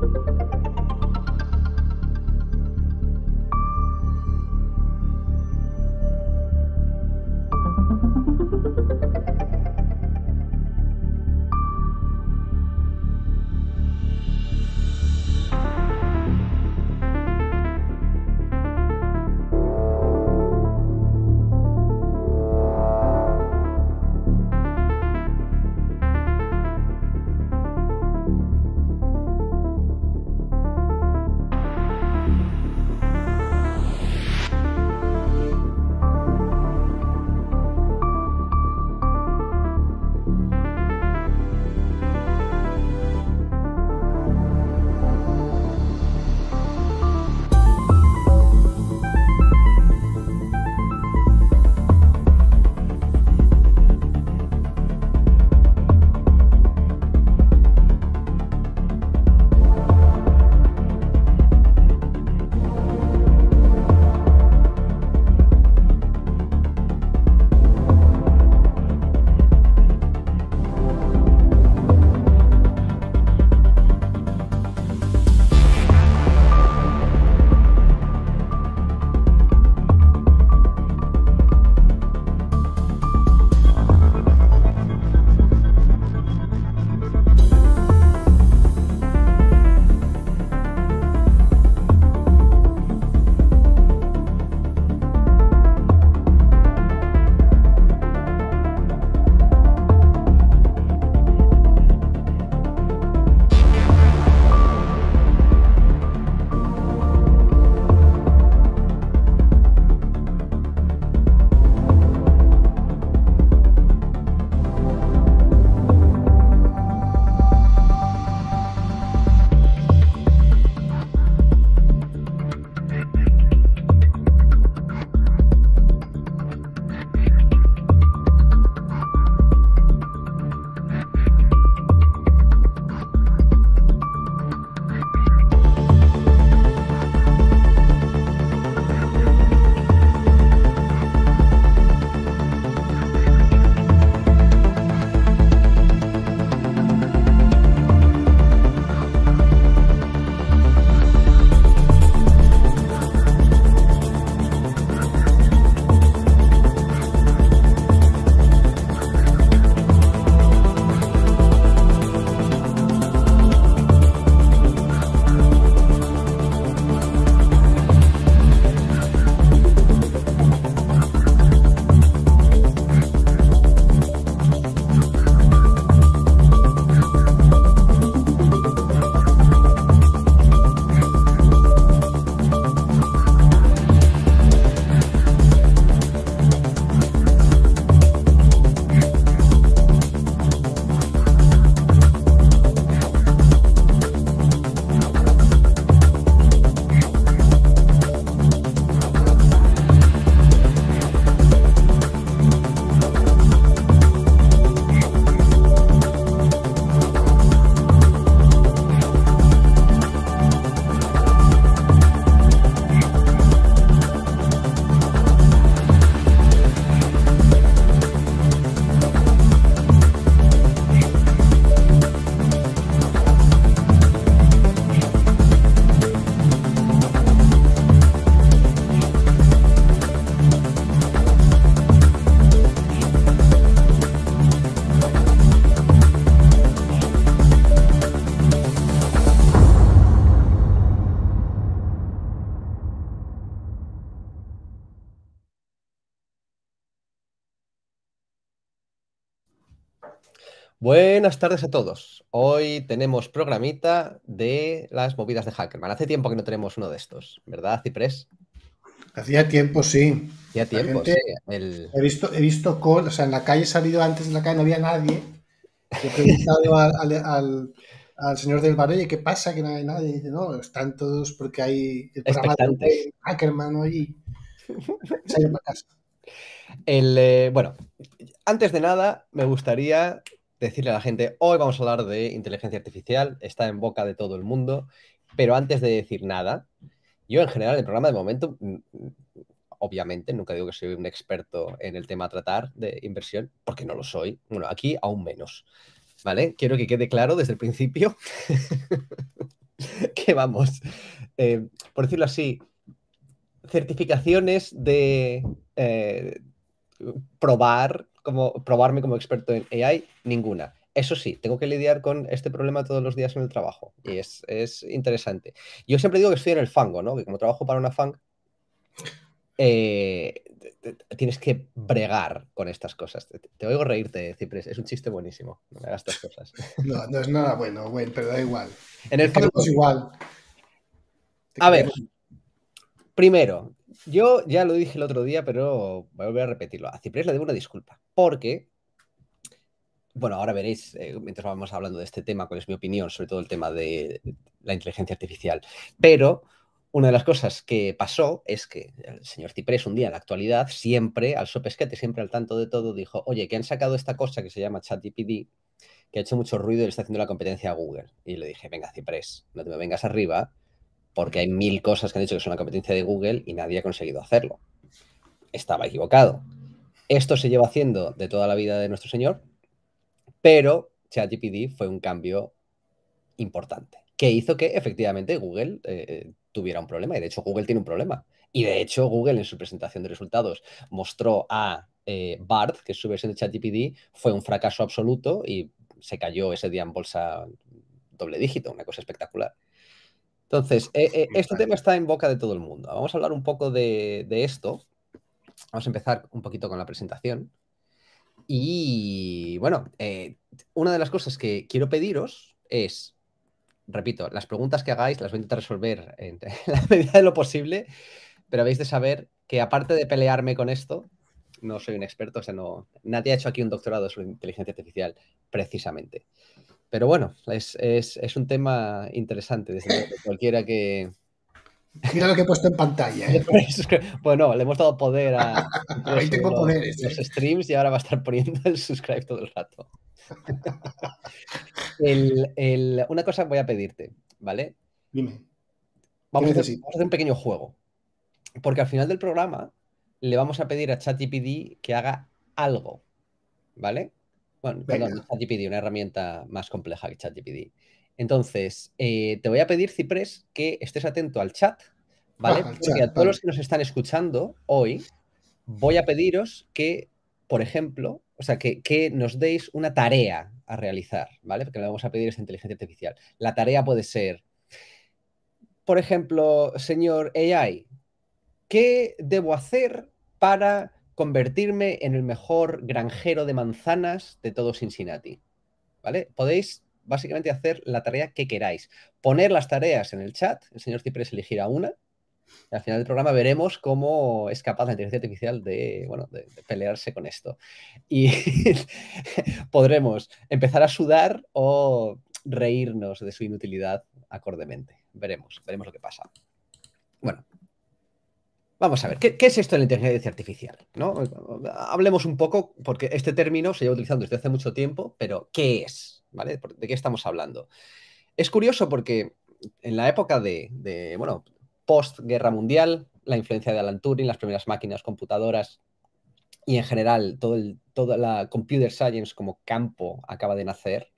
thank you Buenas tardes a todos. Hoy tenemos programita de las movidas de Hackerman. Hace tiempo que no tenemos uno de estos, ¿verdad, Ciprés? Hacía tiempo, sí. Hacía tiempo, He visto, he visto call, o sea, en la calle he salido antes de la calle, no había nadie. He preguntado al, señor del barrio, ¿qué pasa? Que no hay nadie. dice, no, están todos porque hay el programa de Hackerman hoy. El, eh, bueno, antes de nada, me gustaría decirle a la gente, hoy vamos a hablar de inteligencia artificial, está en boca de todo el mundo, pero antes de decir nada, yo en general el programa de momento, mm, mm, obviamente, nunca digo que soy un experto en el tema tratar de inversión, porque no lo soy, bueno, aquí aún menos, ¿vale? Quiero que quede claro desde el principio que vamos, eh, por decirlo así, certificaciones de... Eh, probar como probarme como experto en AI, ninguna. Eso sí, tengo que lidiar con este problema todos los días en el trabajo y es, interesante. Yo siempre digo que estoy en el fango, ¿no? Que como trabajo para una fang, eh, tienes que bregar con estas cosas. Te, oigo reírte, Cipres, es un chiste buenísimo. No me estas cosas. No, no es nada bueno, bueno, pero da igual. En el fango. igual. A ver, primero, yo ya lo dije el otro día, pero voy a repetirlo. A Ciprés le debo una disculpa, porque, bueno, ahora veréis, eh, mientras vamos hablando de este tema, cuál es mi opinión, sobre todo el tema de la inteligencia artificial, pero una de las cosas que pasó es que el señor Ciprés un día en la actualidad, siempre al sopesquete, siempre al tanto de todo, dijo, oye, que han sacado esta cosa que se llama ChatGPT, que ha hecho mucho ruido y le está haciendo la competencia a Google. Y le dije, venga, Ciprés, no te me vengas arriba, porque hay mil cosas que han dicho que es una competencia de Google y nadie ha conseguido hacerlo. Estaba equivocado. Esto se lleva haciendo de toda la vida de nuestro señor, pero ChatGPT fue un cambio importante que hizo que efectivamente Google eh, eh, tuviera un problema. Y de hecho Google tiene un problema. Y de hecho Google en su presentación de resultados mostró a eh, Bart que su versión de ChatGPT, fue un fracaso absoluto y se cayó ese día en bolsa doble dígito, una cosa espectacular. Entonces, eh, eh, este tema está en boca de todo el mundo. Vamos a hablar un poco de, esto. Vamos a empezar un poquito con la presentación. Y bueno, eh, una de las cosas que quiero pediros es, repito, las preguntas que hagáis las voy a intentar resolver en, la medida de lo posible, pero habéis de saber que aparte de pelearme con esto, no soy un experto, o sea, no, nadie ha hecho aquí un doctorado sobre inteligencia artificial, precisamente. Pero bueno, es, un tema interesante, desde cualquiera que... Mira lo que he puesto en pantalla. ¿eh? bueno, le hemos dado poder a... ¿eh? los, streams y ahora va a estar poniendo el subscribe todo el rato. una cosa voy a pedirte, ¿vale? Dime. Vamos a, hacer, vamos a, hacer, un pequeño juego. Porque al final del programa le vamos a pedir a ChatGPD que haga algo. ¿Vale? Bueno, perdón, ChatGPD, una herramienta más compleja que ChatGPT. Entonces, eh, te voy a pedir, Ciprés, que estés atento al chat, ¿vale? Porque a todos los que nos están escuchando hoy, voy a pediros que, por ejemplo, o sea, que, que nos deis una tarea a realizar, ¿vale? Porque le vamos a pedir esa inteligencia artificial. La tarea puede ser, por ejemplo, señor AI, ¿qué debo hacer para convertirme en el mejor granjero de manzanas de todo Cincinnati. ¿Vale? Podéis básicamente hacer la tarea que queráis. Poner las tareas en el chat, el señor Ciprés elegirá una. al final del programa veremos cómo es capaz la inteligencia artificial de, bueno, pelearse con esto. Y podremos empezar a sudar o reírnos de su inutilidad acordemente. Veremos, veremos lo que pasa. Bueno, Vamos a ver, ¿qué, es esto de la inteligencia artificial? Hablemos un poco, porque este término se lleva utilizando desde hace mucho tiempo, pero ¿qué es? ¿De qué estamos hablando? Es curioso porque en la época de, bueno, postguerra mundial, la influencia de Alan Turing, las primeras máquinas computadoras y en general todo el, toda la computer science como campo acaba de nacer,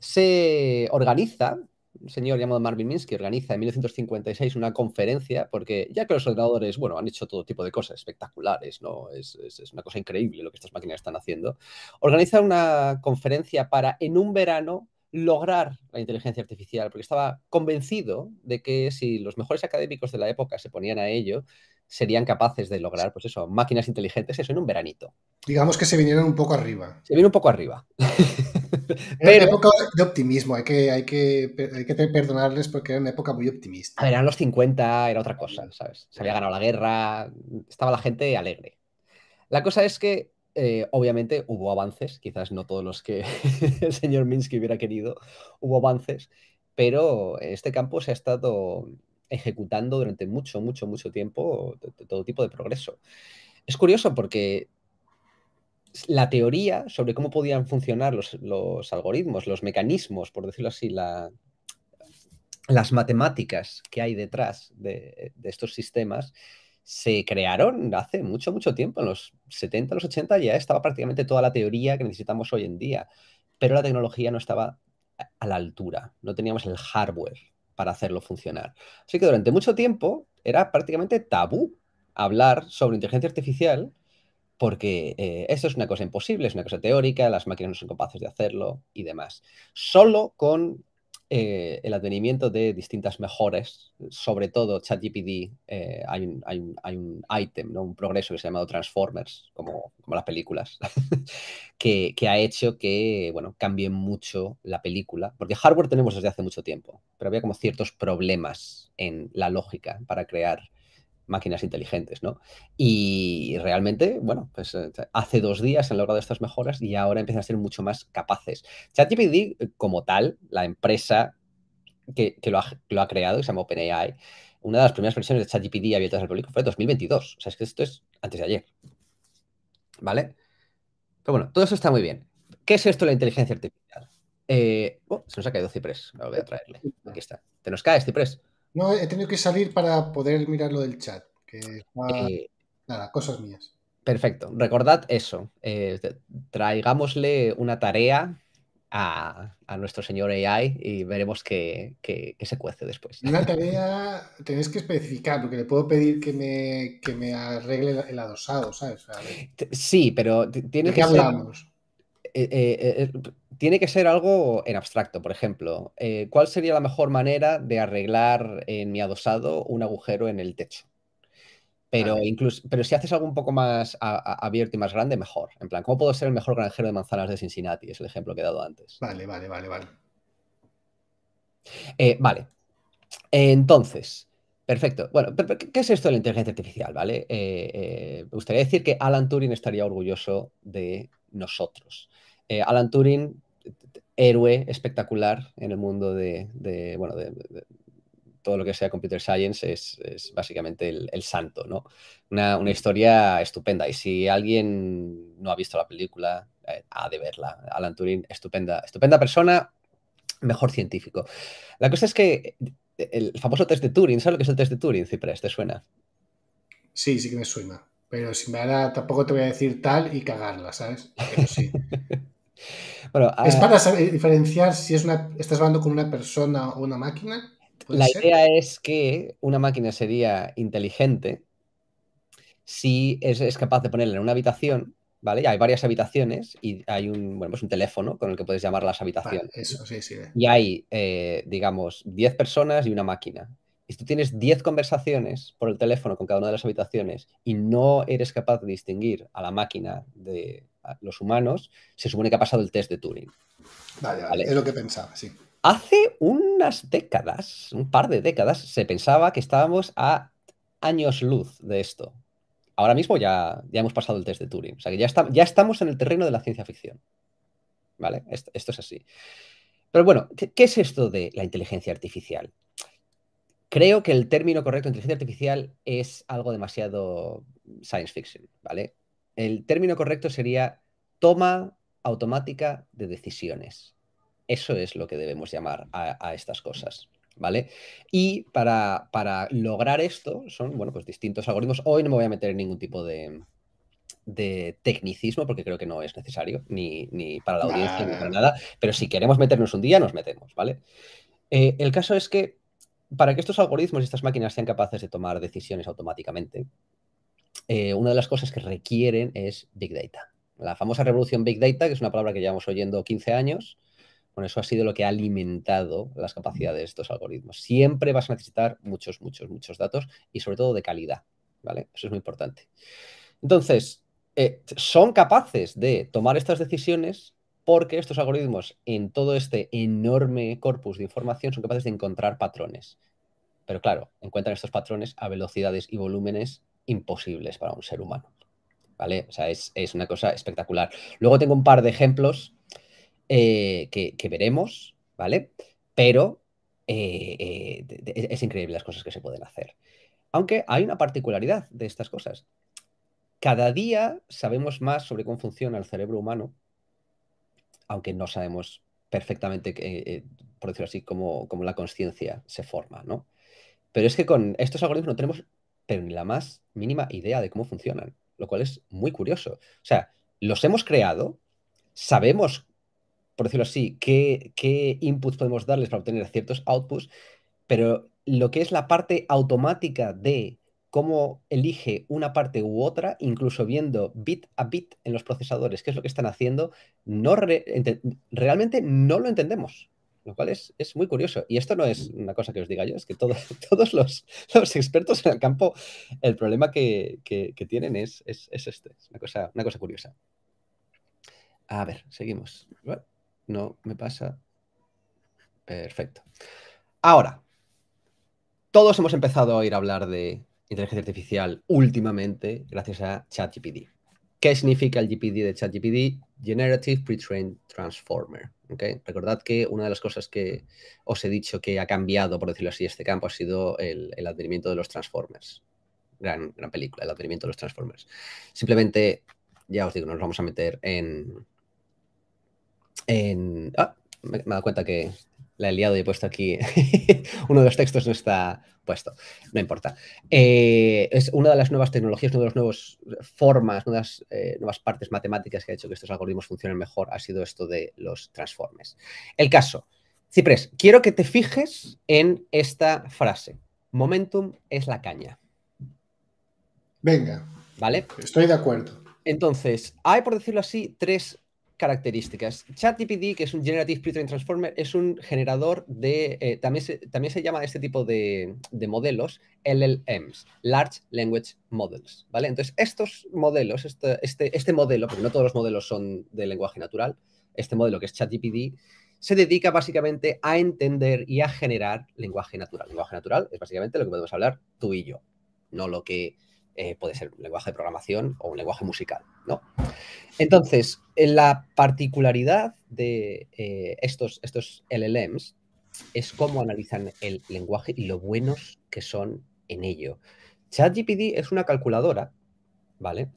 se organiza un señor llamado Marvin Minsky organiza en 1956 una conferencia porque ya que los ordenadores, bueno, han hecho todo tipo de cosas espectaculares, ¿no? Es, es, una cosa increíble lo que estas máquinas están haciendo. Organiza una conferencia para en un verano lograr la inteligencia artificial, porque estaba convencido de que si los mejores académicos de la época se ponían a ello, serían capaces de lograr, pues eso, máquinas inteligentes, eso en un veranito. Digamos que se vinieron un poco arriba. Se vinieron un poco arriba. Era una época de optimismo, hay que, hay, que, perdonarles porque era una época muy optimista. A ver, eran los 50, era otra cosa, ¿sabes? Se había ganado la guerra, estaba la gente alegre. La cosa es que, eh, obviamente, hubo avances, quizás no todos los que el señor Minsky hubiera querido, hubo avances, pero este campo se ha estado ejecutando durante mucho, mucho, mucho tiempo todo tipo de progreso. Es curioso porque la teoría sobre cómo podían funcionar los, algoritmos, los mecanismos, por decirlo así, las matemáticas que hay detrás de, de, estos sistemas, se crearon hace mucho, mucho tiempo. En los 70, los 80 ya estaba prácticamente toda la teoría que necesitamos hoy en día, pero la tecnología no estaba a la altura, no teníamos el hardware para hacerlo funcionar. Así que durante mucho tiempo era prácticamente tabú hablar sobre inteligencia artificial porque eh, eso esto es una cosa imposible, es una cosa teórica, las máquinas no son capaces de hacerlo y demás. Solo con eh, el advenimiento de distintas mejores, sobre todo ChatGPD, eh, hay, un, hay, un, item, ¿no? un progreso que se ha llamado Transformers, como, las películas, que, ha hecho que bueno, cambie mucho la película, porque hardware tenemos desde hace mucho tiempo, pero había como ciertos problemas en la lógica para crear máquinas inteligentes, ¿no? Y realmente, bueno, pues eh, hace dos días han logrado estas mejoras y ahora empiezan a ser mucho más capaces. ChatGPT eh, como tal, la empresa que, lo, ha, creado, que se llama OpenAI, una de las primeras versiones de ChatGPT abiertas al público fue en 2022. O sea, es que esto es antes de ayer. ¿Vale? Pero bueno, todo eso está muy bien. ¿Qué es esto de la inteligencia artificial? Eh, oh, se nos ha caído Ciprés, lo voy a traerle. Aquí está. ¿Te nos caes, Ciprés? No, he tenido que salir para poder mirar lo del chat. Que es eh, Nada, cosas mías. Perfecto. Recordad eso. Eh, traigámosle una tarea a, nuestro señor AI y veremos qué, se cuece después. Una tarea tenés que especificar, porque le puedo pedir que me, me arregle el adosado, ¿sabes? Sí, pero tienes que. hablamos? Eh, tiene que ser algo en abstracto, por ejemplo. Eh, ¿Cuál sería la mejor manera de arreglar en mi adosado un agujero en el techo? Pero, incluso, pero si haces algo un poco más abierto y más grande, mejor. En plan, ¿cómo puedo ser el mejor granjero de manzanas de Cincinnati? Es el ejemplo que he dado antes. Vale, vale, vale, vale. Eh, vale. Entonces, perfecto. Bueno, ¿qué es esto de la inteligencia artificial? ¿Vale? Eh, me gustaría decir que Alan Turing estaría orgulloso de nosotros. Alan Turing héroe espectacular en el mundo de, bueno, de, todo lo que sea computer science es, básicamente el, santo, ¿no? Una, historia estupenda. Y si alguien no ha visto la película, eh, ha de verla. Alan Turing, estupenda, estupenda persona, mejor científico. La cosa es que eh, el famoso test de Turing, ¿sabes lo que es el test de Turing, Cipres? ¿Te suena? Sí, sí que me suena. Pero si me da tampoco te voy a decir tal y cagarla, ¿sabes? sí. Ah, ¿Es para diferenciar si es una, estás hablando con una persona o una máquina? La idea es que una máquina sería inteligente si es, capaz de ponerla en una habitación, ¿vale? Hay varias habitaciones y hay un, bueno, pues un teléfono con el que puedes llamar las habitaciones. Y hay, eh, digamos, 10 personas y una máquina. Si tú tienes 10 conversaciones por el teléfono con cada una de las habitaciones y no eres capaz de distinguir a la máquina de los humanos, se supone que ha pasado el test de Turing. ¿Vale? es lo que pensaba, sí. Hace unas décadas, un par de décadas, se pensaba que estábamos a años luz de esto. Ahora mismo ya, ya hemos pasado el test de Turing. O sea que ya, ya estamos en el terreno de la ciencia ficción. ¿Vale? esto es así. Pero bueno, ¿qué es esto de la inteligencia artificial? Creo que el término correcto, inteligencia artificial, es algo demasiado science fiction, ¿vale? El término correcto sería toma automática de decisiones. Eso es lo que debemos llamar a, estas cosas, ¿vale? Y para, para, lograr esto son, bueno, pues distintos algoritmos. Hoy no me voy a meter en ningún tipo de, tecnicismo porque creo que no es necesario, ni, para la audiencia, ni para nada, pero si queremos meternos un día, nos metemos, ¿vale? Eh, el caso es que para que estos algoritmos y estas máquinas sean capaces de tomar decisiones automáticamente, eh, una de las cosas que requieren es Big Data. La famosa revolución Big Data, que es una palabra que llevamos oyendo 15 años, bueno, eso ha sido lo que ha alimentado las capacidades de estos algoritmos. Siempre vas a necesitar muchos, muchos, muchos datos y sobre todo de calidad, ¿vale? Eso es muy importante. Entonces, eh, son capaces de tomar estas decisiones porque estos algoritmos en todo este enorme corpus de información son capaces de encontrar patrones. Pero claro, encuentran estos patrones a velocidades y volúmenes imposibles para un ser humano. ¿Vale? O sea, es, una cosa espectacular. Luego tengo un par de ejemplos eh, que, veremos, ¿vale? Pero eh, eh, es increíble las cosas que se pueden hacer. Aunque hay una particularidad de estas cosas. Cada día sabemos más sobre cómo funciona el cerebro humano aunque no sabemos perfectamente, eh, eh, por decirlo así, cómo, cómo la conciencia se forma, ¿no? Pero es que con estos algoritmos no tenemos ni la más mínima idea de cómo funcionan, lo cual es muy curioso. O sea, los hemos creado, sabemos, por decirlo así, qué, qué inputs podemos darles para obtener ciertos outputs, pero lo que es la parte automática de cómo elige una parte u otra, incluso viendo bit a bit en los procesadores qué es lo que están haciendo, no realmente no lo entendemos. Lo cual es, muy curioso. Y esto no es una cosa que os diga yo, es que todos los, expertos en el campo, el problema que, tienen es, es, es, este. Es una cosa, una cosa curiosa. A ver, seguimos. No me pasa. Perfecto. Ahora, todos hemos empezado a ir a hablar de inteligencia artificial últimamente gracias a ChatGPT. ¿Qué significa el GPD de ChatGPT? Generative Pre-Trained Transformer. Recordad que una de las cosas que os he dicho que ha cambiado, por decirlo así, este campo ha sido el, advenimiento de los Transformers. Gran, película, el advenimiento de los Transformers. Simplemente, ya os digo, nos vamos a meter en... en ah, me, me he dado cuenta que la he liado y he puesto aquí uno de los textos no está puesto, pues no importa. Eh, es una de las nuevas tecnologías, una de las nuevas formas, eh, nuevas partes matemáticas que ha hecho que estos algoritmos funcionen mejor ha sido esto de los transformes. El caso, Ciprés, quiero que te fijes en esta frase. Momentum es la caña. Venga. ¿Vale? Estoy de acuerdo. Entonces, hay, por decirlo así, tres características. ChatGPT, que es un Generative Pre-trained Transformer, es un generador de, eh, también, se, también se llama este tipo de, modelos LLMs, Large Language Models, ¿vale? Entonces, estos modelos, este, este, modelo, porque no todos los modelos son de lenguaje natural, este modelo que es ChatGPT, se dedica básicamente a entender y a generar lenguaje natural. Lenguaje natural es básicamente lo que podemos hablar tú y yo, no lo que eh, puede ser un lenguaje de programación o un lenguaje musical, ¿no? Entonces, la particularidad de eh, estos, estos LLMs es cómo analizan el lenguaje y lo buenos que son en ello. ChatGPT es una calculadora, ¿vale?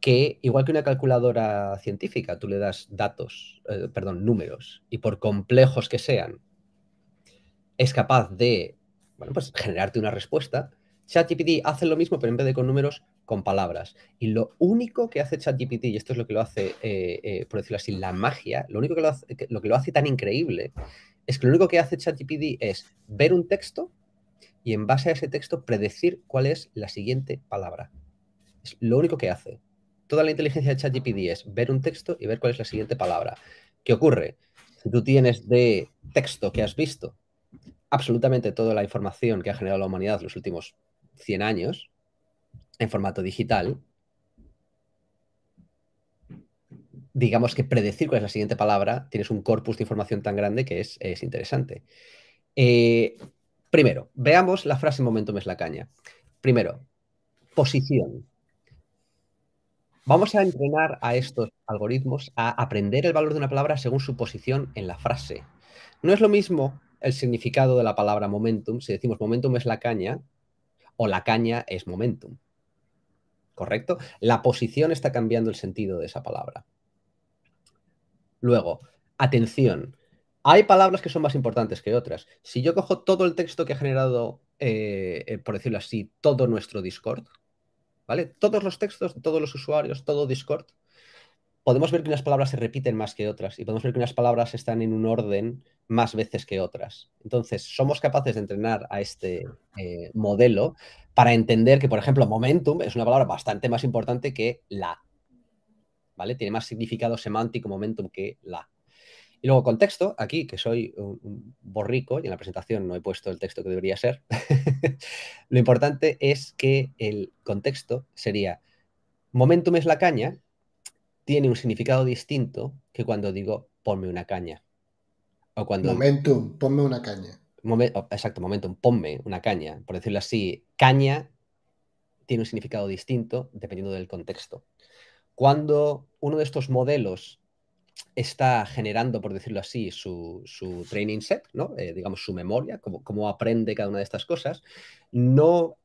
Que igual que una calculadora científica, tú le das datos, eh, perdón, números, y por complejos que sean, es capaz de, bueno, pues generarte una respuesta ChatGPT hace lo mismo, pero en vez de con números, con palabras. Y lo único que hace ChatGPT, y esto es lo que lo hace, eh, eh, por decirlo así, la magia, lo único que lo, hace, lo hace tan increíble es que lo único que hace ChatGPT es ver un texto y en base a ese texto predecir cuál es la siguiente palabra. Es lo único que hace. Toda la inteligencia de ChatGPT es ver un texto y ver cuál es la siguiente palabra. ¿Qué ocurre? Si tú tienes de texto que has visto absolutamente toda la información que ha generado la humanidad los últimos 100 años en formato digital, digamos que predecir cuál es la siguiente palabra, tienes un corpus de información tan grande que es, interesante. Eh, primero, veamos la frase momentum es la caña. Primero, posición. Vamos a entrenar a estos algoritmos a aprender el valor de una palabra según su posición en la frase. No es lo mismo el significado de la palabra momentum, si decimos momentum es la caña, o la caña es momentum. ¿Correcto? La posición está cambiando el sentido de esa palabra. Luego, atención. Hay palabras que son más importantes que otras. Si yo cojo todo el texto que ha generado, eh, eh, por decirlo así, todo nuestro Discord, ¿vale? Todos los textos, todos los usuarios, todo Discord, podemos ver que unas palabras se repiten más que otras y podemos ver que unas palabras están en un orden más veces que otras. Entonces, somos capaces de entrenar a este eh, modelo para entender que, por ejemplo, momentum es una palabra bastante más importante que la. ¿Vale? Tiene más significado semántico momentum que la. Y luego contexto, aquí que soy un, borrico y en la presentación no he puesto el texto que debería ser, lo importante es que el contexto sería momentum es la caña tiene un significado distinto que cuando digo ponme una caña. O cuando... Momentum, ponme una caña. Oh, exacto, momentum, ponme una caña. Por decirlo así, caña tiene un significado distinto dependiendo del contexto. Cuando uno de estos modelos está generando, por decirlo así, su, training set, ¿no? Eh, digamos su memoria, cómo, cómo aprende cada una de estas cosas, no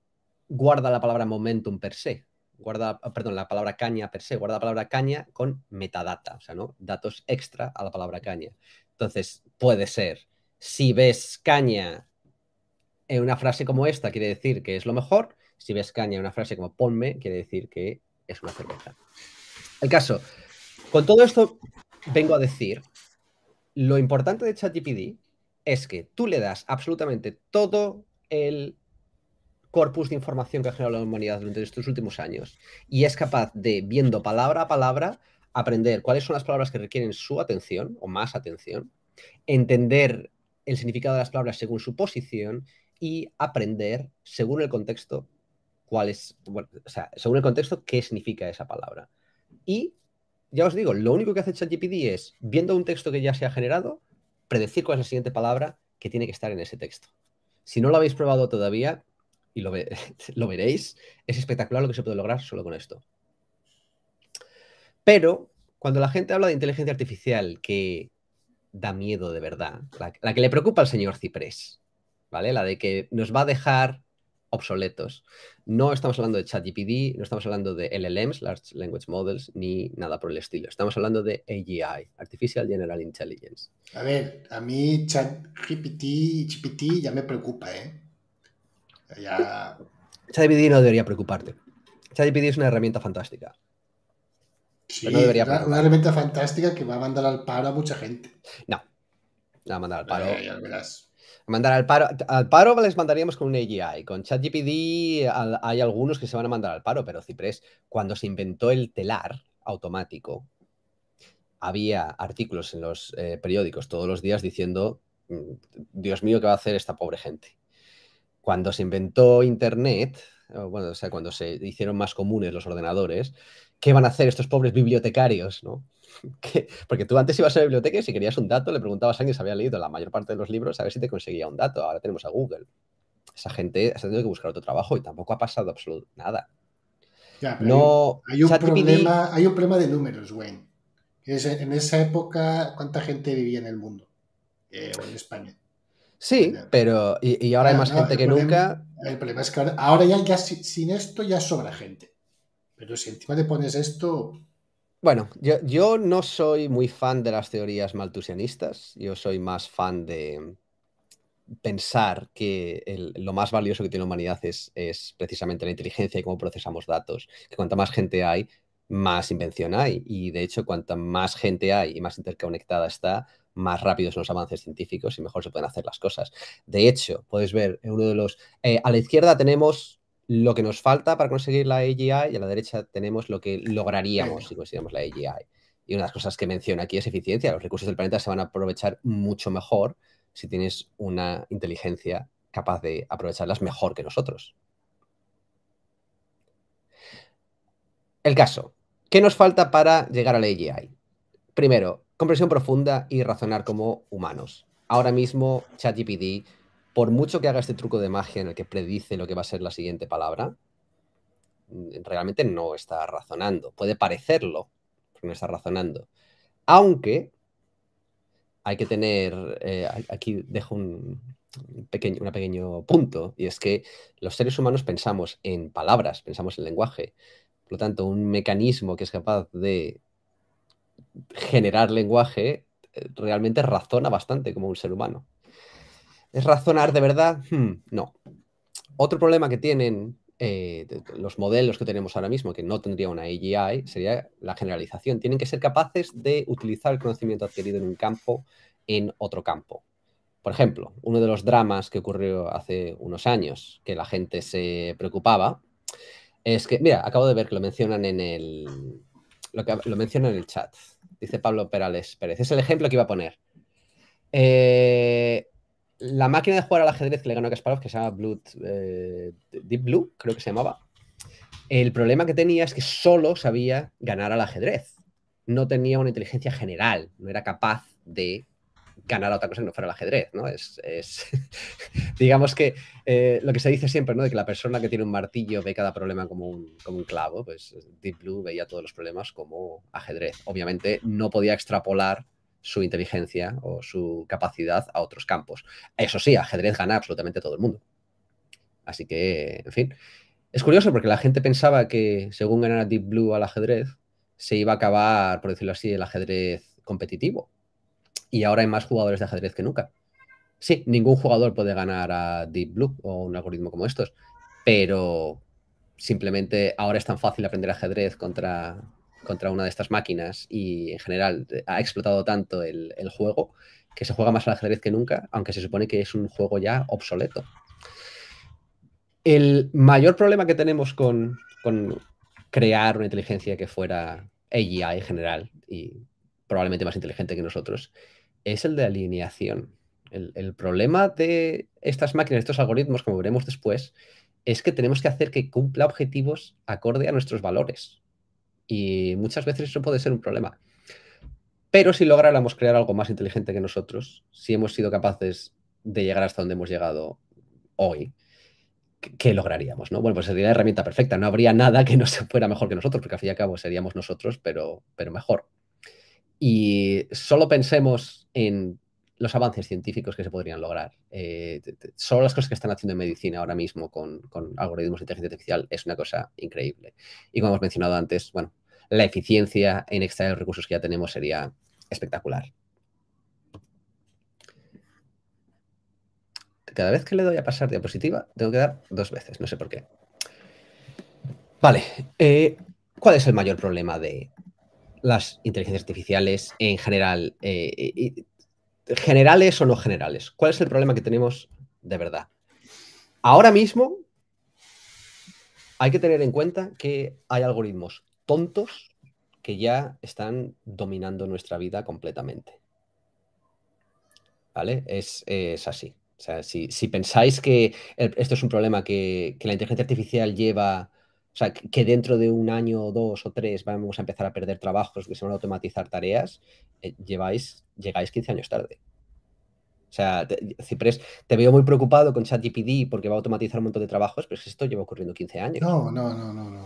guarda la palabra momentum per se, guarda, ah, perdón, la palabra caña per se, guarda la palabra caña con metadata, o sea, ¿no? Datos extra a la palabra caña. Entonces, puede ser, si ves caña en una frase como esta, quiere decir que es lo mejor. Si ves caña en una frase como ponme, quiere decir que es una cerveza. El caso, con todo esto vengo a decir, lo importante de ChatGPD es que tú le das absolutamente todo el corpus de información que ha generado la humanidad durante estos últimos años y es capaz de, viendo palabra a palabra, aprender cuáles son las palabras que requieren su atención o más atención, entender el significado de las palabras según su posición y aprender, según el contexto, cuál es, según el contexto, qué significa esa palabra. Y ya os digo, lo único que hace ChatGPT es, viendo un texto que ya se ha generado, predecir cuál es la siguiente palabra que tiene que estar en ese texto. Si no lo habéis probado todavía, y lo, veréis, es espectacular lo que se puede lograr solo con esto. Pero cuando la gente habla de inteligencia artificial que da miedo de verdad, la, que le preocupa al señor Ciprés, ¿vale? La de que nos va a dejar obsoletos. No estamos hablando de ChatGPT, no estamos hablando de LLMs, Large Language Models, ni nada por el estilo. Estamos hablando de AGI, Artificial General Intelligence. A ver, a mí ChatGPT GPT ya me preocupa, ¿eh? Ya. ChatGPT no debería preocuparte. ChatGPT es una herramienta fantástica. Sí, una, herramienta fantástica que va a mandar al paro a mucha gente. No, la va a mandar al paro. mandar al paro, al paro les mandaríamos con un AGI. Con ChatGPD hay algunos que se van a mandar al paro, pero Ciprés, cuando se inventó el telar automático, había artículos en los eh, periódicos todos los días diciendo, mm, Dios mío, ¿qué va a hacer esta pobre gente? cuando se inventó Internet, bueno, o sea, cuando se hicieron más comunes los ordenadores, ¿qué van a hacer estos pobres bibliotecarios? Porque tú antes ibas a la biblioteca y si querías un dato le preguntabas a alguien si había leído la mayor parte de los libros a ver si te conseguía un dato. Ahora tenemos a Google. Esa gente ha tenido que buscar otro trabajo y tampoco ha pasado absolutamente nada. hay, un, problema, de números, Wayne. en esa época, ¿cuánta gente vivía en el mundo? Eh, o en España. Sí, pero. Y, ahora hay más gente que nunca. El problema es que ahora, ya, sin, esto ya sobra gente. Pero si encima te pones esto. Bueno, yo, no soy muy fan de las teorías maltusianistas. Yo soy más fan de pensar que lo más valioso que tiene la humanidad es, es precisamente la inteligencia y cómo procesamos datos. Que cuanta más gente hay, más invención hay. Y de hecho, cuanta más gente hay y más interconectada está, más rápidos los avances científicos y mejor se pueden hacer las cosas. De hecho, puedes ver en uno de los... Eh, a la izquierda tenemos lo que nos falta para conseguir la AGI y a la derecha tenemos lo que lograríamos si consiguiéramos la AGI. Y una de las cosas que menciona aquí es eficiencia. Los recursos del planeta se van a aprovechar mucho mejor si tienes una inteligencia capaz de aprovecharlas mejor que nosotros. El caso. ¿Qué nos falta para llegar a la AGI? Primero, comprensión profunda y razonar como humanos. Ahora mismo, ChatGPT, por mucho que haga este truco de magia en el que predice lo que va a ser la siguiente palabra, mm, realmente no está razonando. Puede parecerlo, pero no está razonando. Aunque hay que tener, eh, aquí dejo un pequeño, un pequeño punto, y es que los seres humanos pensamos en palabras, pensamos en lenguaje. Por lo tanto, un mecanismo que es capaz de generar lenguaje eh, realmente razona bastante como un ser humano. ¿Es razonar de verdad? Hmm, no. Otro problema que tienen eh, los modelos que tenemos ahora mismo, que no tendría una AGI, sería la generalización. Tienen que ser capaces de utilizar el conocimiento adquirido en un campo en otro campo. Por ejemplo, uno de los dramas que ocurrió hace unos años, que la gente se preocupaba, es que, mira, acabo de ver que lo mencionan en el, lo, que, menciono en el chat. Dice Pablo Perales Pérez. Es el ejemplo que iba a poner. Eh, la máquina de jugar al ajedrez que le ganó a Kasparov, que se llama eh, Deep Blue, creo que se llamaba. El problema que tenía es que solo sabía ganar al ajedrez. No tenía una inteligencia general, no era capaz de ganar otra cosa que no fuera el ajedrez, ¿no? Es, digamos que eh, lo que se dice siempre, ¿no? De que la persona que tiene un martillo ve cada problema como un, como un clavo, pues Deep Blue veía todos los problemas como ajedrez. Obviamente no podía extrapolar su inteligencia o su capacidad a otros campos. Eso sí, ajedrez gana absolutamente todo el mundo. Así que, en fin, es curioso porque la gente pensaba que según ganara Deep Blue al ajedrez, se iba a acabar, por decirlo así, el ajedrez competitivo. Y ahora hay más jugadores de ajedrez que nunca. Sí, ningún jugador puede ganar a Deep Blue o un algoritmo como estos, pero simplemente ahora es tan fácil aprender ajedrez contra, contra una de estas máquinas y en general ha explotado tanto el, juego que se juega más al ajedrez que nunca, aunque se supone que es un juego ya obsoleto. El mayor problema que tenemos con, con crear una inteligencia que fuera AI en general y probablemente más inteligente que nosotros es el de alineación. El, problema de estas máquinas, estos algoritmos, como veremos después, es que tenemos que hacer que cumpla objetivos acorde a nuestros valores. Y muchas veces eso puede ser un problema. Pero si lográramos crear algo más inteligente que nosotros, si hemos sido capaces de llegar hasta donde hemos llegado hoy, ¿qué lograríamos? ¿no? Bueno, pues sería la herramienta perfecta. No habría nada que no se fuera mejor que nosotros, porque al fin y al cabo seríamos nosotros, pero, pero mejor. Y solo pensemos en los avances científicos que se podrían lograr. Eh, solo las cosas que están haciendo en medicina ahora mismo con, algoritmos de inteligencia artificial es una cosa increíble. Y como hemos mencionado antes, bueno, la eficiencia en extraer los recursos que ya tenemos sería espectacular. Cada vez que le doy a pasar diapositiva, tengo que dar dos veces, no sé por qué. Vale, eh, ¿cuál es el mayor problema de, las inteligencias artificiales en general, eh, generales o no generales. ¿Cuál es el problema que tenemos de verdad? Ahora mismo hay que tener en cuenta que hay algoritmos tontos que ya están dominando nuestra vida completamente. ¿Vale? Es, así. si, pensáis que esto es un problema que, que la inteligencia artificial lleva o sea, que dentro de un año, o dos o tres vamos a empezar a perder trabajos, que se van a automatizar tareas, eh, lleváis, llegáis 15 años tarde. O sea, te, Ciprés, te veo muy preocupado con ChatGPD porque va a automatizar un montón de trabajos, pero esto lleva ocurriendo 15 años. No, no, no, no, no.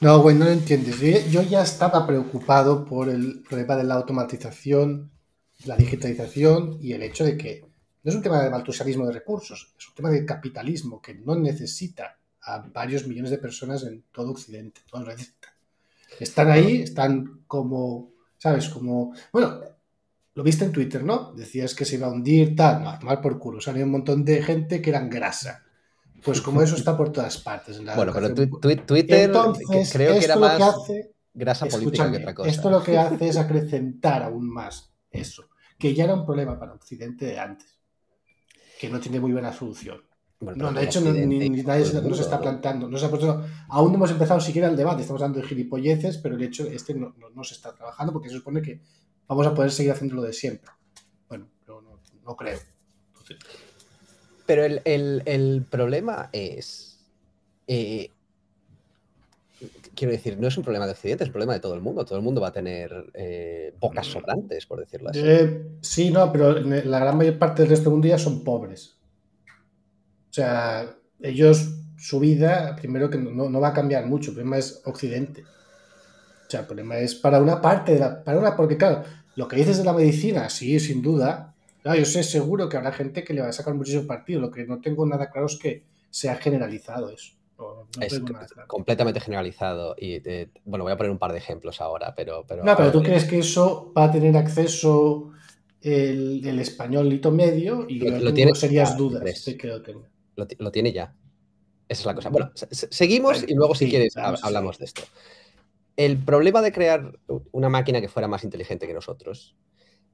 No, güey, no lo entiendes. Yo, ya estaba preocupado por el problema de la automatización, la digitalización y el hecho de que no es un tema de maltusianismo de recursos, es un tema de capitalismo que no necesita a varios millones de personas en todo Occidente, Están ahí, están como, ¿sabes? Como, bueno, lo viste en Twitter, ¿no? Decías que se iba a hundir, tal, no, mal por culo. Salió un montón de gente que eran grasa. Pues como eso está por todas partes. En bueno, pero Twitter Entonces, creo que era más que hace, grasa política otra cosa. Esto lo que hace es acrecentar aún más eso, que ya era un problema para Occidente de antes, que no tiene muy buena solución no, de hecho, ni, nadie no se está planteando. aún no hemos empezado siquiera el debate. Estamos hablando de gilipolleces, pero el hecho este no, no, se está trabajando porque se supone que vamos a poder seguir haciendo lo de siempre. Bueno, no, no creo. Pero el, problema es. Eh, quiero decir, no es un problema de Occidente, es un problema de todo el mundo. Todo el mundo va a tener eh, bocas mm. sobrantes, por decirlo así. Eh, sí, no, pero la gran mayor parte del resto del mundo ya son pobres. O sea, ellos, su vida, primero que no, va a cambiar mucho, el problema es Occidente. O sea, el problema es para una parte de la. Para porque claro, lo que dices de la medicina, sí, sin duda. yo sé seguro que habrá gente que le va a sacar muchísimo partido. Lo que no tengo nada claro es que sea generalizado eso. es completamente generalizado. Y eh, bueno, voy a poner un par de ejemplos ahora, pero. pero no, pero tú crees que eso va a tener acceso el, el medio y lo, serías dudas de que lo lo, tiene ya. Esa es la cosa. Bueno, seguimos y luego si quieres hablamos de esto. El problema de crear una máquina que fuera más inteligente que nosotros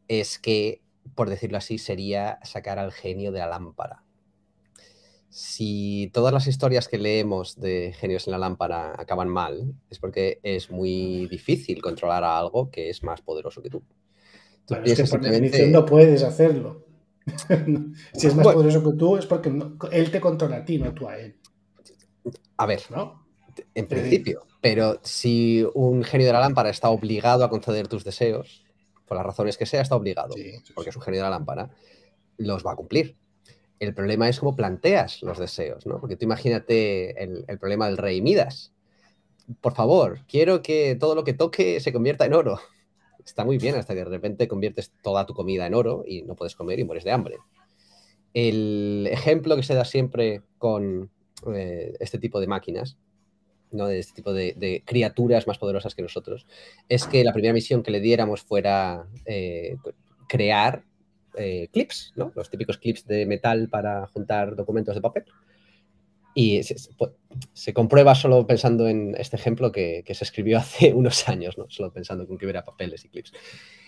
es que, por decirlo así, sería sacar al genio de la lámpara. Si todas las historias que leemos de genios en la lámpara acaban mal, es porque es muy difícil controlar a algo que es más poderoso que tú. no puedes hacerlo. si es más poderoso que tú, es porque él te controla a ti, no tú a él. A ver, ¿no? En principio. Pero si un genio de la lámpara está obligado a conceder tus deseos, por las razones que sea, está obligado, porque es un genio de la lámpara, los va a cumplir. El problema es cómo planteas los deseos, ¿no? Porque tú imagínate el problema del rey Midas. Por favor, quiero que todo lo que toque se convierta en oro está muy bien hasta que de repente conviertes toda tu comida en oro y no puedes comer y mueres de hambre. El ejemplo que se da siempre con eh, este tipo de máquinas, ¿no? de este tipo de, criaturas más poderosas que nosotros, es que la primera misión que le diéramos fuera eh, crear eh, clips, los típicos clips de metal para juntar documentos de papel. Y se, comprueba solo pensando en este ejemplo que, se escribió hace unos años, ¿no? solo pensando con que hubiera papeles y clips.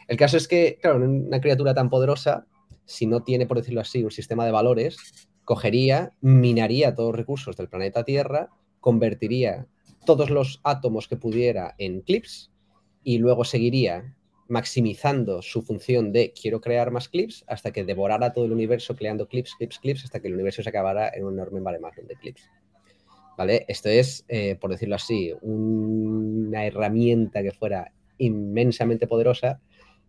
El caso es que, claro, una criatura tan poderosa, si no tiene, por decirlo así, un sistema de valores, cogería, minaría todos los recursos del planeta Tierra, convertiría todos los átomos que pudiera en clips y luego seguiría maximizando su función de quiero crear más clips hasta que devorara todo el universo creando clips, clips, clips, hasta que el universo se acabara en un enorme mare de clips. ¿Vale? Esto es, eh, por decirlo así, una herramienta que fuera inmensamente poderosa,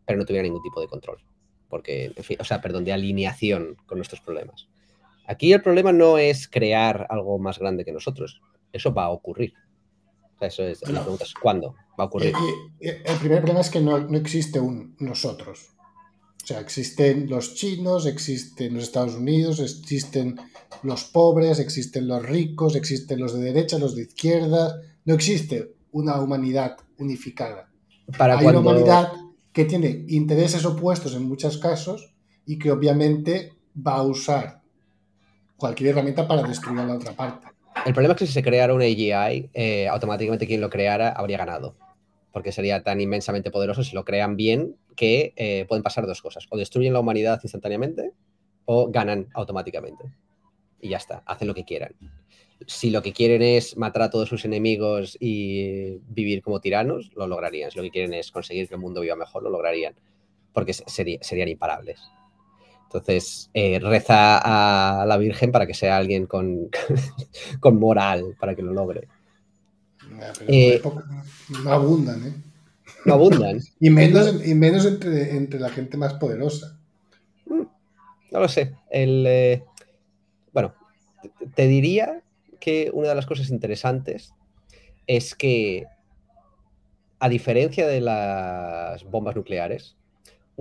pero no tuviera ningún tipo de control. Porque, o sea, perdón, de alineación con nuestros problemas. Aquí el problema no es crear algo más grande que nosotros. Eso va a ocurrir. Eso es, la pregunta ¿cuándo va a ocurrir? Eh, eh, eh, el primer problema es que no, existe un nosotros. O sea, existen los chinos, existen los Estados Unidos, existen los pobres, existen los ricos, existen los de derecha, los de izquierda. No existe una humanidad unificada. Hay una humanidad que tiene intereses opuestos en muchos casos y que obviamente va a usar cualquier herramienta para destruir a la otra parte. El problema es que si se creara un AGI, eh, automáticamente quien lo creara habría ganado. Porque sería tan inmensamente poderoso si lo crean bien que eh, pueden pasar dos cosas. O destruyen la humanidad instantáneamente o ganan automáticamente. Y ya está, hacen lo que quieran. Si lo que quieren es matar a todos sus enemigos y vivir como tiranos, lo lograrían. Si lo que quieren es conseguir que el mundo viva mejor, lo lograrían. Porque serían imparables. Entonces, eh, reza a la Virgen para que sea alguien con, moral, para que lo logre. Eh, no abundan, ¿eh? No abundan. y menos, y menos entre, la gente más poderosa. Mm, no lo sé. Eh, bueno, te diría que una de las cosas interesantes es que, a diferencia de las bombas nucleares,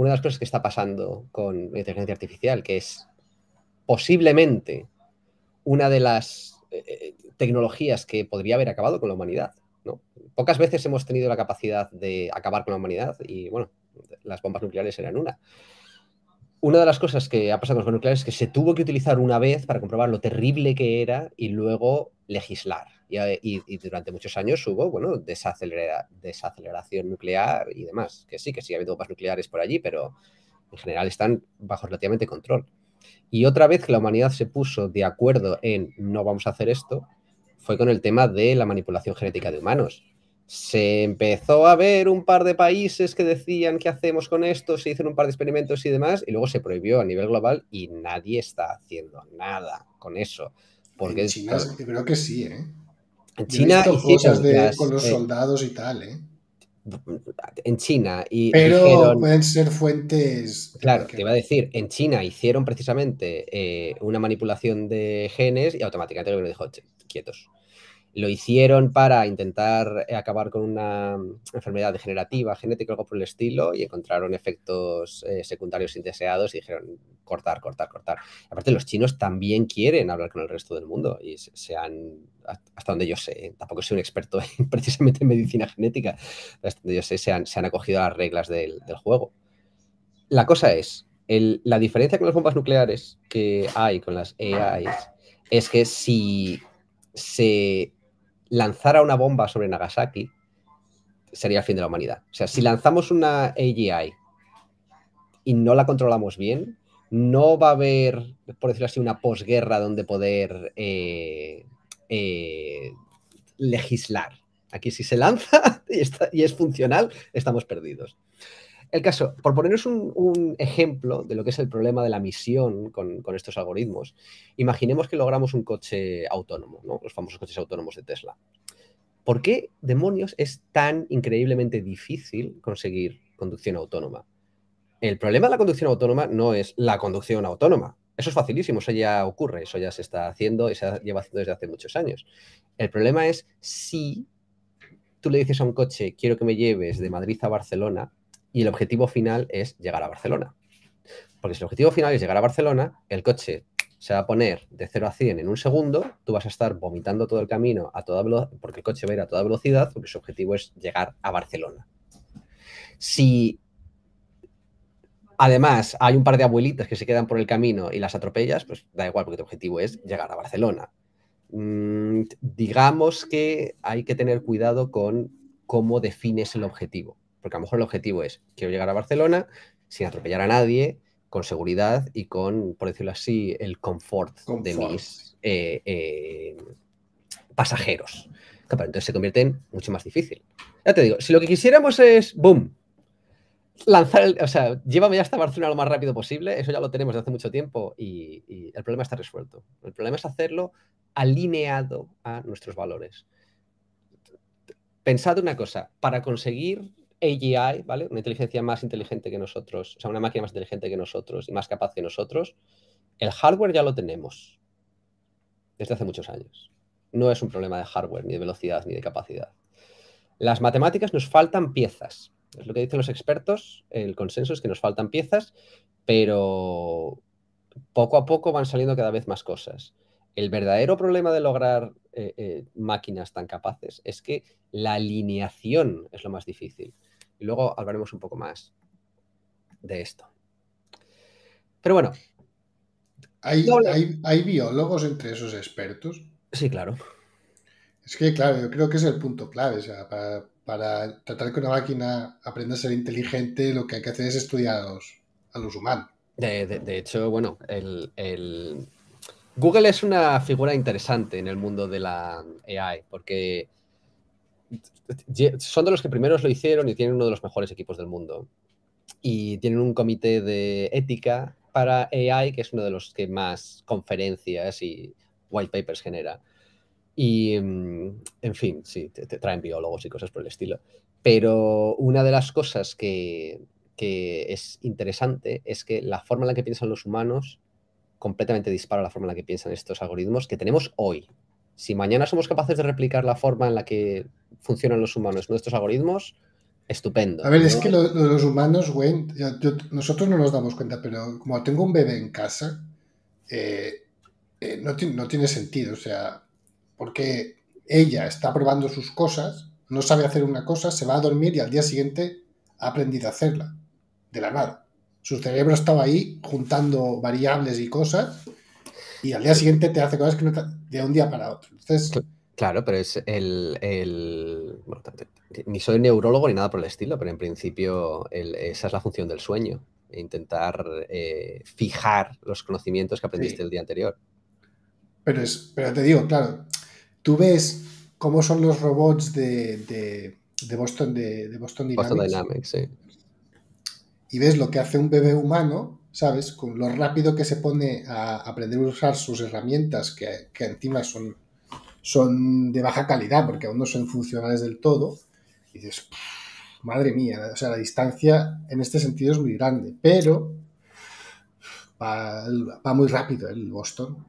una de las cosas que está pasando con inteligencia artificial, que es posiblemente una de las eh, eh, tecnologías que podría haber acabado con la humanidad. ¿no? Pocas veces hemos tenido la capacidad de acabar con la humanidad y, bueno, las bombas nucleares eran una. Una de las cosas que ha pasado con las bombas nucleares es que se tuvo que utilizar una vez para comprobar lo terrible que era y luego legislar y, durante muchos años hubo, bueno, desaceleración nuclear y demás, que sí, que sí, ha habido bombas nucleares por allí, pero en general están bajo relativamente control. Y otra vez que la humanidad se puso de acuerdo en no vamos a hacer esto, fue con el tema de la manipulación genética de humanos. Se empezó a ver un par de países que decían qué hacemos con esto, se hicieron un par de experimentos y demás, y luego se prohibió a nivel global y nadie está haciendo nada con eso. Porque en China creo que sí, ¿eh? En China cosas de, con los eh, soldados y tal, ¿eh? En China y pero pueden ser fuentes. Claro, te iba a decir, en China hicieron precisamente eh, una manipulación de genes y automáticamente el gobierno dijo quietos. Lo hicieron para intentar eh, acabar con una mm, enfermedad degenerativa, genética, algo por el estilo, y encontraron efectos eh, secundarios indeseados y dijeron cortar, cortar, cortar. Aparte, los chinos también quieren hablar con el resto del mundo y se han, hasta donde yo sé, tampoco soy un experto precisamente en medicina genética, hasta donde yo sé, se han, acogido a las reglas del, juego. La cosa es, el, la diferencia con las bombas nucleares que hay con las AIs es que si se lanzara una bomba sobre Nagasaki, sería el fin de la humanidad. O sea, si lanzamos una AGI y no la controlamos bien, no va a haber, por decirlo así, una posguerra donde poder eh, eh, legislar. Aquí si se lanza y es funcional, estamos perdidos. El caso, por poneros un, ejemplo de lo que es el problema de la misión con, estos algoritmos, imaginemos que logramos un coche autónomo, los famosos coches autónomos de Tesla. ¿Por qué demonios es tan increíblemente difícil conseguir conducción autónoma? El problema de la conducción autónoma no es la conducción autónoma. Eso es facilísimo, eso ya ocurre, eso ya se está haciendo y se lleva haciendo desde hace muchos años. El problema es si tú le dices a un coche, quiero que me lleves de Madrid a Barcelona, y el objetivo final es llegar a Barcelona. Porque si el objetivo final es llegar a Barcelona, el coche se va a poner de 0 a 100 en un segundo, tú vas a estar vomitando todo el camino a toda velocidad, porque el coche va a ir a toda velocidad, porque su objetivo es llegar a Barcelona. Si además hay un par de abuelitas que se quedan por el camino y las atropellas, pues da igual, porque tu objetivo es llegar a Barcelona. Mm, digamos que hay que tener cuidado con cómo defines el objetivo. Porque a lo mejor el objetivo es, quiero llegar a Barcelona sin atropellar a nadie, con seguridad y con, por decirlo así, el confort, de mis eh, eh, pasajeros. entonces se convierte en mucho más difícil. Ya te digo, si lo que quisiéramos es, boom, lanzar, el, o sea, llévame ya hasta Barcelona lo más rápido posible, eso ya lo tenemos desde hace mucho tiempo y, y el problema está resuelto. El problema es hacerlo alineado a nuestros valores. Pensad una cosa, para conseguir AGI, ¿vale? Una inteligencia más inteligente que nosotros, o sea, una máquina más inteligente que nosotros y más capaz que nosotros, el hardware ya lo tenemos desde hace muchos años. No es un problema de hardware, ni de velocidad, ni de capacidad. Las matemáticas nos faltan piezas. Es lo que dicen los expertos, el consenso es que nos faltan piezas, pero poco a poco van saliendo cada vez más cosas. El verdadero problema de lograr eh, eh, máquinas tan capaces es que la alineación es lo más difícil. Y luego hablaremos un poco más de esto. Pero bueno. ¿Hay, biólogos entre esos expertos? Sí, claro. Es que, claro, yo creo que es el punto clave. para, tratar que una máquina aprenda a ser inteligente, lo que hay que hacer es estudiar a los, humanos. De, hecho, bueno, el... Google es una figura interesante en el mundo de la AI, porque son de los que primeros lo hicieron y tienen uno de los mejores equipos del mundo. Y tienen un comité de ética para AI, que es uno de los que más conferencias y white papers genera. Y, mm, en fin, sí, te, traen biólogos y cosas por el estilo. Pero una de las cosas que, que es interesante es que la forma en la que piensan los humanos completamente dispara la forma en la que piensan estos algoritmos que tenemos hoy si mañana somos capaces de replicar la forma en la que funcionan los humanos, nuestros algoritmos, estupendo. A ver, es que los humanos, güey, nosotros no nos damos cuenta, pero como tengo un bebé en casa, eh, eh, no, no, tiene sentido, o sea, porque ella está probando sus cosas, no sabe hacer una cosa, se va a dormir y al día siguiente ha aprendido a hacerla, de la nada. Su cerebro estaba ahí juntando variables y cosas y al día siguiente te hace cosas que no te, de un día para otro. Claro, pero es el. ni soy neurólogo ni nada por el estilo, pero en principio esa es la función del sueño. Intentar eh, fijar los conocimientos que aprendiste el día anterior. Pero, es, pero te digo, claro, tú ves cómo son los robots de, Boston, de, de, Boston Dynamics. Boston sí. Y ves lo que hace un bebé humano ¿sabes? Con lo rápido que se pone a aprender a usar sus herramientas, que, encima son, son de baja calidad, porque aún no son funcionales del todo, y dices, madre mía, o sea, la distancia en este sentido es muy grande, pero va, muy rápido ¿eh? el Boston.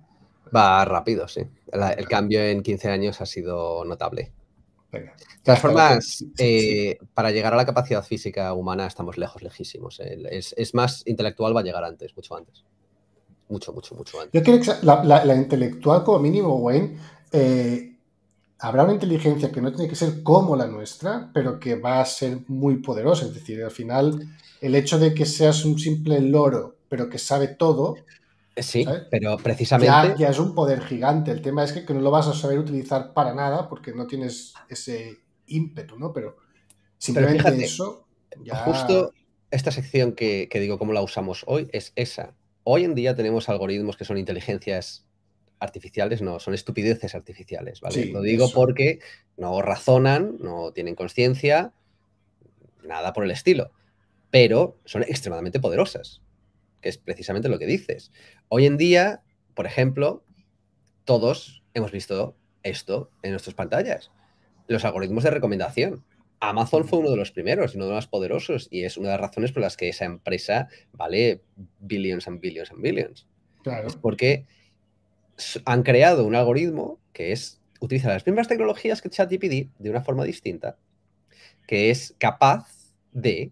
Va rápido, sí. El, el cambio en 15 años ha sido notable. Venga. De formas, eh, para llegar a la capacidad física humana estamos lejos, lejísimos. Eh. Es, más, intelectual va a llegar antes, mucho antes. Mucho, mucho, mucho antes. Yo creo que la, intelectual, como mínimo, Wayne, eh, habrá una inteligencia que no tiene que ser como la nuestra, pero que va a ser muy poderosa. Es decir, al final, el hecho de que seas un simple loro, pero que sabe todo, Sí, ¿Eh? pero precisamente. Ya, es un poder gigante. El tema es que, no lo vas a saber utilizar para nada porque no tienes ese ímpetu, ¿no? Pero simplemente eso. Ya... Justo esta sección que, digo, cómo la usamos hoy, es esa. Hoy en día tenemos algoritmos que son inteligencias artificiales no, son estupideces artificiales, ¿vale? Lo digo porque no razonan, no tienen conciencia, nada por el estilo, pero son extremadamente poderosas que es precisamente lo que dices. Hoy en día, por ejemplo, todos hemos visto esto en nuestras pantallas, los algoritmos de recomendación. Amazon fue uno de los primeros, uno de los más poderosos, y es una de las razones por las que esa empresa vale billions and billions and billions. Claro. Es porque han creado un algoritmo que es utiliza las mismas tecnologías que ChatGPT de una forma distinta, que es capaz de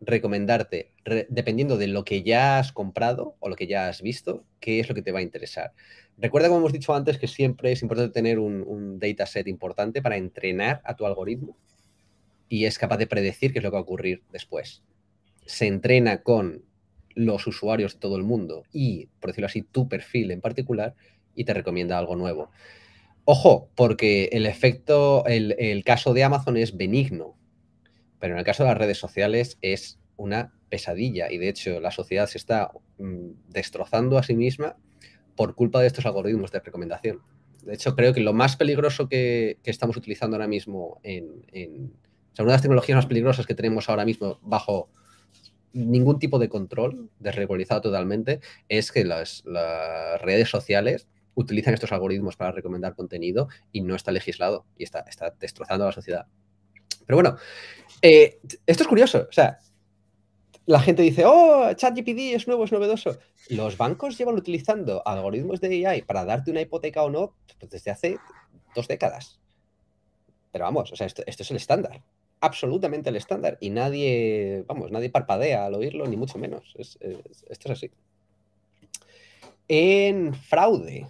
recomendarte, dependiendo de lo que ya has comprado o lo que ya has visto, qué es lo que te va a interesar. Recuerda, como hemos dicho antes, que siempre es importante tener un, dataset importante para entrenar a tu algoritmo y es capaz de predecir qué es lo que va a ocurrir después. Se entrena con los usuarios de todo el mundo y, por decirlo así, tu perfil en particular y te recomienda algo nuevo. Ojo, porque el efecto, el, el caso de Amazon es benigno pero en el caso de las redes sociales es una pesadilla y de hecho la sociedad se está mm, destrozando a sí misma por culpa de estos algoritmos de recomendación. De hecho, creo que lo más peligroso que, estamos utilizando ahora mismo en, o sea, una de las tecnologías más peligrosas que tenemos ahora mismo bajo ningún tipo de control, desregularizado totalmente, es que las, redes sociales utilizan estos algoritmos para recomendar contenido y no está legislado y está destrozando a la sociedad. Pero bueno, eh, esto es curioso. O sea, la gente dice, oh, ChatGPT es nuevo, es novedoso. Los bancos llevan utilizando algoritmos de AI para darte una hipoteca o no pues, desde hace dos décadas. Pero vamos, o sea, esto, es el estándar. Absolutamente el estándar. Y nadie, vamos, nadie parpadea al oírlo, ni mucho menos. esto es así. En fraude,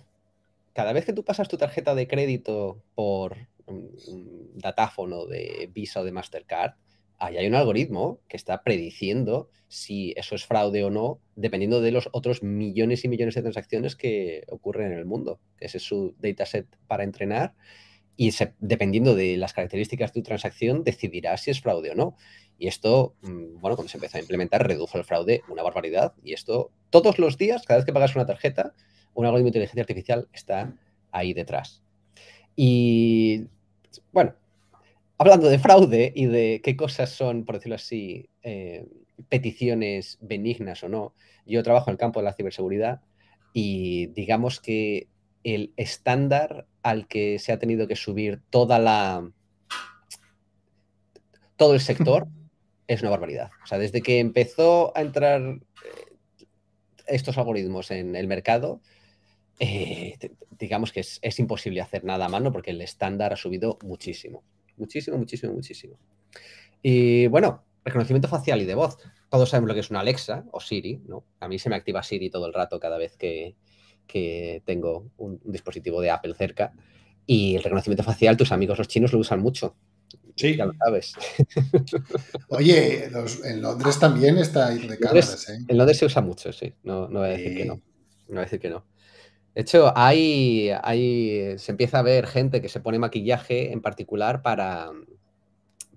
cada vez que tú pasas tu tarjeta de crédito por un, datáfono de Visa o de Mastercard, ahí hay un algoritmo que está prediciendo si eso es fraude o no, dependiendo de los otros millones y millones de transacciones que ocurren en el mundo. Ese es su dataset para entrenar y dependiendo de las características de tu transacción decidirá si es fraude o no. Y esto, mm, bueno, cuando se empezó a implementar, redujo el fraude una barbaridad. Y esto todos los días, cada vez que pagas una tarjeta, un algoritmo de inteligencia artificial está ahí detrás. Y bueno, hablando de fraude y de qué cosas son, por decirlo así, eh, peticiones benignas o no, yo trabajo en el campo de la ciberseguridad y digamos que el estándar al que se ha tenido que subir toda la todo el sector es una barbaridad. O sea, desde que empezó a entrar eh, estos algoritmos en el mercado, eh, digamos que es, imposible hacer nada a mano porque el estándar ha subido muchísimo. Muchísimo, muchísimo, muchísimo. Y bueno, reconocimiento facial y de voz. Todos sabemos lo que es una Alexa o Siri, ¿no? A mí se me activa Siri todo el rato cada vez que, tengo un, dispositivo de Apple cerca. Y el reconocimiento facial, tus amigos los chinos lo usan mucho. Sí. Ya lo sabes. Oye, los, en Londres también está ir de ¿eh? En Londres se usa mucho, sí. No, voy a decir que no. No voy a decir que no. De hecho, hay, hay, se empieza a ver gente que se pone maquillaje en particular para,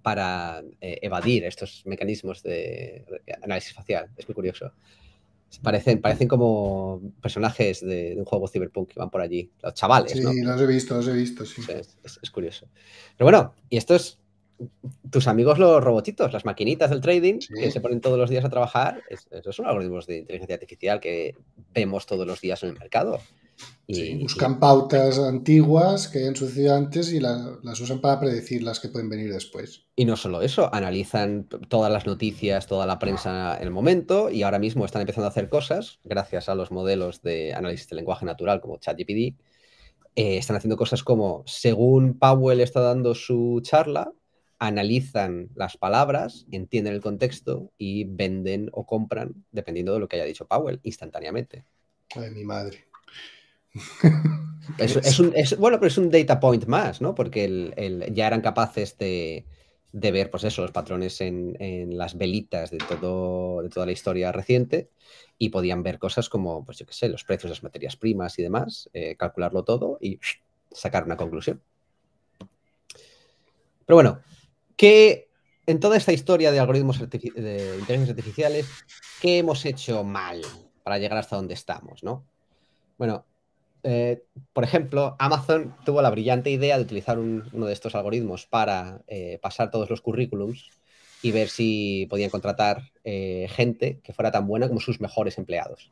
para eh, evadir estos mecanismos de análisis facial. Es muy curioso. Parecen, parecen como personajes de, un juego cyberpunk que van por allí. Los chavales, sí, los he visto, los he visto, sí. Es, curioso. Pero bueno, y estos, tus amigos los robotitos, las maquinitas del trading, que se ponen todos los días a trabajar, esos son algoritmos de inteligencia artificial que vemos todos los días en el mercado buscan pautas antiguas que hayan sucedido antes y las usan para predecir las que pueden venir después. Y no solo eso, analizan todas las noticias, toda la prensa en el momento y ahora mismo están empezando a hacer cosas, gracias a los modelos de análisis de lenguaje natural como ChatGPD eh, están haciendo cosas como, según Powell está dando su charla, analizan las palabras, entienden el contexto y venden o compran, dependiendo de lo que haya dicho Powell, instantáneamente. Ay, mi madre bueno, pero es un data point más, ¿no? Porque ya eran capaces de, ver, pues eso, los patrones en, las velitas de, toda la historia reciente y podían ver cosas como, pues yo qué sé, los precios de las materias primas y demás, eh, calcularlo todo y sacar una conclusión. Pero bueno, que en toda esta historia de algoritmos de inteligencias artificiales, ¿qué hemos hecho mal para llegar hasta donde estamos, no? Bueno, eh, por ejemplo, Amazon tuvo la brillante idea de utilizar uno de estos algoritmos para eh, pasar todos los currículums y ver si podían contratar eh, gente que fuera tan buena como sus mejores empleados.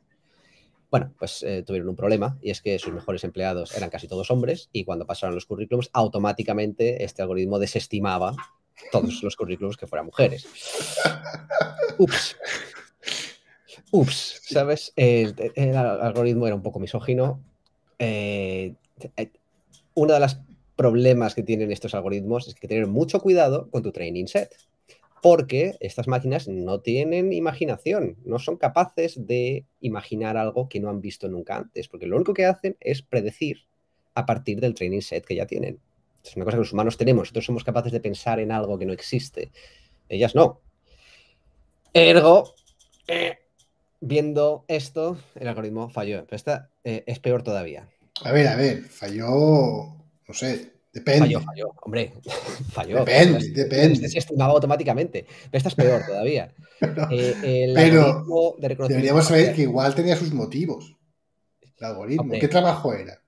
Bueno, pues tuvieron un problema y es que sus mejores empleados eran casi todos hombres y cuando pasaron los currículums automáticamente este algoritmo desestimaba todos los currículums que fueran mujeres. Ups ups, ¿sabes? el, algoritmo era un poco misógino eh, eh, uno de los problemas que tienen estos algoritmos es que tener mucho cuidado con tu training set, porque estas máquinas no tienen imaginación, no son capaces de imaginar algo que no han visto nunca antes, porque lo único que hacen es predecir a partir del training set que ya tienen. Es una cosa que los humanos tenemos, nosotros somos capaces de pensar en algo que no existe, ellas no. Ergo, eh, viendo esto, el algoritmo falló. Pero esta eh, es peor todavía. A ver, a ver, falló, no sé, depende. Falló, falló, hombre, falló. Depende, depende. se estimaba automáticamente, pero esta es peor todavía. Eh, pero deberíamos saber que igual tenía sus motivos. El algoritmo, ¿qué trabajo era?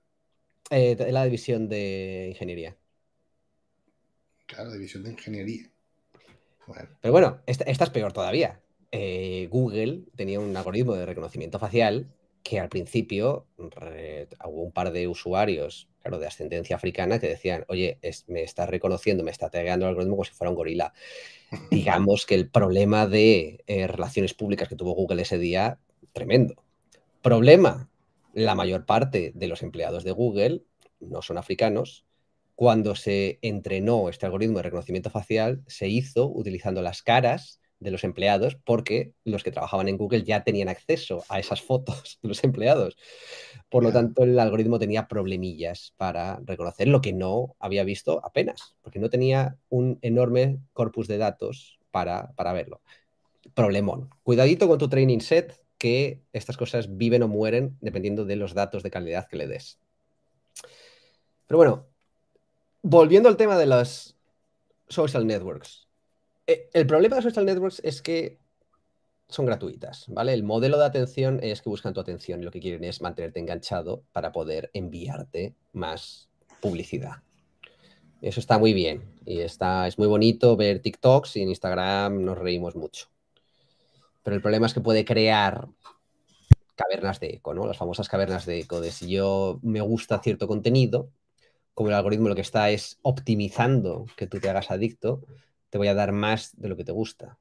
Eh, la división de ingeniería. Claro, división de ingeniería. Pero bueno, esta es peor todavía. Eh, Google tenía un algoritmo de reconocimiento facial que al principio hubo un par de usuarios, claro, de ascendencia africana que decían, oye, me está reconociendo, me está pegando el algoritmo como si fuera un gorila. Digamos que el problema de eh, relaciones públicas que tuvo Google ese día, tremendo. Problema, la mayor parte de los empleados de Google no son africanos. Cuando se entrenó este algoritmo de reconocimiento facial, se hizo utilizando las caras de los empleados porque los que trabajaban en Google ya tenían acceso a esas fotos de los empleados. Por lo tanto, el algoritmo tenía problemillas para reconocer lo que no había visto apenas, porque no tenía un enorme corpus de datos para, para verlo. Problemón. Cuidadito con tu training set, que estas cosas viven o mueren dependiendo de los datos de calidad que le des. Pero bueno, volviendo al tema de las social networks eh, el problema de social networks es que son gratuitas, ¿vale? El modelo de atención es que buscan tu atención y lo que quieren es mantenerte enganchado para poder enviarte más publicidad. Eso está muy bien y está, es muy bonito ver TikToks y en Instagram nos reímos mucho. Pero el problema es que puede crear cavernas de eco, ¿no? Las famosas cavernas de eco de si yo me gusta cierto contenido, como el algoritmo lo que está es optimizando que tú te hagas adicto, te voy a dar más de lo que te gusta.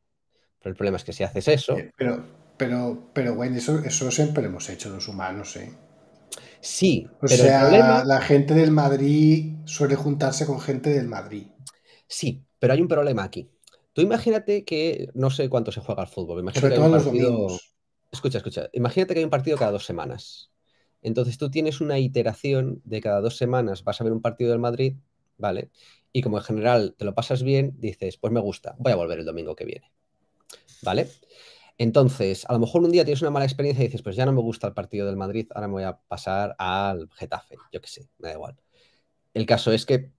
Pero el problema es que si haces eh, eso. Pero, pero, pero bueno, eso, eso siempre lo hemos hecho los humanos, ¿eh? Sí. O sea, la gente del Madrid suele juntarse con gente del Madrid. Sí, pero hay un problema aquí. Tú imagínate que no sé cuánto se juega al fútbol. Imagínate partido... Escucha, escucha. Imagínate que hay un partido cada dos semanas. Entonces tú tienes una iteración de cada dos semanas vas a ver un partido del Madrid ¿vale? Y como en general te lo pasas bien, dices, pues me gusta, voy a volver el domingo que viene, ¿vale? Entonces, a lo mejor un día tienes una mala experiencia y dices, pues ya no me gusta el partido del Madrid, ahora me voy a pasar al Getafe, yo qué sé, me da igual. El caso es que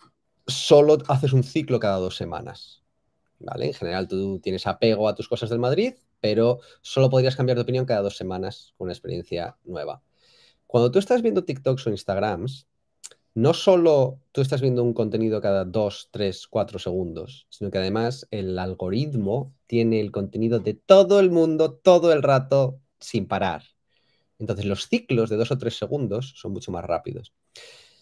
solo haces un ciclo cada dos semanas, ¿vale? En general tú tienes apego a tus cosas del Madrid, pero solo podrías cambiar de opinión cada dos semanas con una experiencia nueva. Cuando tú estás viendo TikToks o Instagrams, no solo tú estás viendo un contenido cada 2, 3, 4 segundos, sino que además el algoritmo tiene el contenido de todo el mundo todo el rato sin parar. Entonces los ciclos de 2 o 3 segundos son mucho más rápidos.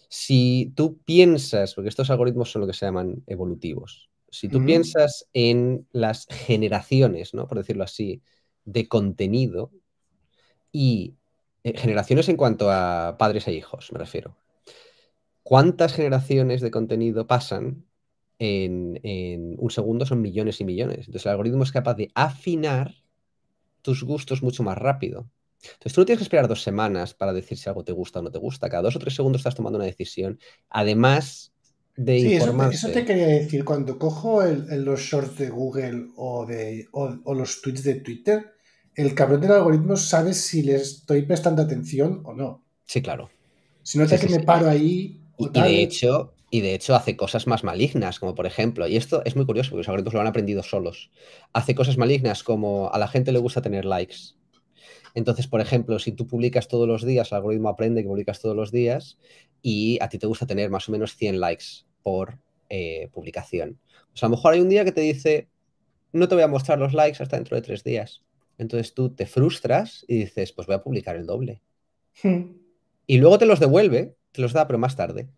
Si tú piensas, porque estos algoritmos son lo que se llaman evolutivos, si tú piensas en las generaciones, ¿no? por decirlo así, de contenido y eh, generaciones en cuanto a padres e hijos, me refiero ¿Cuántas generaciones de contenido pasan en, un segundo? Son millones y millones. Entonces el algoritmo es capaz de afinar tus gustos mucho más rápido. Entonces tú no tienes que esperar dos semanas para decir si algo te gusta o no te gusta. Cada dos o tres segundos estás tomando una decisión. Además de sí, Eso, te, eso quería decir. Cuando cojo los shorts de Google o, de, los tweets de Twitter, el cabrón del algoritmo sabe si le estoy prestando atención o no. Sí, claro. Si no, es que me paro ahí y, de ¿eh? hecho, y de hecho hace cosas más malignas, como por ejemplo, y esto es muy curioso porque los algoritmos lo han aprendido solos, hace cosas malignas como a la gente le gusta tener likes. Entonces, por ejemplo, si tú publicas todos los días, el algoritmo aprende que publicas todos los días y a ti te gusta tener más o menos 100 likes por eh, publicación publicación. Pues sea, a lo mejor hay un día que te dice, no te voy a mostrar los likes hasta dentro de tres días. Entonces tú te frustras y dices, pues voy a publicar el doble. Hmm. Y luego te los devuelve los da, pero más tarde.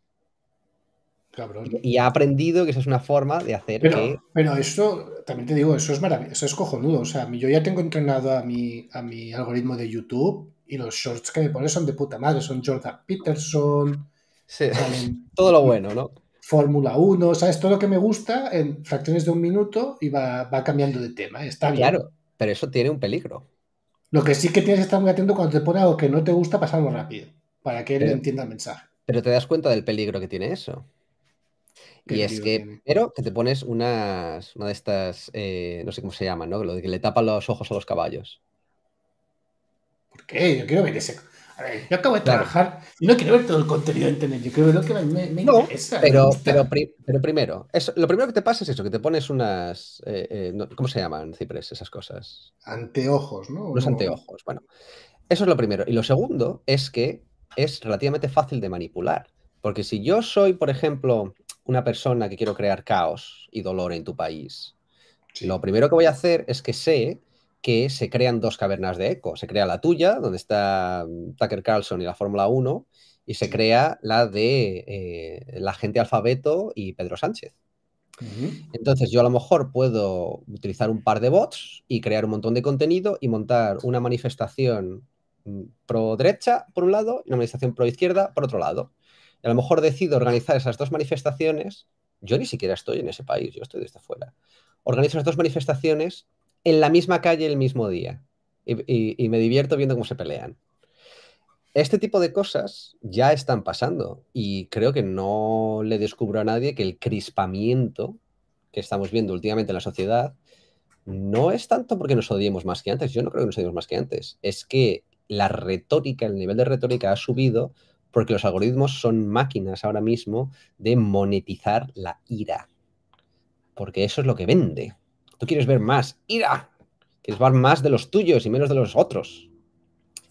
Y ha aprendido que esa es una forma de hacer pero, que... Pero eso, también te digo, eso es maravilloso, es cojonudo. O sea, yo ya tengo entrenado a mi, a mi algoritmo de YouTube y los shorts que me pones son de puta madre. Son Jordan Peterson. todo lo bueno, ¿no? Fórmula 1, ¿sabes? Todo lo que me gusta en fracciones de un minuto y va, cambiando de tema. Está ah, bien. Claro, pero eso tiene un peligro. Lo que sí que tienes que estar muy atento cuando te pone algo que no te gusta, pasarlo rápido, para que él entienda el mensaje. Pero te das cuenta del peligro que tiene eso. Y es que, pero que te pones unas, una de estas, eh, no sé cómo se llaman, ¿no? Lo de que le tapa los ojos a los caballos. ¿Por qué? Yo quiero ver ese. A ver, yo acabo de trabajar y no quiero ver todo el contenido de internet. Yo quiero ver lo que me, no, interesa. Pero, pero, pero, primero, eso, lo primero que te pasa es eso, que te pones unas. Eh, eh, ¿Cómo se llaman, Cipres, esas cosas? Anteojos, ¿no? Los anteojos, bueno. Eso es lo primero. Y lo segundo es que es relativamente fácil de manipular. Porque si yo soy, por ejemplo, una persona que quiero crear caos y dolor en tu país, lo primero que voy a hacer es que sé que se crean dos cavernas de eco. Se crea la tuya, donde está mm, Tucker Carlson y la Fórmula 1, y se crea la de eh, la gente alfabeto y Pedro Sánchez. Entonces yo a lo mejor puedo utilizar un par de bots y crear un montón de contenido y montar una manifestación pro derecha por un lado y una manifestación pro izquierda por otro lado. Y a lo mejor decido organizar esas dos manifestaciones. Yo ni siquiera estoy en ese país, yo estoy desde fuera. Organizo las dos manifestaciones en la misma calle el mismo día y, y me divierto viendo cómo se pelean. Este tipo de cosas ya están pasando y creo que no le descubro a nadie que el crispamiento que estamos viendo últimamente en la sociedad no es tanto porque nos odiemos más que antes, yo no creo que nos odiemos más que antes, es que la retórica, el nivel de retórica ha subido porque los algoritmos son máquinas ahora mismo de monetizar la ira. Porque eso es lo que vende. Tú quieres ver más ira. Quieres ver más de los tuyos y menos de los otros.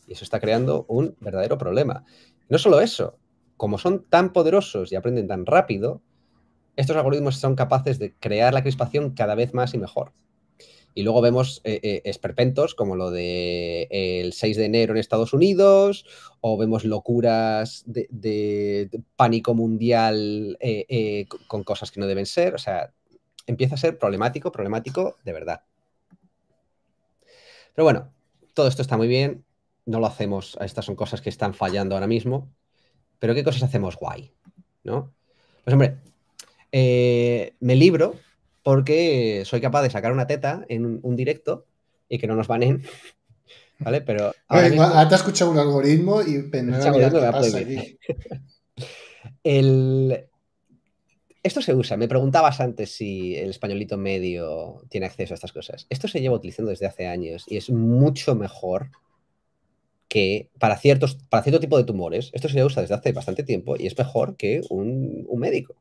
Y eso está creando un verdadero problema. no solo eso, como son tan poderosos y aprenden tan rápido, estos algoritmos son capaces de crear la crispación cada vez más y mejor. Y luego vemos eh, eh, esperpentos como lo de eh, el 6 de enero en Estados Unidos, o vemos locuras de, pánico mundial con cosas que no deben ser. O sea, empieza a ser problemático, problemático de verdad. Pero bueno, todo esto está muy bien, no lo hacemos, estas son cosas que están fallando ahora mismo, pero ¿qué cosas hacemos guay? ¿No? Pues hombre, me libro porque soy capaz de sacar una teta en un directo y que no nos banen. ¿Vale? Pero. Ahora te ha escuchado un algoritmo y Esto se usa. Me preguntabas antes si el españolito medio tiene acceso a estas cosas. Esto se lleva utilizando desde hace años y es mucho mejor que para, ciertos, para cierto tipo de tumores. Esto se usa desde hace bastante tiempo y es mejor que un médico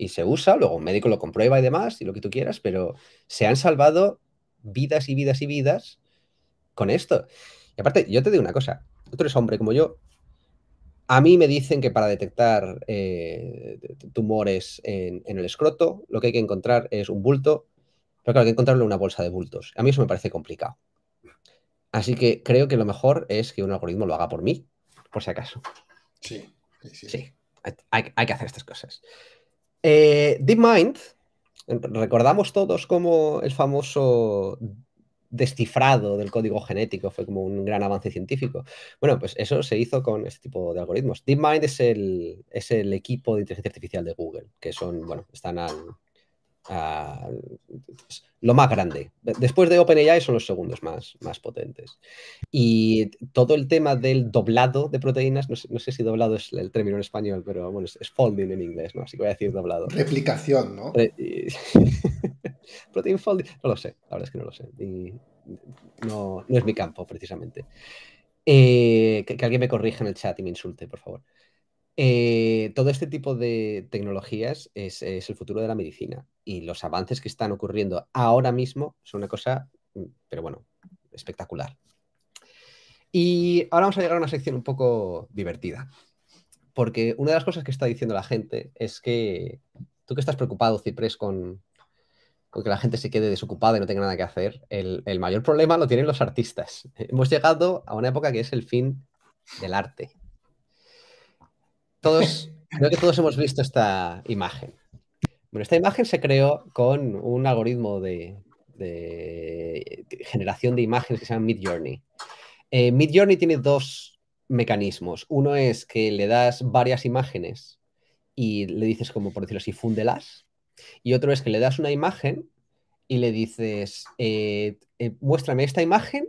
y se usa, luego un médico lo comprueba y demás, y lo que tú quieras, pero se han salvado vidas y vidas y vidas con esto. Y aparte, yo te digo una cosa, tú eres hombre como yo, a mí me dicen que para detectar eh, tumores en, el escroto, lo que hay que encontrar es un bulto, pero claro, hay que encontrarle una bolsa de bultos. A mí eso me parece complicado. Así que creo que lo mejor es que un algoritmo lo haga por mí, por si acaso. Sí, sí, sí. sí hay que hacer estas cosas. Eh, DeepMind, recordamos todos como el famoso descifrado del código genético fue como un gran avance científico. Bueno, pues eso se hizo con este tipo de algoritmos. DeepMind es el, es el equipo de inteligencia artificial de Google, que son, bueno, están al, pues, lo más grande. Después de OpenAI son los segundos más, más potentes. Y todo el tema del doblado de proteínas, no sé, si doblado es el término en español, pero bueno, es, folding en inglés, ¿no? Así que voy a decir doblado. Replicación, ¿no? folding, no lo sé, la verdad es que no lo sé. no, es mi campo, precisamente. Eh, que, alguien me corrija en el chat y me insulte, por favor. Eh, todo este tipo de tecnologías es, el futuro de la medicina y los avances que están ocurriendo ahora mismo son una cosa, mm, pero bueno, espectacular. Y ahora vamos a llegar a una sección un poco divertida, porque una de las cosas que está diciendo la gente es que tú que estás preocupado, Ciprés, con, que la gente se quede desocupada y no tenga nada que hacer, el mayor problema lo tienen los artistas. Hemos llegado a una época que es el fin del arte todos, creo que todos hemos visto esta imagen. Bueno, esta imagen se creó con un algoritmo de, generación de imágenes que se llama Mid Journey. Eh, Mid tiene dos mecanismos. Uno es que le das varias imágenes y le dices, como por decirlo así, fúndelas. Y otro es que le das una imagen y le dices, eh, eh, muéstrame esta imagen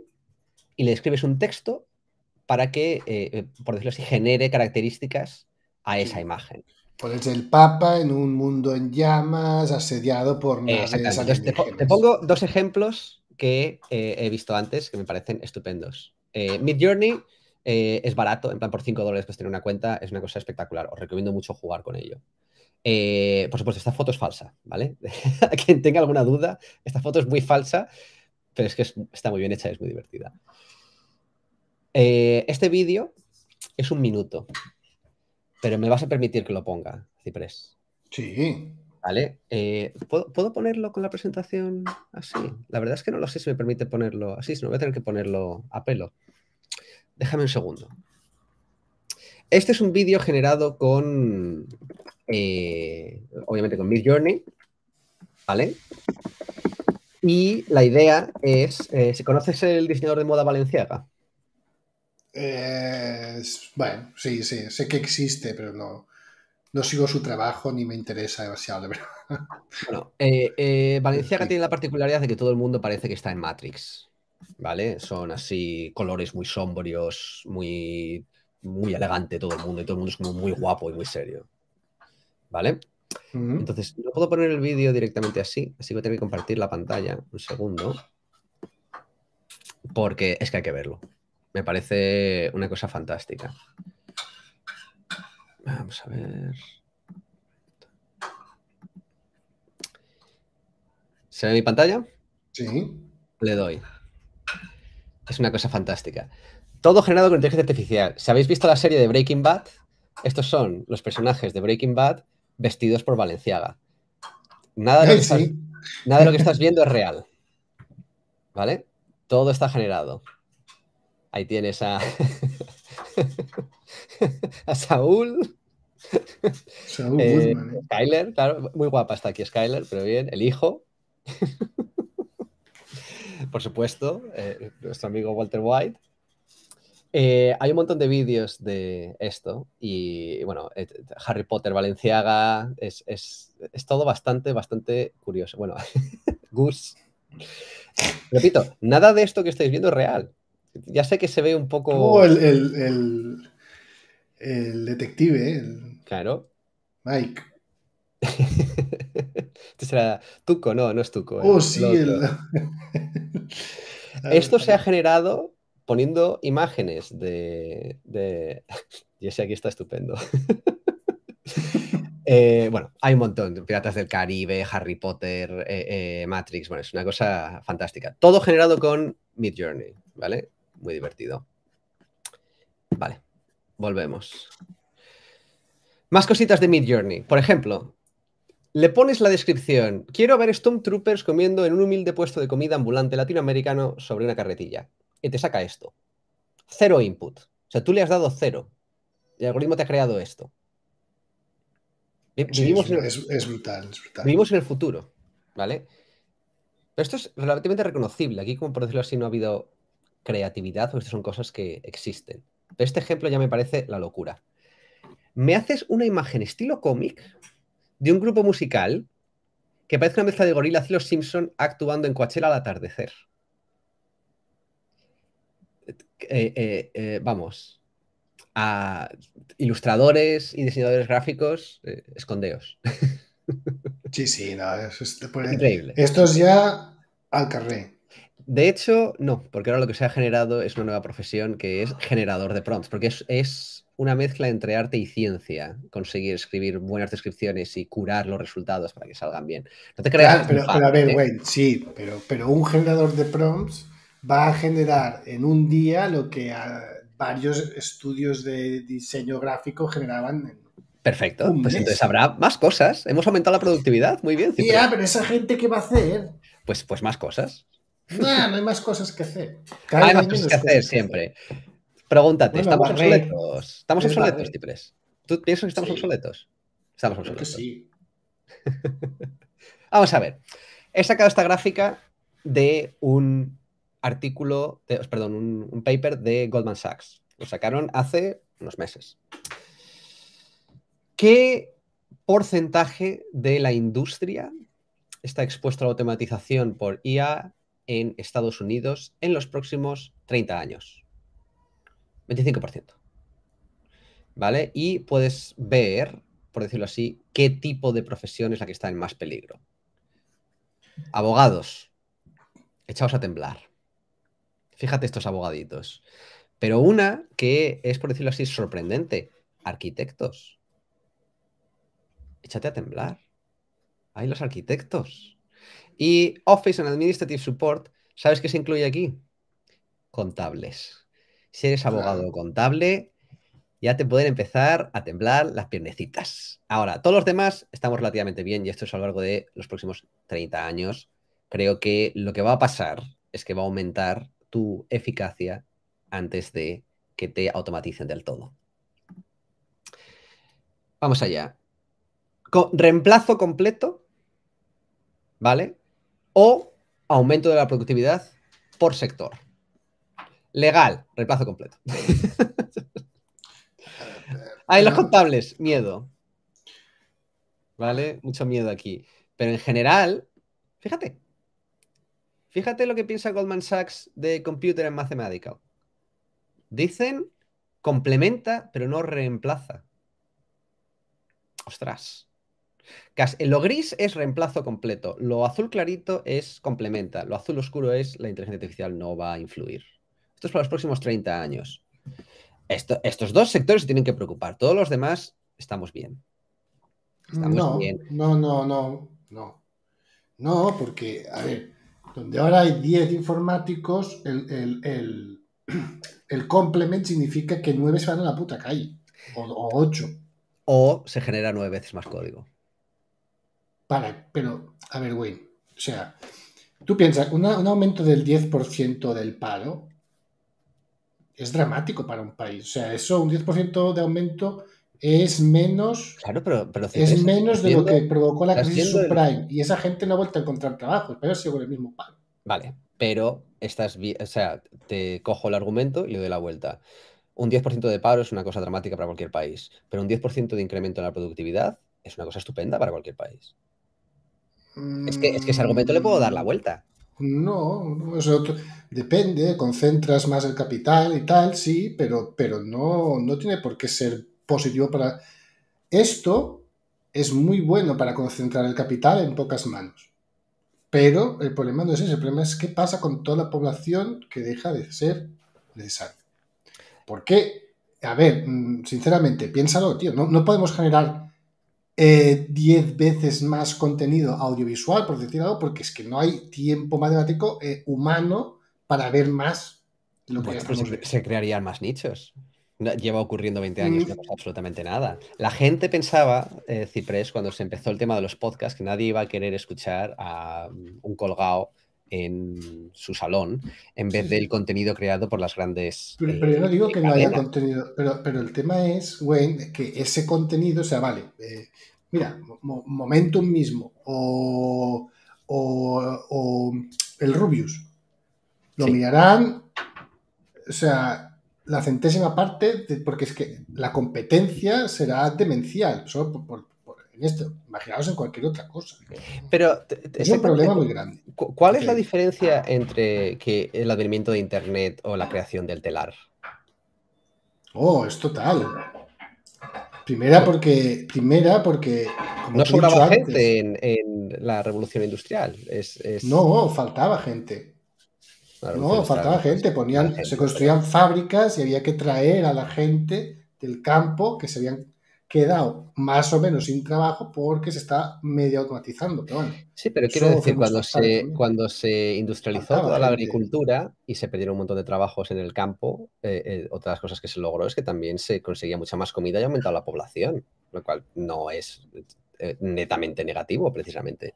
y le escribes un texto para que, por decirlo así, genere características a esa imagen. Por el Papa en un mundo en llamas, asediado por eh, te, pongo dos ejemplos que eh, he visto antes que me parecen estupendos. Eh, Mid Journey es barato, en plan por 5 dólares puedes tener una cuenta, es una cosa espectacular, os recomiendo mucho jugar con ello. por supuesto, esta foto es falsa, ¿vale? quien tenga alguna duda, esta foto es muy falsa, pero es que está muy bien hecha, es muy divertida. este vídeo es un minuto pero me vas a permitir que lo ponga, Ciprés. Sí. Vale. Eh, ¿puedo, ponerlo con la presentación así? La verdad es que no lo sé si me permite ponerlo así, si no voy a tener que ponerlo a pelo. Déjame un segundo. Este es un vídeo generado con, eh, obviamente con Mid Journey, ¿vale? Y la idea es, eh, ¿se si conoces el diseñador de moda Valenciaga, eh, bueno, sí, sí, sé que existe, pero no, no sigo su trabajo ni me interesa demasiado, eh, eh, Valencia tiene la particularidad de que todo el mundo parece que está en Matrix, ¿vale? Son así colores muy sombrios muy, muy elegante todo el mundo y todo el mundo es como muy guapo y muy serio, ¿vale? Entonces, no puedo poner el vídeo directamente así, así que voy a que compartir la pantalla un segundo, porque es que hay que verlo. Me parece una cosa fantástica. Vamos a ver. ¿Se ve mi pantalla? Sí. Le doy. Es una cosa fantástica. Todo generado con inteligencia artificial. Si habéis visto la serie de Breaking Bad, estos son los personajes de Breaking Bad vestidos por Valenciaga. Nada de lo que, nada de lo que estás viendo es real. ¿Vale? Todo está generado. Ahí tienes a, Saúl. Saúl eh, ¿eh? Skyler, claro, muy guapa está aquí Skyler, pero bien, el hijo. Por supuesto, eh, nuestro amigo Walter White. hay un montón de vídeos de esto y bueno, Harry Potter, Valenciaga, es, es, todo bastante, bastante curioso. Bueno, Gus. Repito, nada de esto que estáis viendo es real. Ya sé que se ve un poco. Como el, el, detective, ¿eh? Claro. Mike. Este será Tuco, no, no es Tuco. ¿eh? Oh, sí. Esto se ha generado poniendo imágenes de. de... y sé aquí está estupendo. Eh, bueno, hay un montón, Piratas del Caribe, Harry Potter, Matrix, bueno, es una cosa fantástica. Todo generado con Mid Journey, ¿vale? muy divertido. Vale, volvemos. Más cositas de Mid Journey. Por ejemplo, le pones la descripción. Quiero ver Stormtroopers comiendo en un humilde puesto de comida ambulante latinoamericano sobre una carretilla. Y te saca esto. Cero input. O sea, tú le has dado cero. El algoritmo te ha creado esto. Vivimos es, en el, brutal, Vivimos en el futuro, ¿vale? esto es relativamente reconocible. Aquí, como por decirlo así, no ha habido creatividad, o estas son cosas que existen. Pero este ejemplo ya me parece la locura. Me haces una imagen estilo cómic de un grupo musical que parece una mezcla de Gorila y los Simpson actuando en Coachella al atardecer. Eh, eh, eh, vamos, a ilustradores y diseñadores gráficos, escondeos. Sí, sí, no, eso Increíble. Esto es ya al carré. De hecho, no, porque ahora lo que se ha generado es una nueva profesión que es generador de prompts, porque es, una mezcla entre arte y ciencia, conseguir escribir buenas descripciones y curar los resultados para que salgan bien. No te creas. pero, a ver, güey, sí, pero, un generador de prompts va a generar en un día lo que varios estudios de diseño gráfico generaban Perfecto, pues entonces habrá más cosas. Hemos aumentado la productividad, muy bien. Ya, pero esa gente, ¿qué va a hacer? Pues, pues más cosas no hay más cosas que hacer. No hay más cosas que hacer siempre. Pregúntate, ¿estamos obsoletos? ¿Estamos obsoletos, Tipres? ¿Tú piensas que estamos obsoletos? Estamos obsoletos. Vamos a ver. He sacado esta gráfica de un artículo, de, perdón, un, un paper de Goldman Sachs. Lo sacaron hace unos meses. ¿Qué porcentaje de la industria está expuesto a la automatización por IA en Estados Unidos en los próximos 30 años. 25%. ¿Vale? Y puedes ver, por decirlo así, qué tipo de profesión es la que está en más peligro. Abogados, echaos a temblar. Fíjate estos abogaditos. Pero una que es, por decirlo así, sorprendente. Arquitectos. Échate a temblar. Hay los arquitectos. Y Office and Administrative Support, ¿sabes qué se incluye aquí? Contables. Si eres abogado contable, ya te pueden empezar a temblar las piernecitas. Ahora, todos los demás estamos relativamente bien y esto es a lo largo de los próximos 30 años. Creo que lo que va a pasar es que va a aumentar tu eficacia antes de que te automaticen del todo. Vamos allá. reemplazo completo, ¿vale? o aumento de la productividad por sector. Legal, reemplazo completo. Hay los contables, miedo. ¿Vale? Mucho miedo aquí. Pero en general, fíjate. Fíjate lo que piensa Goldman Sachs de Computer en Mathematical. Dicen complementa, pero no reemplaza. Ostras. Lo gris es reemplazo completo, lo azul clarito es complementa, lo azul oscuro es la inteligencia artificial no va a influir. Esto es para los próximos 30 años. estos dos sectores se tienen que preocupar, todos los demás estamos bien. no, no, no, no, no. porque, a ver, donde ahora hay 10 informáticos, el, el, complement significa que 9 se van a la puta calle, o 8. O, o se genera nueve veces más código. Vale, pero, a ver, Wayne, o sea, tú piensas, un aumento del 10% del paro es dramático para un país. O sea, eso, un 10% de aumento es menos, claro, pero, es menos de lo que provocó la crisis subprime. Y esa gente no ha vuelto a encontrar trabajo, pero sigue el mismo paro. Vale, pero estás, o sea, te cojo el argumento y le doy la vuelta. Un 10% de paro es una cosa dramática para cualquier país, pero un 10% de incremento en la productividad es una cosa estupenda para cualquier país. Es que, ese argumento le puedo dar la vuelta. No, depende, concentras más el capital y tal, sí, pero, pero no, no tiene por qué ser positivo para... Esto es muy bueno para concentrar el capital en pocas manos. Pero el problema no es ese, el problema es qué pasa con toda la población que deja de ser necesaria. Porque, a ver, mm, sinceramente, piénsalo, tío, no, no podemos generar 10 eh, veces más contenido audiovisual, por decir algo, porque es que no hay tiempo matemático eh, humano para ver más lo que pues se, crearían más nichos lleva ocurriendo 20 años, no pasa absolutamente nada. La gente pensaba, eh, Ciprés, cuando se empezó el tema de los podcasts, que nadie iba a querer escuchar a mm, un colgado en su salón en vez del contenido creado por las grandes. Pero, eh, yo no digo que no haya contenido, pero, el tema es, Wayne, que ese contenido, o sea, vale, mira, mo Momentum mismo o, el Rubius, lo mirarán, o sea, la centésima parte, porque es que la competencia será demencial, por, en esto, imaginaos en cualquier otra cosa. Pero es un este problema muy grande. ¿Cuál es la diferencia entre que el advenimiento de Internet o la creación del telar? Oh, es total. Primera porque, primera porque no gente en, la revolución industrial. Es, No, faltaba gente. No, faltaba gente. Ponían, gente, se construían fábricas y había que traer a la gente del campo que se habían quedado más o menos sin trabajo porque se está medio automatizando. sí, pero quiero decir, cuando se, cuando se industrializó toda la agricultura y se perdieron un montón de trabajos en el campo, eh, eh, otras cosas que se logró es que también se conseguía mucha más comida y aumentaba la población, lo cual no es eh, netamente negativo, precisamente.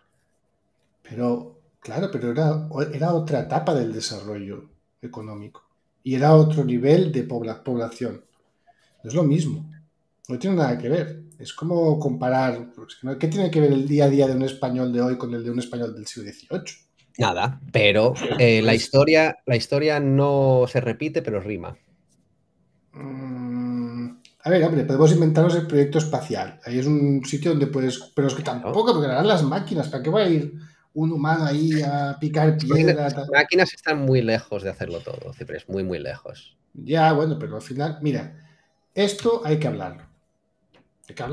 Pero, claro, pero era, era otra etapa del desarrollo económico y era otro nivel de población. No es lo mismo. No tiene nada que ver. Es como comparar. ¿Qué tiene que ver el día a día de un español de hoy con el de un español del siglo XVIII? Nada, pero eh, la, pues historia, la historia no se repite, pero rima. Mm, a ver, hombre, podemos inventarnos el proyecto espacial. Ahí es un sitio donde puedes. Pero es que tampoco, porque harán las máquinas. ¿Para qué va a ir un humano ahí a picar piedra? Las máquinas están muy lejos de hacerlo todo, Cipres, muy, muy lejos. Ya, bueno, pero al final, mira, esto hay que hablarlo. Hay que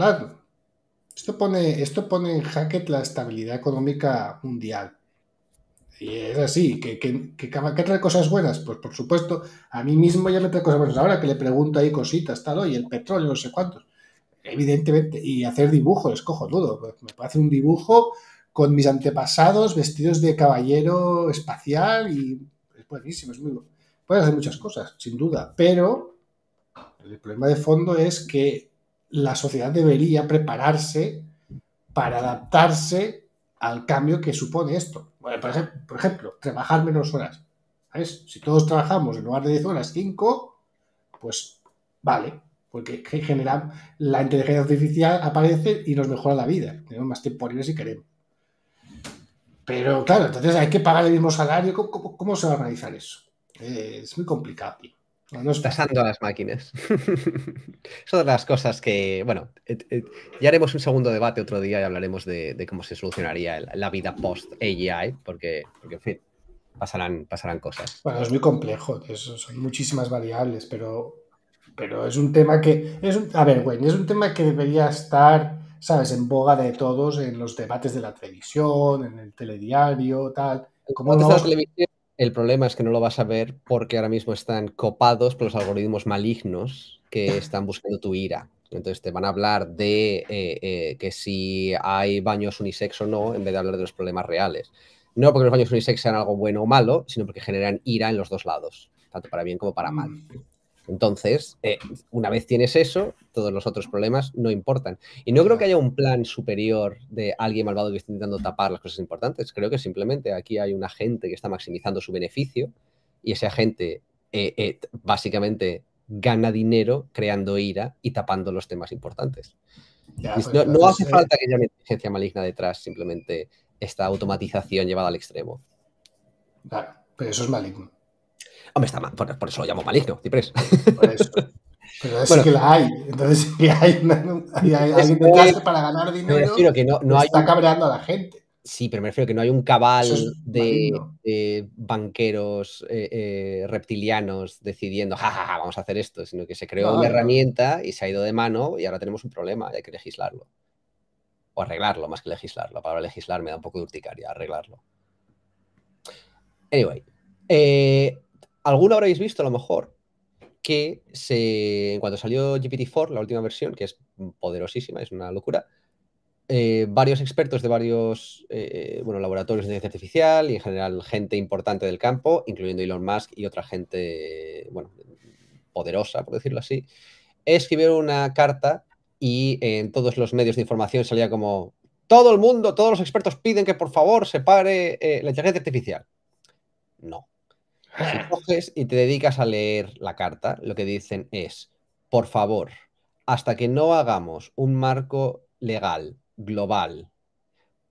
Esto pone, esto pone en jaque la estabilidad económica mundial. Y es así, ¿Qué que, que, trae cosas buenas, pues por supuesto, a mí mismo ya me trae cosas buenas. Ahora que le pregunto ahí cositas, tal, y el petróleo, no sé cuántos. Evidentemente, y hacer dibujos, es cojonudo. Me puede hacer un dibujo con mis antepasados vestidos de caballero espacial y es buenísimo, es muy Puedes hacer muchas cosas, sin duda, pero el problema de fondo es que la sociedad debería prepararse para adaptarse al cambio que supone esto. por, ejemplo, trabajar menos horas. Si todos trabajamos en lugar de 10 horas, 5, pues vale, porque en general la inteligencia artificial aparece y nos mejora la vida. Tenemos más tiempo libre si queremos. Pero claro, entonces hay que pagar el mismo salario. ¿Cómo, se va a realizar eso? es muy complicado, no a las máquinas. Son las cosas que, bueno, ya haremos un segundo debate otro día y hablaremos de, cómo se solucionaría la vida post-AGI, porque, porque, en fin, pasarán, pasarán cosas. Bueno, es muy complejo, son muchísimas variables, pero, pero es un tema que, es un, a ver, güey, es un tema que debería estar, sabes, en boga de todos en los debates de la televisión, en el telediario, tal. Como el problema es que no lo vas a ver porque ahora mismo están copados por los algoritmos malignos que están buscando tu ira. Entonces te van a hablar de eh, eh, que si hay baños unisex o no, en vez de hablar de los problemas reales. No porque los baños unisex sean algo bueno o malo, sino porque generan ira en los dos lados, tanto para bien como para mal. Mm. Entonces, eh, una vez tienes eso, todos los otros problemas no importan. Y no creo que haya un plan superior de alguien malvado que esté intentando tapar las cosas importantes. Creo que simplemente aquí hay un agente que está maximizando su beneficio y ese agente eh, eh, básicamente gana dinero creando ira y tapando los temas importantes. Pues, no, no hace falta que haya una inteligencia maligna detrás, simplemente esta automatización llevada al extremo. Claro, pero eso es maligno. Hombre, está mal, por, eso lo llamo maligno, ciprés. Por eso. Pero es que la hay. Entonces, si hay, una, hay, hay para ganar dinero, que no, pues está cabreando a la gente. Sí, pero me refiero que no hay un cabal de, banqueros eh, eh, reptilianos decidiendo, jajaja, vamos a hacer esto, sino que se creó una herramienta y se ha ido de mano y ahora tenemos un problema y hay que legislarlo. O arreglarlo, más que legislarlo. La palabra legislar me da un poco de urticaria, arreglarlo. Anyway, eh, Alguna habréis visto a lo mejor que se, en salió GPT-4, la última versión, que es poderosísima, es una locura, eh, varios expertos de varios eh, laboratorios de inteligencia artificial y en general gente importante del campo, incluyendo Elon Musk y otra gente, poderosa, por decirlo así, escribieron una carta y en todos los medios de información salía como todo el mundo, todos los expertos piden que por favor se pare eh, la inteligencia artificial. No. Si coges y te dedicas a leer la carta, lo que dicen es, por favor, hasta que no hagamos un marco legal global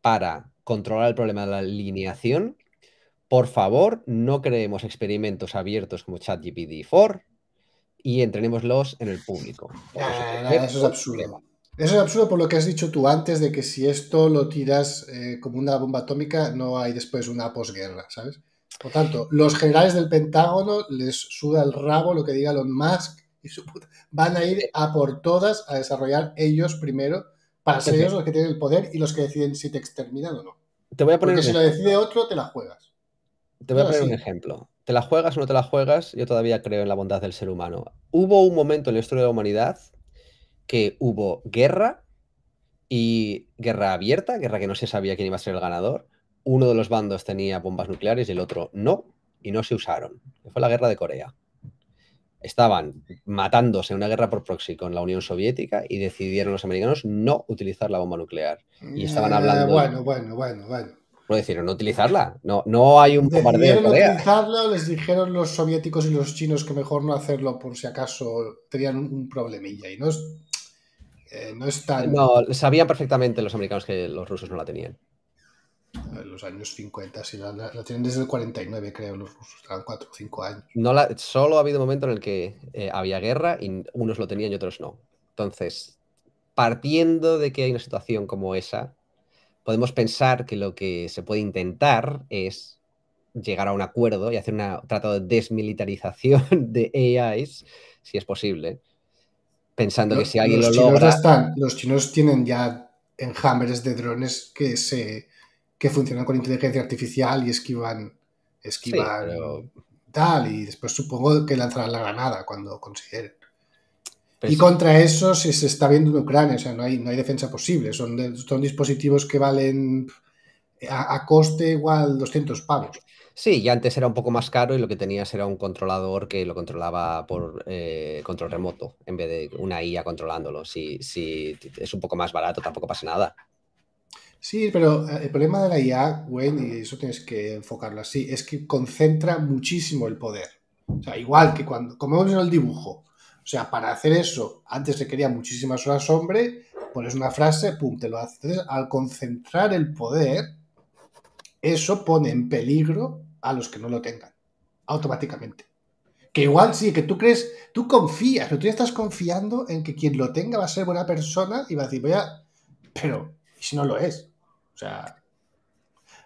para controlar el problema de la alineación, por favor, no creemos experimentos abiertos como ChatGPT-4 y entrenémoslos en el público. eso es absurdo. Eso es absurdo por lo que has dicho tú antes de que si esto lo tiras eh, como una bomba atómica no hay después una posguerra, ¿sabes? Por tanto, los generales del Pentágono les suda el rabo lo que diga Elon Musk y su puta. Van a ir a por todas a desarrollar ellos primero para ser ellos los que tienen el poder y los que deciden si te exterminan o no. Te voy a poner Porque si lo decide otro, te la juegas. Te voy a poner un ejemplo. ¿Te la juegas o no te la juegas? Yo todavía creo en la bondad del ser humano. Hubo un momento en la historia de la humanidad que hubo guerra y guerra abierta, guerra que no se sabía quién iba a ser el ganador, uno de los bandos tenía bombas nucleares y el otro no, y no se usaron. Fue la guerra de Corea. Estaban matándose en una guerra por proxy con la Unión Soviética y decidieron los americanos no utilizar la bomba nuclear. Y estaban eh, hablando. bueno, bueno, bueno, bueno. No decidieron no utilizarla. No, no hay un bombardeo de Corea. utilizarla les dijeron los soviéticos y los chinos que mejor no hacerlo por si acaso tenían un problemilla. Y no es, eh, no es tan... No, sabían perfectamente los americanos que los rusos no la tenían los años 50, si la, la, tienen desde el 49, creo, los eran 4 o 5 años. No solo ha habido un momento en el que eh, había guerra y unos lo tenían y otros no. Entonces, partiendo de que hay una situación como esa, podemos pensar que lo que se puede intentar es llegar a un acuerdo y hacer un tratado de desmilitarización de AIs, si es posible. Pensando que si alguien lo logra. están, los chinos tienen ya enjambres de drones que se que funcionan con inteligencia artificial y esquivan, esquivan tal, y después supongo que lanzarán la granada cuando consideren. Pues y contra eso se, se, está viendo en Ucrania, o sea, no hay, no hay defensa posible, son, son dispositivos que valen a, coste igual 200 pavos. Sí, ya antes era un poco más caro y lo que tenías era un controlador que lo controlaba por eh, control remoto en vez de una IA controlándolo. Si, si es un poco más barato, tampoco pasa nada. Sí, pero eh, el problema de la IA, Gwen, y eso tienes que enfocarlo así, es que concentra muchísimo el poder. O sea, igual que cuando, como hemos en el dibujo, o sea, para hacer eso, antes quería muchísimas horas hombre, pones una frase, pum, te lo haces. al concentrar el poder, eso pone en peligro a los que no lo tengan, automáticamente. Que igual sí, que tú crees, tú confías, pero tú ya estás confiando en que quien lo tenga va a ser buena persona y va a decir, voy a... Pero, si no lo es? O sea.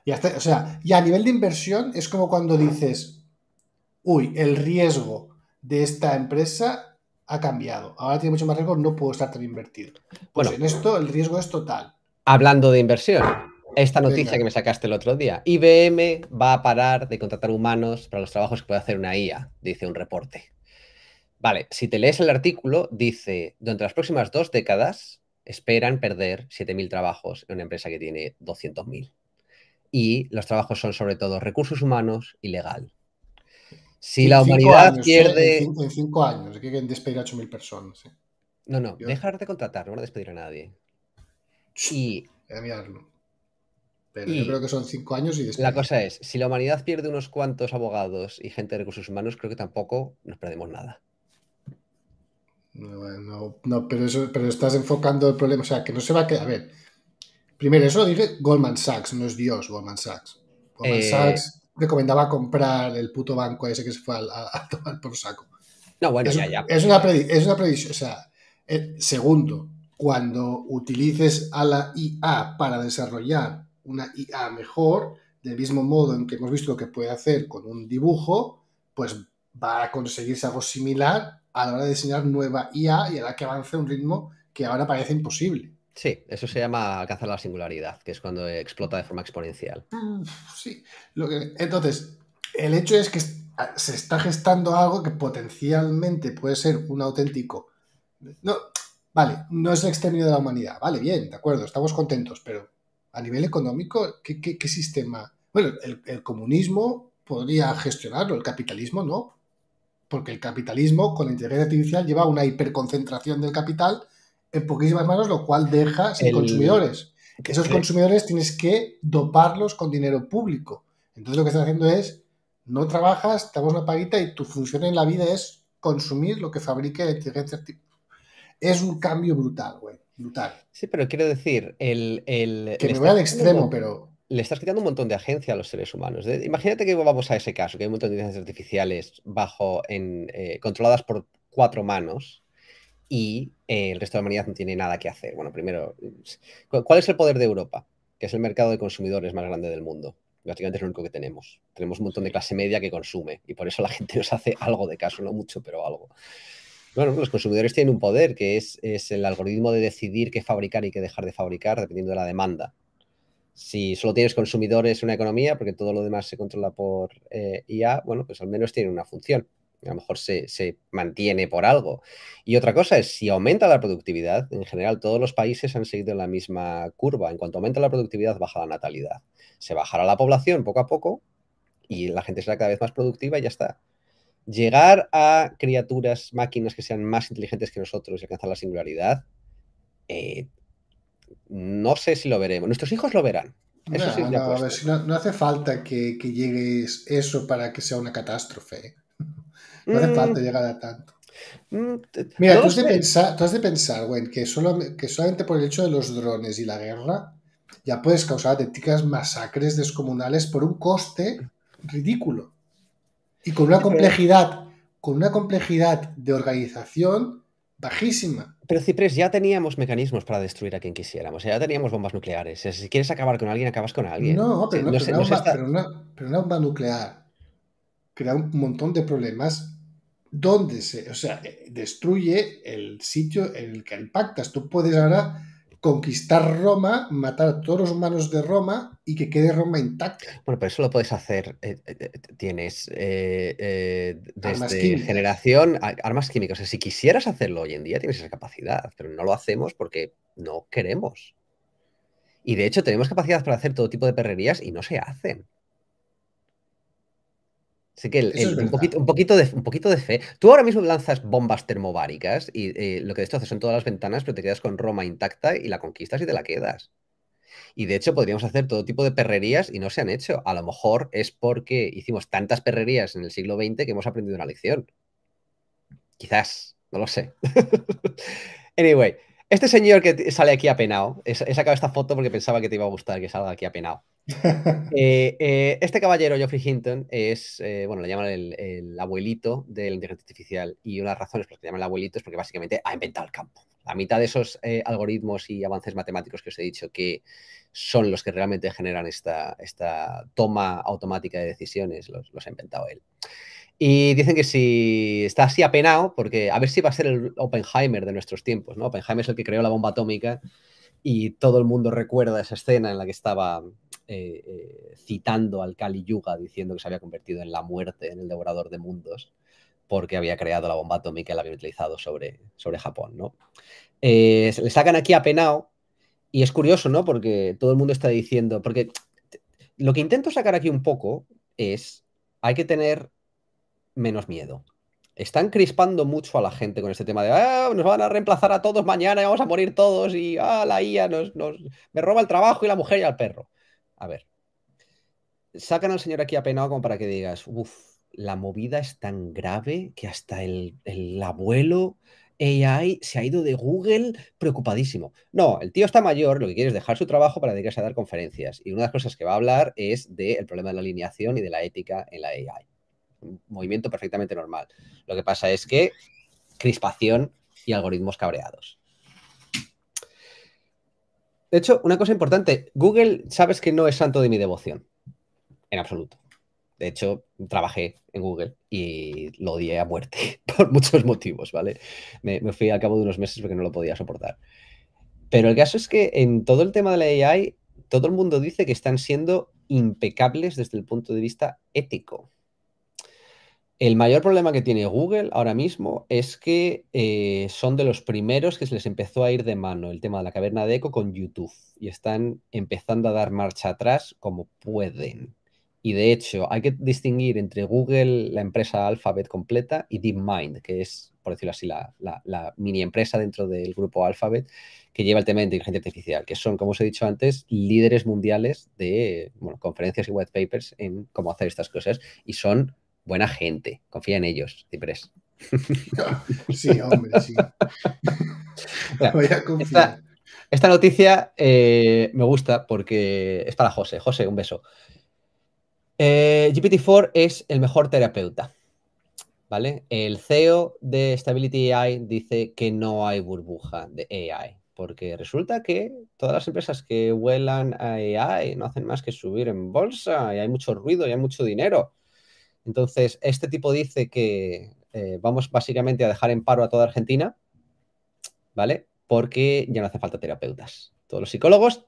Y o sea, y a nivel de inversión es como cuando dices, uy, el riesgo de esta empresa ha cambiado. Ahora tiene mucho más riesgo, no puedo estar tan invertido. Pues bueno, en esto el riesgo es total. Hablando de inversión, esta noticia que me sacaste el otro día. IBM va a parar de contratar humanos para los trabajos que puede hacer una IA, dice un reporte. Vale, si te lees el artículo, dice, durante las próximas dos décadas, esperan perder 7.000 trabajos en una empresa que tiene 200.000. Y los trabajos son sobre todo recursos humanos y legal. Si la humanidad ¿eh? pierde... En, cinco años, que quieren despedir a 8.000 personas. ¿eh? No, no, dejar de contratar, no van a despedir a nadie. Y... Pero yo creo que son cinco años y La cosa es, si la humanidad pierde unos cuantos abogados y gente de recursos humanos, creo que tampoco nos perdemos nada. No, no, pero pero estás enfocando el problema. O sea, que no se va a quedar. A ver, primero, eso lo dije Goldman Sachs, no es Dios Goldman Sachs. Goldman eh, Sachs recomendaba comprar el puto banco ese que se fue a, tomar por saco. No, bueno, es, ya, ya. Es una, es una predicción. O sea, eh, segundo, cuando utilices a la IA para desarrollar una IA mejor, del mismo modo en que hemos visto que puede hacer con un dibujo, pues va a conseguirse algo similar a la hora de diseñar nueva IA y a la que avance un ritmo que ahora parece imposible. Sí, eso se llama alcanzar la singularidad, que es cuando explota de forma exponencial. Mm, sí, lo que, entonces, el hecho es que se está gestando algo que potencialmente puede ser un auténtico... No, vale, no es el exterminio de la humanidad, vale, bien, de acuerdo, estamos contentos, pero a nivel económico, ¿qué, qué, qué sistema? Bueno, el, el comunismo podría gestionarlo, el capitalismo no, porque el capitalismo con la inteligencia artificial lleva una hiperconcentración del capital en poquísimas manos, lo cual deja sin consumidores. Esos consumidores tienes que doparlos con dinero público. Entonces lo que están haciendo es, no trabajas, te damos una paguita y tu función en la vida es consumir lo que fabrique la inteligencia artificial. Es un cambio brutal, güey. Brutal. Sí, pero quiero decir, el... que me voy al extremo, pero le estás quitando un montón de agencia a los seres humanos. imagínate que vamos a ese caso, que hay un montón de inteligencias artificiales bajo, eh, controladas por cuatro manos y eh, el resto de la humanidad no tiene nada que hacer. Bueno, primero, ¿cuál es el poder de Europa? Que es el mercado de consumidores más grande del mundo. Básicamente es lo único que tenemos. Tenemos un montón de clase media que consume y por eso la gente nos hace algo de caso, no mucho, pero algo. Bueno, los consumidores tienen un poder que es, es el algoritmo de decidir qué fabricar y qué dejar de fabricar dependiendo de la demanda si solo tienes consumidores en una economía, porque todo lo demás se controla por eh, IA, bueno, pues al menos tiene una función. A lo mejor se, mantiene por algo. Y otra cosa es, si aumenta la productividad, en general todos los países han seguido la misma curva. En cuanto aumenta la productividad, baja la natalidad. Se bajará la población poco a poco y la gente será cada vez más productiva y ya está. Llegar a criaturas, máquinas que sean más inteligentes que nosotros y alcanzar la singularidad, eh, no sé si lo veremos. Nuestros hijos lo verán. no, hace falta que, llegues eso para que sea una catástrofe. ¿eh? No hace mm. falta llegar a tanto. Mm, Mira, tú has, de pensar, Gwen, que, solo, que solamente por el hecho de los drones y la guerra ya puedes causar auténticas masacres descomunales por un coste ridículo. Y con una complejidad, con una complejidad de organización bajísima. Pero Ciprés, ya teníamos mecanismos para destruir a quien quisiéramos, ¿eh? ya teníamos bombas nucleares. Si quieres acabar con alguien, acabas con alguien. No, pero, no, una, una, bomba nuclear crea un montón de problemas donde se, o sea, eh, destruye el sitio en el que impactas. Tú puedes ahora conquistar Roma, matar a todos los humanos de Roma y que quede Roma intacta. Bueno, pero eso lo puedes hacer, eh, eh, eh, tienes desde generación armas químicas. si quisieras hacerlo hoy en día tienes esa capacidad, pero no lo hacemos porque no queremos. Y de hecho tenemos capacidad para hacer todo tipo de perrerías y no se hacen. Así que un, poquito, un, poquito de, un poquito de fe. Tú ahora mismo lanzas bombas termováricas y eh, lo que de haces son todas las ventanas, pero te quedas con Roma intacta y la conquistas y te la quedas. Y de hecho podríamos hacer todo tipo de perrerías y no se han hecho. A lo mejor es porque hicimos tantas perrerías en el siglo XX que hemos aprendido una lección. Quizás, no lo sé. anyway, este señor que sale aquí apenado, he sacado esta foto porque pensaba que te iba a gustar que salga aquí apenado. Eh, eh, este caballero, Geoffrey Hinton, es, eh, bueno, le llaman el, abuelito del inteligencia artificial y una de las razones por las que le llaman el abuelito es porque básicamente ha inventado el campo. La mitad de esos algoritmos y avances matemáticos que os he dicho que son los que realmente generan esta, toma automática de decisiones, los, los ha inventado él. Y dicen que si está así apenado, porque a ver si va a ser el Oppenheimer de nuestros tiempos, ¿no? Oppenheimer es el que creó la bomba atómica y todo el mundo recuerda esa escena en la que estaba eh, eh, citando al Kali Yuga diciendo que se había convertido en la muerte, en el devorador de mundos, porque había creado la bomba atómica y la había utilizado sobre, sobre Japón, ¿no? Eh, le sacan aquí apenado y es curioso, ¿no? Porque todo el mundo está diciendo, porque lo que intento sacar aquí un poco es, hay que tener menos miedo. Están crispando mucho a la gente con este tema de ah, nos van a reemplazar a todos mañana y vamos a morir todos y ah, la IA nos, me roba el trabajo y la mujer y al perro. A ver, sacan al señor aquí apenado como para que digas, uff, la movida es tan grave que hasta el, abuelo AI se ha ido de Google preocupadísimo. No, el tío está mayor, lo que quiere es dejar su trabajo para dedicarse a dar conferencias. Y una de las cosas que va a hablar es del problema de la alineación y de la ética en la AI movimiento perfectamente normal. Lo que pasa es que crispación y algoritmos cabreados. De hecho, una cosa importante, Google sabes que no es santo de mi devoción, en absoluto. De hecho, trabajé en Google y lo odié a muerte por muchos motivos, ¿vale? Me, me, fui al cabo de unos meses porque no lo podía soportar. Pero el caso es que en todo el tema de la AI, todo el mundo dice que están siendo impecables desde el punto de vista ético. El mayor problema que tiene Google ahora mismo es que eh, son de los primeros que se les empezó a ir de mano el tema de la caverna de eco con YouTube y están empezando a dar marcha atrás como pueden. Y de hecho, hay que distinguir entre Google, la empresa Alphabet completa, y DeepMind, que es, por decirlo así, la, mini empresa dentro del grupo Alphabet que lleva el tema de inteligencia artificial, que son, como os he dicho antes, líderes mundiales de conferencias y white papers en cómo hacer estas cosas y son buena gente. Confía en ellos, Ciprés. sí, hombre, sí. Voy a confiar. Esta, noticia eh, me gusta porque es para José. José, un beso. Eh, GPT-4 es el mejor terapeuta. ¿Vale? El CEO de Stability AI dice que no hay burbuja de AI, porque resulta que todas las empresas que vuelan a AI no hacen más que subir en bolsa y hay mucho ruido y hay mucho dinero. Entonces, este tipo dice que eh, vamos básicamente a dejar en paro a toda Argentina, ¿vale? Porque ya no hace falta terapeutas. Todos los psicólogos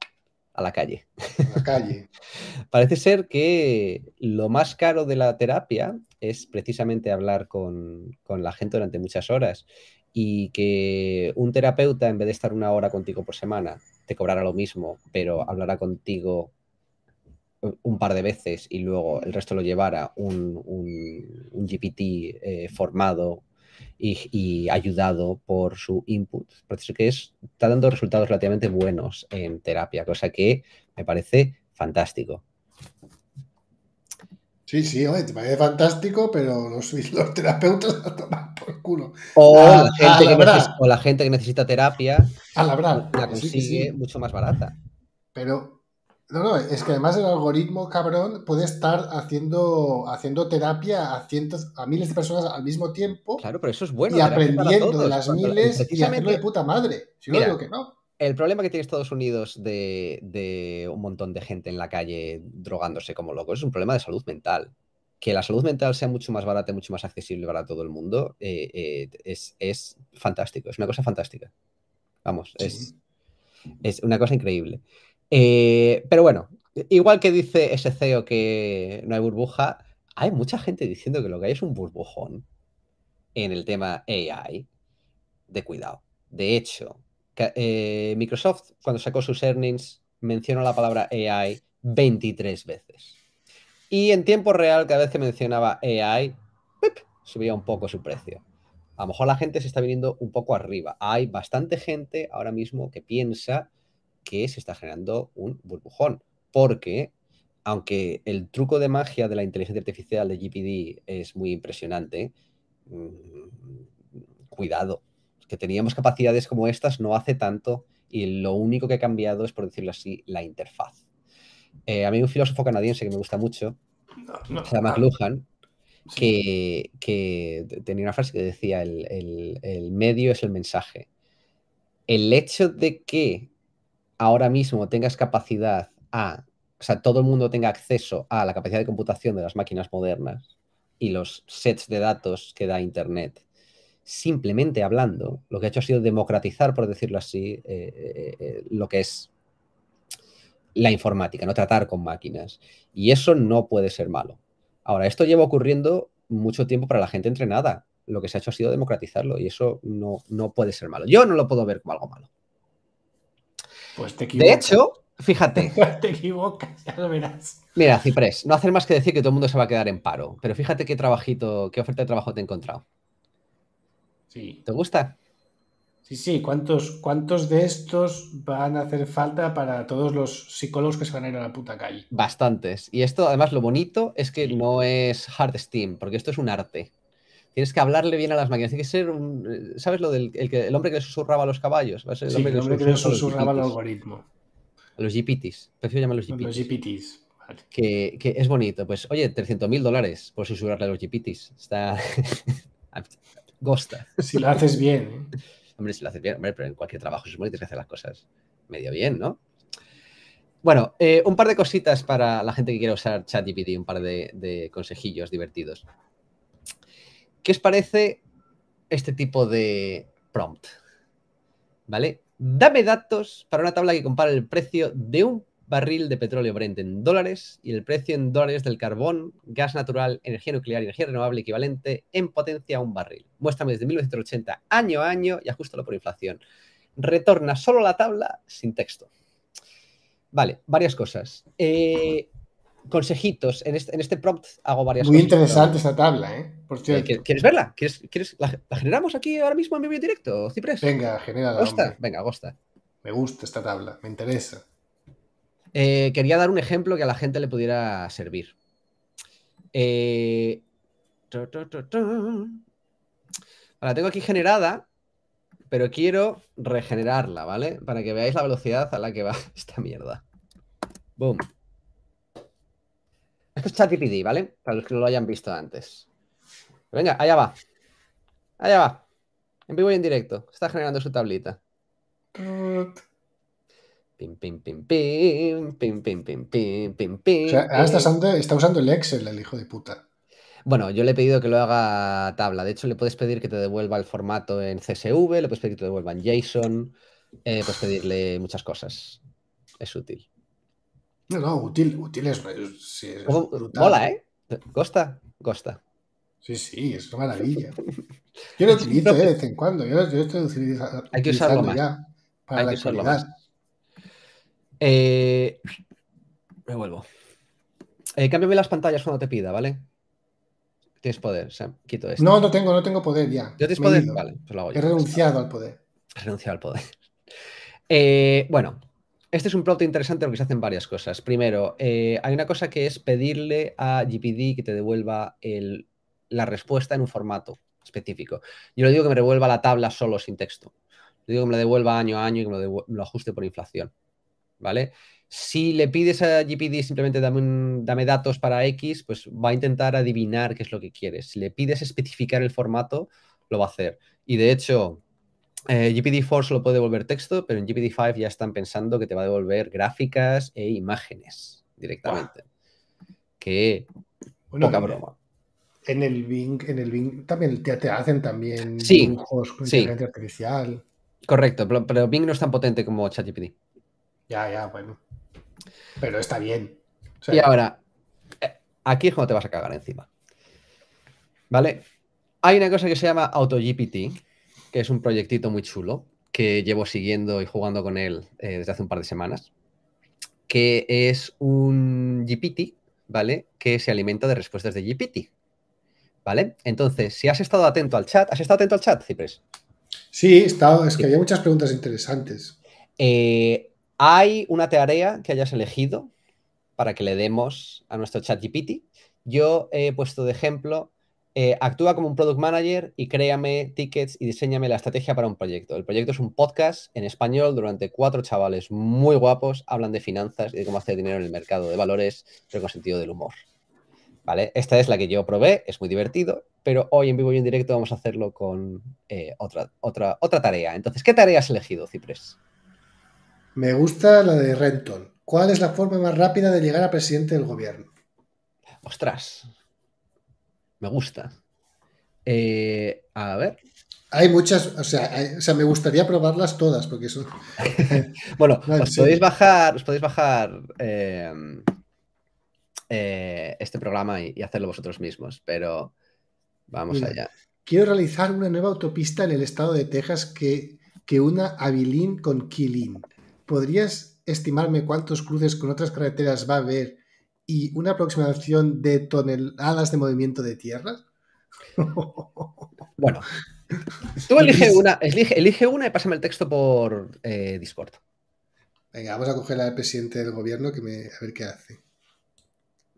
a la calle. A la calle. Parece ser que lo más caro de la terapia es precisamente hablar con, con, la gente durante muchas horas y que un terapeuta, en vez de estar una hora contigo por semana, te cobrará lo mismo, pero hablará contigo un par de veces y luego el resto lo llevara un, un, GPT eh, formado y, ayudado por su input. Parece que es, está dando resultados relativamente buenos en terapia, cosa que me parece fantástico. Sí, sí, hombre, te parece fantástico, pero los, los terapeutas a toman por culo. O, la, gente que necesita terapia la, la consigue mucho más barata. Pero, no, no, es que además el algoritmo cabrón puede estar haciendo, haciendo terapia a cientos, a miles de personas al mismo tiempo. Claro, pero eso es bueno. Y aprendiendo de las miles y me de puta madre. Si que no. El problema que tiene Estados Unidos de, un montón de gente en la calle drogándose como locos es un problema de salud mental que la salud mental sea mucho más barata, mucho más accesible para todo el mundo, eh, eh, es, fantástico, es una cosa fantástica. Vamos, es, es, una cosa increíble. Eh, pero bueno, igual que dice ese CEO que no hay burbuja, hay mucha gente diciendo que lo que hay es un burbujón en el tema AI de cuidado. De hecho, eh, Microsoft cuando sacó sus earnings mencionó la palabra AI 23 veces. Y en tiempo real, cada vez que mencionaba AI, subía un poco su precio. A lo mejor la gente se está viniendo un poco arriba. Hay bastante gente ahora mismo que piensa que se está generando un burbujón, porque aunque el truco de magia de la inteligencia artificial de GPD es muy impresionante, mm, cuidado, que teníamos capacidades como estas no hace tanto y lo único que ha cambiado es, por decirlo así, la interfaz. Eh, a mí un filósofo canadiense que me gusta mucho, se llama McLuhan, que, tenía una frase que decía, el medio es el mensaje. El hecho de que ahora mismo tengas capacidad a, o sea, todo el mundo tenga acceso a la capacidad de computación de las máquinas modernas y los sets de datos que da Internet, simplemente hablando, lo que ha hecho ha sido democratizar, por decirlo así, eh, eh, eh, lo que es la informática, no tratar con máquinas. Y eso no puede ser malo. Ahora, esto lleva ocurriendo mucho tiempo para la gente entrenada. Lo que se ha hecho ha sido democratizarlo y eso no, no puede ser malo. Yo no lo puedo ver como algo malo. Pues de hecho, fíjate. te equivocas, ya lo verás. Mira, Ciprés, no hacer más que decir que todo el mundo se va a quedar en paro, pero fíjate qué trabajito, qué oferta de trabajo te he encontrado. Sí. ¿Te gusta? Sí, sí, ¿cuántos, cuántos de estos van a hacer falta para todos los psicólogos que se van a ir a la puta calle? Bastantes. Y esto, además, lo bonito es que no es hard steam, porque esto es un arte. Tienes que hablarle bien a las máquinas. Tienes que ser, eh, ¿sabes lo del el, hombre que susurraba a los caballos? El, sí, hombre, el hombre que, le susurraba al algoritmo. A los GPTs. Prefiero llamarlos GPTs. Los GPTs. Que, es bonito. Pues, oye, 300.000 mil dólares por susurrarle a los GPTs. Está... Gosta. Si lo haces bien. ¿eh? Hombre, si lo haces bien. Hombre, pero en cualquier trabajo si bonito que que hacer las cosas medio bien, ¿no? Bueno, eh, un par de cositas para la gente que quiera usar ChatGPT, un par de consejillos divertidos. ¿Qué os parece este tipo de prompt? ¿Vale? Dame datos para una tabla que compara el precio de un barril de petróleo Brent en dólares y el precio en dólares del carbón, gas natural, energía nuclear y energía renovable equivalente en potencia a un barril. Muéstrame desde 1980 año a año y ajustalo por inflación. Retorna solo la tabla sin texto. Vale, varias cosas. Eh, consejitos. Este, en este, prompt hago varias cosas. Muy interesante esta tabla, ¿eh? eh ¿Quieres verla? ¿Quieres, la, generamos aquí ahora mismo en vivo directo, Ciprés? Venga, la ¿Gosta? Venga, Gusta. Me gusta esta tabla, me interesa. Eh, quería dar un ejemplo que a la gente le pudiera servir. Eh... La tengo aquí generada, pero quiero regenerarla, ¿vale? Para que veáis la velocidad a la que va esta mierda. Boom. Esto es ChatGPT, ¿vale? Para los que no lo hayan visto antes. venga, allá va. Allá va. En vivo y en directo. Está generando su tablita. Pim, pim, pim, pim, pim, pim, pim, pim, O sea, ahora está usando, está usando el Excel, el hijo de puta. Bueno, yo le he pedido que lo haga tabla. De hecho, le puedes pedir que te devuelva el formato en CSV, le puedes pedir que te devuelva en JSON, eh, puedes pedirle muchas cosas. Es útil. No, no, útil, útil es, sí, brutal. Mola, ¿eh? Costa, costa. Sí, sí, es una maravilla. Yo lo utilizo eh, de vez en cuando. Yo, estoy utilizando Hay que usarlo más. ya para Hay la que eh, me vuelvo. Eh, cámbiame las pantallas cuando te pida, ¿vale? Tienes poder, Sam. Quito esto. No, no tengo, no tengo poder ya. Yo tienes poder? Vale, pues lo hago He renunciado al poder. He renunciado al poder. Eh, bueno, este es un producto interesante porque se hacen varias cosas. Primero, eh, hay una cosa que es pedirle a GPD que te devuelva la respuesta en un formato específico. Yo le digo que me devuelva la tabla solo sin texto. Le digo que me la devuelva año a año y que me lo, ajuste por inflación. ¿Vale? Si le pides a GPD simplemente dame, dame, datos para X, pues va a intentar adivinar qué es lo que quieres. Si le pides especificar el formato, lo va a hacer. Y de hecho, eh, GPD-4 solo puede devolver texto, pero en GPD-5 ya están pensando que te va a devolver gráficas e imágenes directamente. Que poca broma. En el Bing, en el Bing también te, hacen también sí, artificial. Correcto, pero, Bing no es tan potente como ChatGPT. Ya, ya, bueno. Pero está bien. y ahora, eh, aquí es como te vas a cagar encima. ¿Vale? Hay una cosa que se llama AutoGPT, que es un proyectito muy chulo que llevo siguiendo y jugando con él eh, desde hace un par de semanas, que es un GPT, ¿vale? Que se alimenta de respuestas de GPT, ¿vale? Entonces, si has estado atento al chat, ¿has estado atento al chat, Cipres? Sí, he estado. es que había muchas preguntas interesantes. Eh, hay una tarea que hayas elegido para que le demos a nuestro chat GPT. Yo he puesto de ejemplo eh, actúa como un product manager y créame tickets y diséñame la estrategia para un proyecto. El proyecto es un podcast en español durante cuatro chavales muy guapos, hablan de finanzas y de cómo hacer dinero en el mercado de valores, pero con sentido del humor. ¿Vale? Esta es la que yo probé, es muy divertido, pero hoy en vivo y en directo vamos a hacerlo con eh, otra, otra, otra tarea. Entonces, ¿qué tarea has elegido, Ciprés? Me gusta la de Renton. ¿Cuál es la forma más rápida de llegar a presidente del gobierno? Ostras, me gusta. Eh, a ver. Hay muchas, o sea, me gustaría probarlas todas, porque eso. bueno, os, podéis bajar, os podéis bajar em, eh, este programa y, hacerlo vosotros mismos, pero vamos allá. Quiero realizar una nueva autopista en el estado de Texas que, que una Avilín con Kilín. ¿Podrías estimarme cuántos cruces con otras carreteras va a haber y una aproximación de toneladas de movimiento de tierras? bueno, tú elige una, elige, una y pásame el texto por eh, Discord. Venga, vamos a coger al presidente del gobierno que me, a ver qué hace.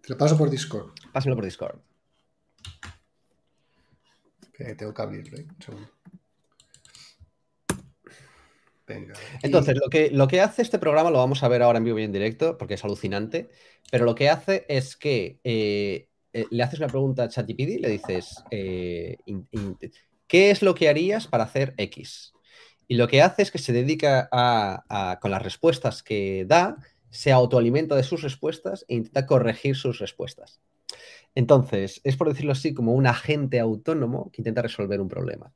Te lo paso por Discord. Pásamelo por Discord. tengo que abrirlo, ¿eh? segundo. Entonces, lo que, lo que hace este programa lo vamos a ver ahora en vivo y en directo, porque es alucinante, pero lo que hace es que eh, eh, le haces una pregunta a ChatGPT, le dices, eh, ¿qué es lo que harías para hacer X? Y lo que hace es que se dedica a, con las respuestas que da, se autoalimenta de sus respuestas e intenta corregir sus respuestas. Entonces, es por decirlo así, como un agente autónomo que intenta resolver un problema.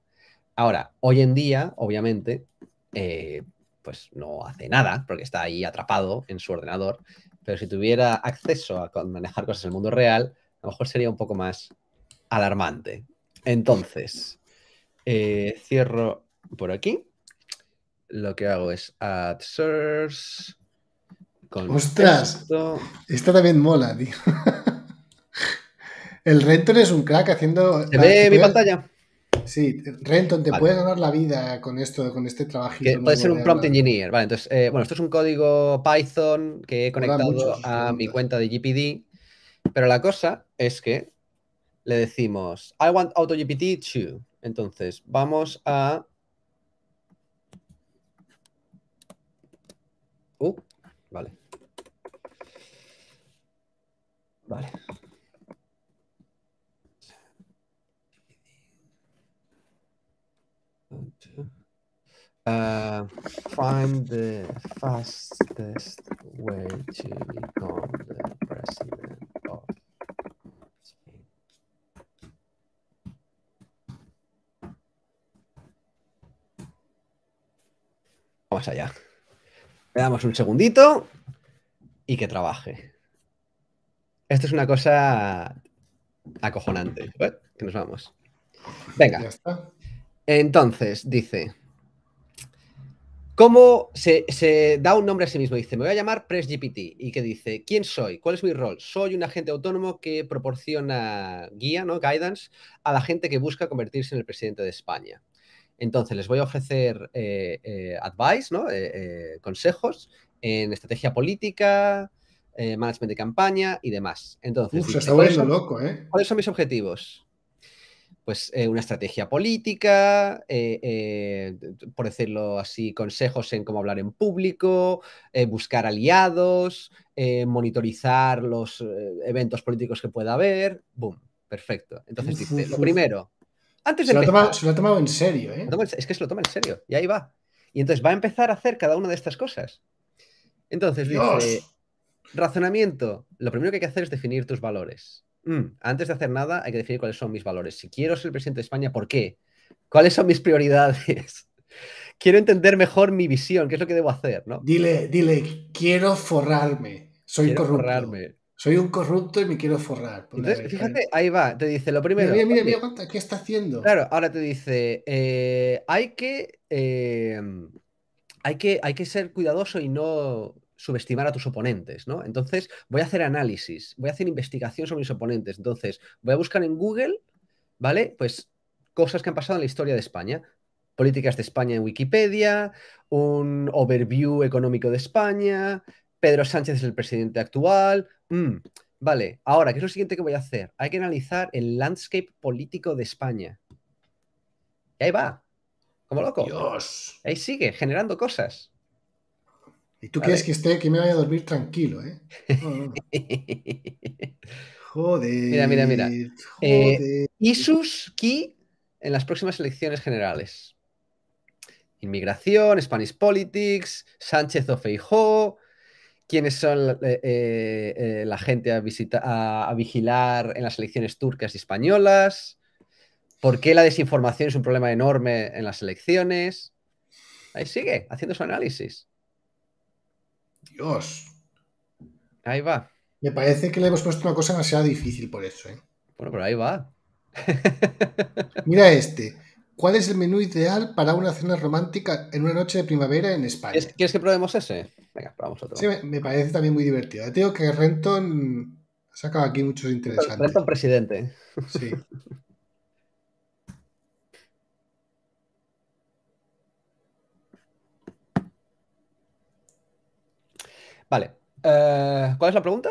Ahora, hoy en día, obviamente, eh, pues no hace nada, porque está ahí atrapado en su ordenador. Pero si tuviera acceso a manejar cosas en el mundo real, a lo mejor sería un poco más alarmante. Entonces, eh, cierro por aquí. Lo que hago es add source. Con ¡Ostras! Esto. Esta también mola, El Rentor es un crack haciendo. ve mi pantalla? Sí, Renton, te puede ganar la vida con esto, con este trabajo? puede ser un prompt engineer, vale. Entonces, eh, bueno, esto es un código Python que he conectado a mi cuenta de GPD, pero la cosa es que le decimos, I want AutoGPT 2. Entonces, vamos a... Uh, vale. Vale. Uh, find the fastest way to become the president of Vamos allá. Le damos un segundito y que trabaje. Esto es una cosa acojonante. ¿eh? Que nos vamos. Venga. Entonces, dice. ¿Cómo se, da un nombre a sí mismo? Dice, me voy a llamar PressGPT. Y que dice, ¿quién soy? ¿Cuál es mi rol? Soy un agente autónomo que proporciona guía, ¿no? Guidance a la gente que busca convertirse en el presidente de España. Entonces, les voy a ofrecer eh, eh, advice, ¿no? Eh, consejos en estrategia política, management de campaña y demás. Entonces, Uf, está loco, ¿Cuáles son mis objetivos? pues eh, una estrategia política, eh, eh, por decirlo así, consejos en cómo hablar en público, buscar aliados, monitorizar los eventos políticos que pueda haber. Boom, perfecto. Entonces dice, lo primero, antes de se, lo ha tomado en serio, ¿eh? Es que se lo toma en serio, y ahí va. Y entonces va a empezar a hacer cada una de estas cosas. Entonces dice, razonamiento, lo primero que hay que hacer es definir tus valores. Mm, antes de hacer nada hay que definir cuáles son mis valores. Si quiero ser presidente de España, ¿por qué? ¿Cuáles son mis prioridades? quiero entender mejor mi visión, qué es lo que debo hacer, ¿no? Dile, dile, quiero forrarme, soy corrupto. Soy un corrupto y me quiero forrar. Entonces, fíjate, ahí va, te dice lo primero. Mira, mira, mira, mira ¿qué está haciendo? Claro, ahora te dice, eh, hay que... Eh, hay que, hay que ser cuidadoso y no subestimar a tus oponentes, ¿no? Entonces, voy a hacer análisis, voy a hacer investigación sobre mis oponentes. Entonces, voy a buscar en Google, ¿vale? Pues cosas que han pasado en la historia de España. Políticas de España en Wikipedia, un overview económico de España, Pedro Sánchez es el presidente actual. Mm, vale, ahora, ¿qué es lo siguiente que voy a hacer? Hay que analizar el landscape político de España. Y ahí va, como loco. Dios. Ahí sigue, generando cosas. Y tú quieres que esté, que me vaya a dormir tranquilo, ¿eh? Joder. Mira, mira, mira. Eh, Isus Ki en las próximas elecciones generales. Inmigración, Spanish Politics, Sánchez o Feijó, quiénes son eh, eh, eh, la gente a, visitar, a, a, vigilar en las elecciones turcas y españolas, por qué la desinformación es un problema enorme en las elecciones. Ahí sigue, haciendo su análisis. Dios. Ahí va. Me parece que le hemos puesto una cosa demasiado difícil por eso, ¿eh? Bueno, pero ahí va. Mira este. ¿Cuál es el menú ideal para una cena romántica en una noche de primavera en España? ¿Quieres que probemos ese? Venga, probamos otro. Sí, me, parece también muy divertido. Te digo que Renton ha sacado aquí muchos interesantes. Renton presidente. Sí. Vale. Eh, ¿Cuál es la pregunta?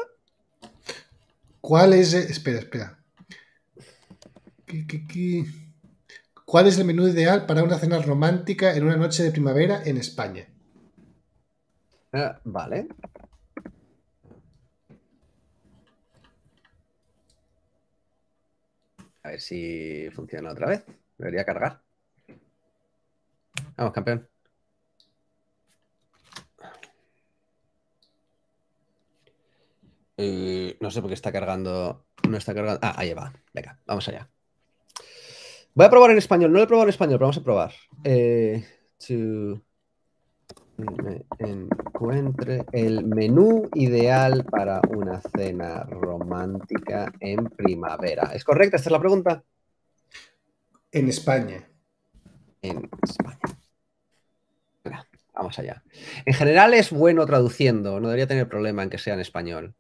¿Cuál es. Espera, espera. ¿Qué, cuál es el menú ideal para una cena romántica en una noche de primavera en España? Eh, vale. A ver si funciona otra vez. Debería cargar. Vamos, campeón. Eh, no sé por qué está cargando. No está cargando. Ah, ahí va. Venga, vamos allá. Voy a probar en español. No lo he probado en español, pero vamos a probar. Eh, encuentre el menú ideal para una cena romántica en primavera. ¿Es correcta? ¿Esta es la pregunta? En España. En España. vamos allá. En general es bueno traduciendo, no debería tener problema en que sea en español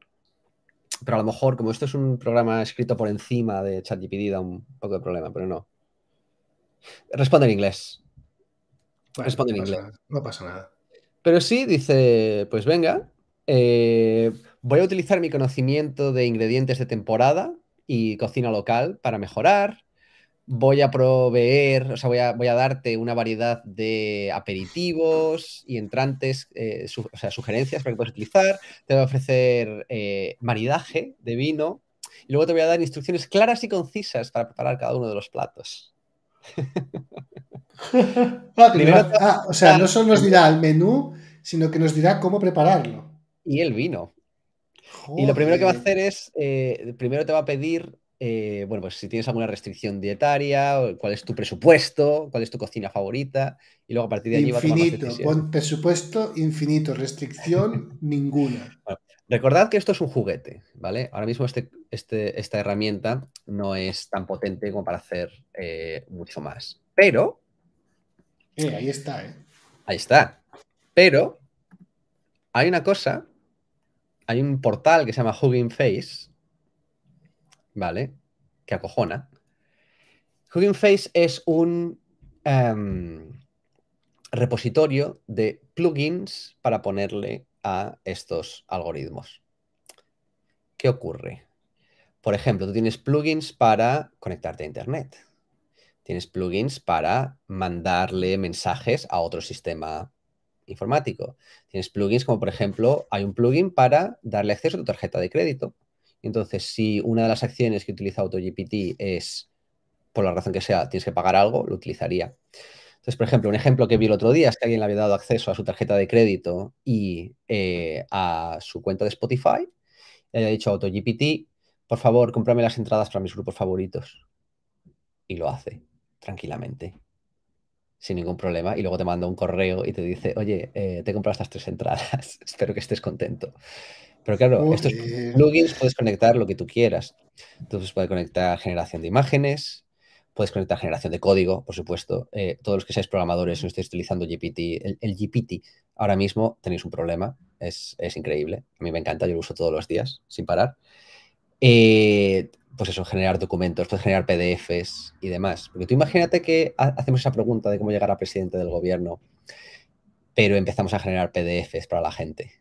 pero a lo mejor, como esto es un programa escrito por encima de ChatGPT, da un poco de problema, pero no. Responde en inglés. Responde en inglés. no pasa nada. Pero sí, dice, pues venga, eh, voy a utilizar mi conocimiento de ingredientes de temporada y cocina local para mejorar voy a proveer, o sea, voy a, darte una variedad de aperitivos y entrantes, eh, o sea, sugerencias para que puedas utilizar, te voy a ofrecer eh, maridaje de vino y luego te voy a dar instrucciones claras y concisas para preparar cada uno de los platos. Ah, ah, o sea, no solo nos dirá el menú, sino que nos dirá cómo prepararlo. Y el vino. Y lo primero que va a hacer es, eh, primero te va a pedir eh, bueno, pues si tienes alguna restricción dietaria, cuál es tu presupuesto, cuál es tu cocina favorita, y luego a partir de allí infinito, va a pon presupuesto infinito, restricción ninguna. recordad que esto es un juguete, ¿vale? Ahora mismo este, este, esta herramienta no es tan potente como para hacer eh, mucho más. Pero. Eh, ahí está, ¿eh? Ahí está. Pero hay una cosa, hay un portal que se llama Hugging Face, ¿vale? Que acojona. Hugging Face es un em, repositorio de plugins para ponerle a estos algoritmos. ¿Qué ocurre? Por ejemplo, tú tienes plugins para conectarte a Internet. Tienes plugins para mandarle mensajes a otro sistema informático. Tienes plugins como, por ejemplo, hay un plugin para darle acceso a tu tarjeta de crédito. Entonces, si una de las acciones que utiliza AutoGPT es, por la razón que sea, tienes que pagar algo, lo utilizaría. Entonces, por ejemplo, un ejemplo que vi el otro día es que alguien le había dado acceso a su tarjeta de crédito y eh, a su cuenta de Spotify y había dicho a AutoGPT, por favor, cómprame las entradas para mis grupos favoritos. Y lo hace tranquilamente, sin ningún problema. Y luego te manda un correo y te dice, oye, eh, te he comprado estas tres entradas, espero que estés contento. Pero claro, estos plugins puedes conectar lo que tú quieras. Tú puedes conectar generación de imágenes, puedes conectar generación de código, por supuesto. Eh, todos los que seáis programadores o estéis utilizando GPT, el, GPT ahora mismo tenéis un problema. Es, increíble. A mí me encanta, yo lo uso todos los días, sin parar. Eh, pues eso, generar documentos, puedes generar PDFs y demás. Porque tú imagínate que hacemos esa pregunta de cómo llegar a presidente del gobierno, pero empezamos a generar PDFs para la gente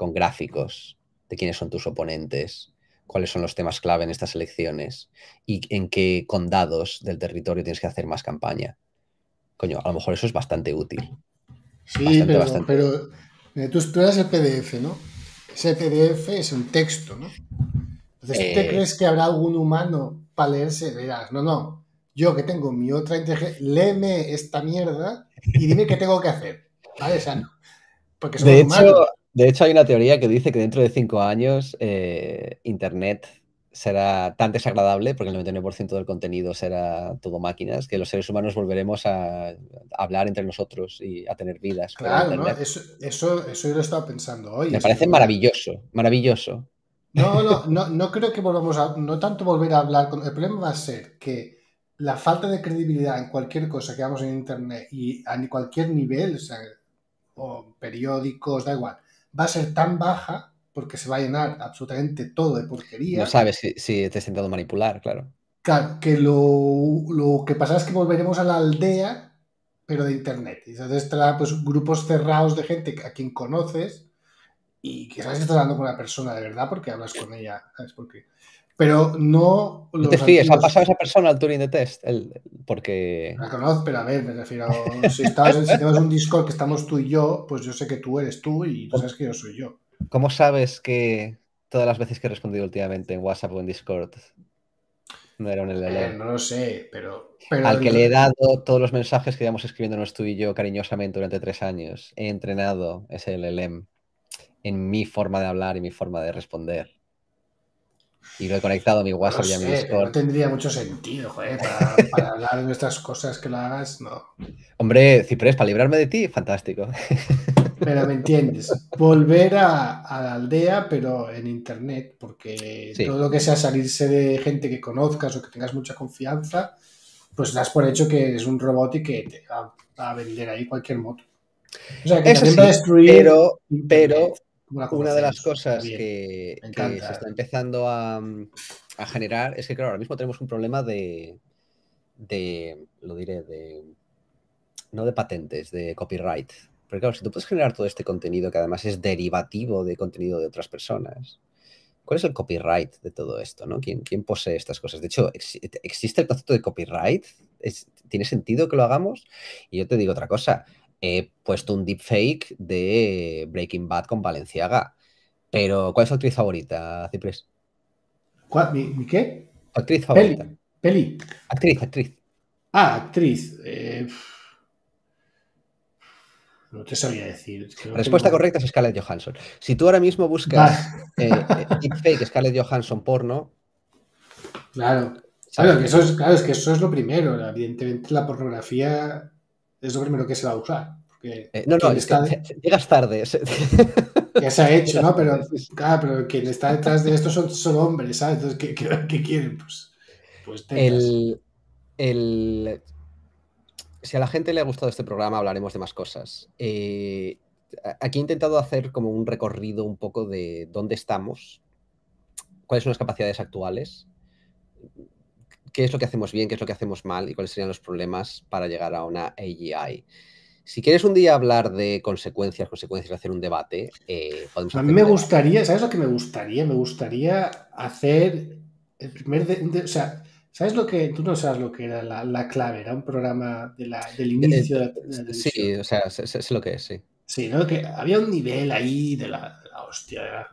con gráficos de quiénes son tus oponentes, cuáles son los temas clave en estas elecciones y en qué condados del territorio tienes que hacer más campaña. Coño, a lo mejor eso es bastante útil. Sí, pero, tú, eres el PDF, ¿no? Ese PDF es un texto, ¿no? Entonces, ¿tú te eh. crees que habrá algún humano para leerse? Verás, no, no, yo que tengo mi otra inteligencia, léeme esta mierda y dime qué tengo que hacer. ¿Vale? porque es de hecho, de hecho, hay una teoría que dice que dentro de cinco años eh, Internet será tan desagradable, porque el 99% del contenido será todo máquinas, que los seres humanos volveremos a hablar entre nosotros y a tener vidas. Claro, eso, eso, yo lo estaba pensando hoy. Me parece maravilloso, maravilloso. No, no, no, no creo que volvamos a, no tanto volver a hablar El problema va a ser que la falta de credibilidad en cualquier cosa que hagamos en Internet y a cualquier nivel, o periódicos, da igual, va a ser tan baja porque se va a llenar absolutamente todo de porquería. No sabes si, te has intentado manipular, claro. Claro, que lo, lo, que pasa es que volveremos a la aldea, pero de internet. Y entonces estará pues, grupos cerrados de gente a quien conoces y que sabes que estás hablando con una persona de verdad porque hablas con ella, ¿sabes? Porque pero no... lo no te fíes, ha pasado esa persona al Turing de test, porque... La conozco, pero a ver, me refiero, a, si, estás tenemos un Discord que estamos tú y yo, pues yo sé que tú eres tú y tú sabes que yo soy yo. ¿Cómo sabes que todas las veces que he respondido últimamente en WhatsApp o en Discord no era un LLM? Eh, no lo sé, pero, Al que le he dado todos los mensajes que llevamos escribiéndonos tú y yo cariñosamente durante tres años, he entrenado ese LLM en mi forma de hablar y mi forma de responder. Y lo he conectado a mi WhatsApp y a mi Discord. No tendría mucho sentido, joder, para, hablar de nuestras cosas que la hagas, no. Hombre, Ciprés, para librarme de ti, fantástico. Pero me entiendes. Volver a, la aldea, pero en internet, porque todo lo que sea salirse de gente que conozcas o que tengas mucha confianza, pues das por hecho que es un robot y que te va a vender ahí cualquier moto. O sea, que Eso destruir. Pero, pero una de las cosas que, se está empezando a, generar es que, ahora mismo tenemos un problema de, de, lo diré, de, no de patentes, de copyright. Porque claro, si tú puedes generar todo este contenido que además es derivativo de contenido de otras personas, ¿cuál es el copyright de todo esto? ¿no? ¿Quién, posee estas cosas? De hecho, ¿existe el concepto de copyright? ¿Tiene sentido que lo hagamos? Y yo te digo otra cosa, he puesto un deepfake de Breaking Bad con Valenciaga. Pero, ¿cuál es tu actriz favorita, Ciprés? ¿Mi, qué? Actriz favorita. Peli. Actriz, actriz. Ah, actriz. Eh, no te sabía decir. Respuesta correcta es Scarlett Johansson. Si tú ahora mismo buscas eh, eh, deepfake Scarlett Johansson porno. Claro. que, eso claro, es que eso es lo primero. Evidentemente la pornografía es lo primero que se va a usar. Eh, no, no, llegas tarde. Ya se ha hecho, ¿no? Pero, claro, pero quien está detrás de esto son, hombres, ¿sabes? Entonces, ¿qué, quieren? Pues, pues Si a la gente le ha gustado este programa, hablaremos de más cosas. Eh, aquí he intentado hacer como un recorrido un poco de dónde estamos, cuáles son las capacidades actuales qué es lo que hacemos bien, qué es lo que hacemos mal y cuáles serían los problemas para llegar a una AGI. Si quieres un día hablar de consecuencias, consecuencias, hacer un debate, eh, podemos A mí me gustaría, ¿sabes lo que me gustaría? Me gustaría hacer el primer... o sea, ¿sabes lo que... Tú no sabes lo que era la, clave, era un programa del inicio de, la, Sí, o sea, sé, lo que es, sí. Sí, ¿no? Que había un nivel ahí de la, hostia.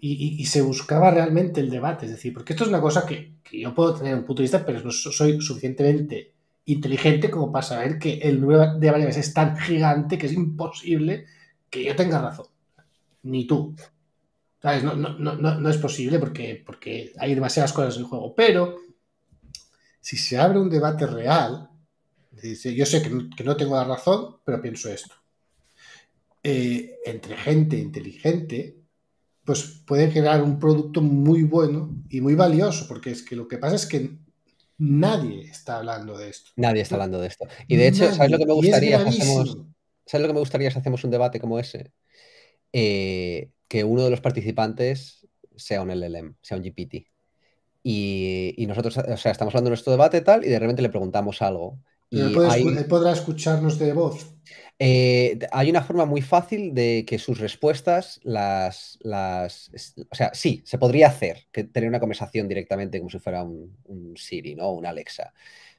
y se buscaba realmente el debate, es decir, porque esto es una cosa que que yo puedo tener un punto de vista, pero no soy suficientemente inteligente como para saber que el número de variables es tan gigante que es imposible que yo tenga razón. Ni tú. No, es posible porque, porque hay demasiadas cosas en el juego. Pero si se abre un debate real, yo sé que no, tengo la razón, pero pienso esto. Eh, entre gente inteligente, pues puede crear un producto muy bueno y muy valioso, porque es que lo que pasa es que nadie está hablando de esto. Nadie está hablando de esto. Y de hecho, ¿sabes lo que me gustaría? Si hacemos, lo que me gustaría si hacemos un debate como ese? Eh, que uno de los participantes sea un LLM, sea un GPT. Y, nosotros, o sea, estamos hablando de nuestro debate tal, y de repente le preguntamos algo. Y podrá escucharnos de voz. Eh, hay una forma muy fácil de que sus respuestas las, O sea, sí, se podría hacer, que tener una conversación directamente como si fuera un, Siri, ¿no? Un Alexa.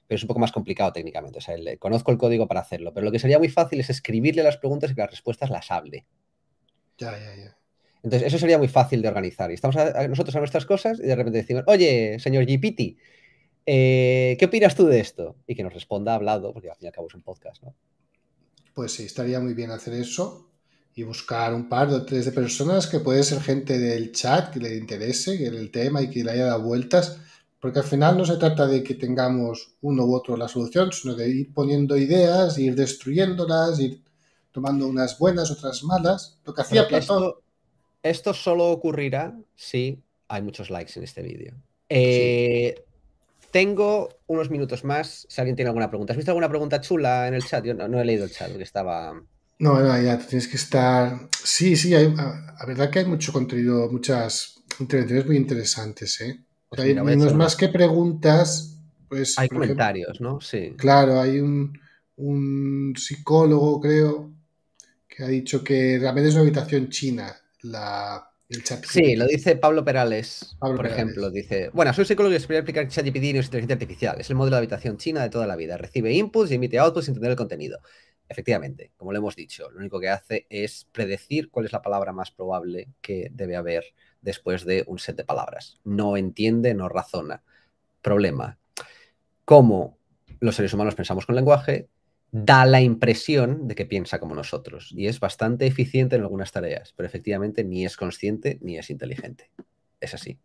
Pero es un poco más complicado técnicamente. O sea, le, conozco el código para hacerlo. Pero lo que sería muy fácil es escribirle las preguntas y que las respuestas las hable. Ya, ya, ya. Entonces, eso sería muy fácil de organizar. Y estamos nosotros a nuestras cosas y de repente decimos, oye, señor Gipiti, eh, ¿qué opinas tú de esto? Y que nos responda hablado, porque al fin y al cabo es un podcast, ¿no? pues sí, estaría muy bien hacer eso y buscar un par o tres de personas que puede ser gente del chat que le interese el tema y que le haya dado vueltas, porque al final no se trata de que tengamos uno u otro la solución, sino de ir poniendo ideas, ir destruyéndolas, ir tomando unas buenas, otras malas, lo que hacía Platón. Esto, solo ocurrirá si hay muchos likes en este vídeo. Eh, tengo unos minutos más, si alguien tiene alguna pregunta. ¿Has visto alguna pregunta chula en el chat? Yo no, he leído el chat porque estaba... No, no, ya tienes que estar. Sí, sí, la verdad que hay mucho contenido, muchas intervenciones muy interesantes, ¿eh? Pues menos más que preguntas, pues. Hay comentarios, ¿no? Sí. Claro, hay un, un, psicólogo, creo, que ha dicho que realmente es una habitación china la, Sí, lo dice Pablo Perales, por ejemplo. Dice, bueno, soy psicólogo y os voy a explicar es inteligencia artificial. Es el modelo de habitación china de toda la vida. Recibe inputs y emite outputs sin entender el contenido. Efectivamente, como lo hemos dicho, lo único que hace es predecir cuál es la palabra más probable que debe haber después de un set de palabras. No entiende, no razona. Problema. ¿Cómo los seres humanos pensamos con lenguaje, da la impresión de que piensa como nosotros y es bastante eficiente en algunas tareas, pero efectivamente ni es consciente ni es inteligente. Es así.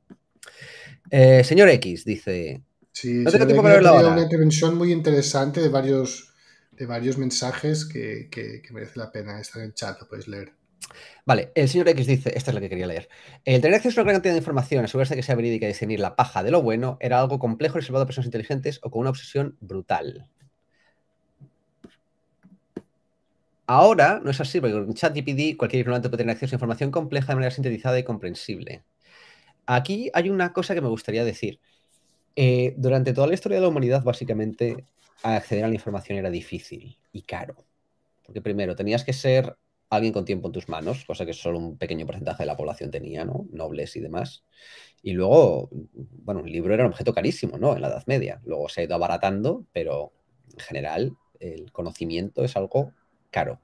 Eh, señor X dice... Sí, no tengo tiempo para Una intervención muy interesante de varios, mensajes que, merece la pena estar en el chat, lo podéis leer. Vale, el señor X dice, esta es la que quería leer. El tener acceso a una gran cantidad de información, asegurarse que sea verídica y discernir la paja de lo bueno, era algo complejo y reservado a personas inteligentes o con una obsesión brutal. Ahora no es así, porque con ChatGPT cualquier ignorante puede tener acceso a información compleja de manera sintetizada y comprensible. Aquí hay una cosa que me gustaría decir. Eh, durante toda la historia de la humanidad, básicamente, acceder a la información era difícil y caro. Porque primero, tenías que ser alguien con tiempo en tus manos, cosa que solo un pequeño porcentaje de la población tenía, Nobles y demás. Y luego, bueno, el libro era un objeto carísimo, ¿no? En la Edad Media. Luego se ha ido abaratando, pero en general el conocimiento es algo caro.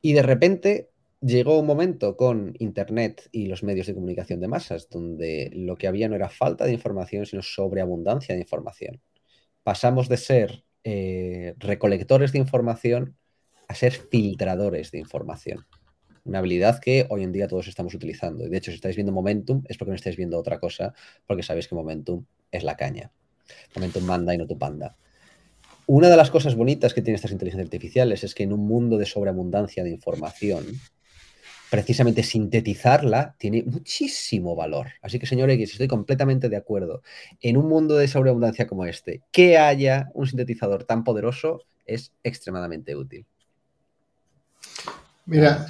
Y de repente llegó un momento con Internet y los medios de comunicación de masas, donde lo que había no era falta de información, sino sobreabundancia de información. Pasamos de ser eh, recolectores de información a ser filtradores de información. Una habilidad que hoy en día todos estamos utilizando. Y de hecho, si estáis viendo Momentum, es porque no estáis viendo otra cosa, porque sabéis que Momentum es la caña. Momentum manda y no tu panda una de las cosas bonitas que tienen estas inteligencias artificiales es que en un mundo de sobreabundancia de información, precisamente sintetizarla tiene muchísimo valor. Así que, señor X, estoy completamente de acuerdo. En un mundo de sobreabundancia como este, que haya un sintetizador tan poderoso es extremadamente útil. Mira,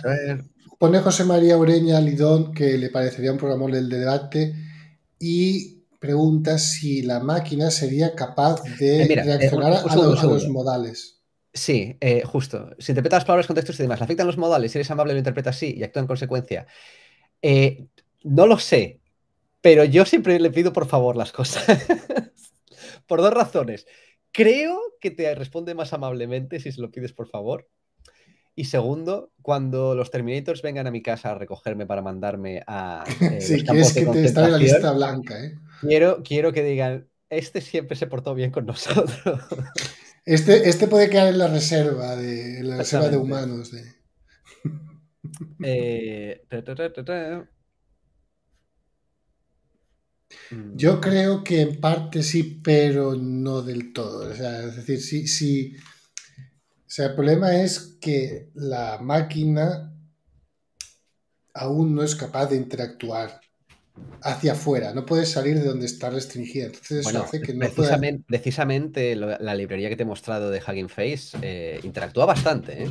pone José María Ureña Lidón que le parecería un programa del debate y pregunta si la máquina sería capaz de eh, eh, reaccionar a, los, modales. Sí, eh, justo. Si las palabras, contextos y demás, ¿le afectan los modales? Si eres amable, lo interpreta así y actúa en consecuencia. no lo sé, pero yo siempre le pido por favor las cosas. por dos razones. Creo que te responde más amablemente si se lo pides por favor. Y segundo, cuando los Terminators vengan a mi casa a recogerme para mandarme a. sí, eh, que en la lista blanca, ¿eh? Quiero, que digan: Este siempre se portó bien con nosotros. Este, este puede quedar en la reserva de, la de humanos. Eh, mm. Yo creo que en parte sí, pero no del todo. es decir, sí, sí o sea, el problema es que la máquina aún no es capaz de interactuar hacia afuera, no puede salir de donde está restringida. Entonces eso hace que no precisamente, precisamente la librería que te he mostrado de Hugging Face eh, interactúa bastante. ¿eh?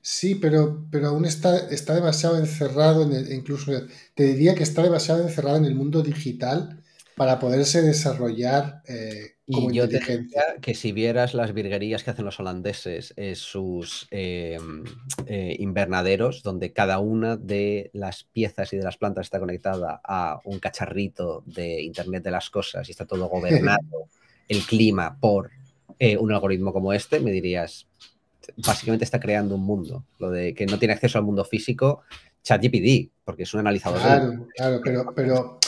Sí, pero, pero aún está, está demasiado encerrado, en el, incluso te diría que está demasiado encerrado en el mundo digital para poderse desarrollar eh, como y yo inteligencia. que si vieras las virguerías que hacen los holandeses, sus eh, eh, invernaderos, donde cada una de las piezas y de las plantas está conectada a un cacharrito de Internet de las Cosas y está todo gobernado el clima por un algoritmo como este, me dirías, básicamente está creando un mundo. Lo de que no tiene acceso al mundo físico, ChatGPT, porque es un analizador. Claro, de... claro, pero, pero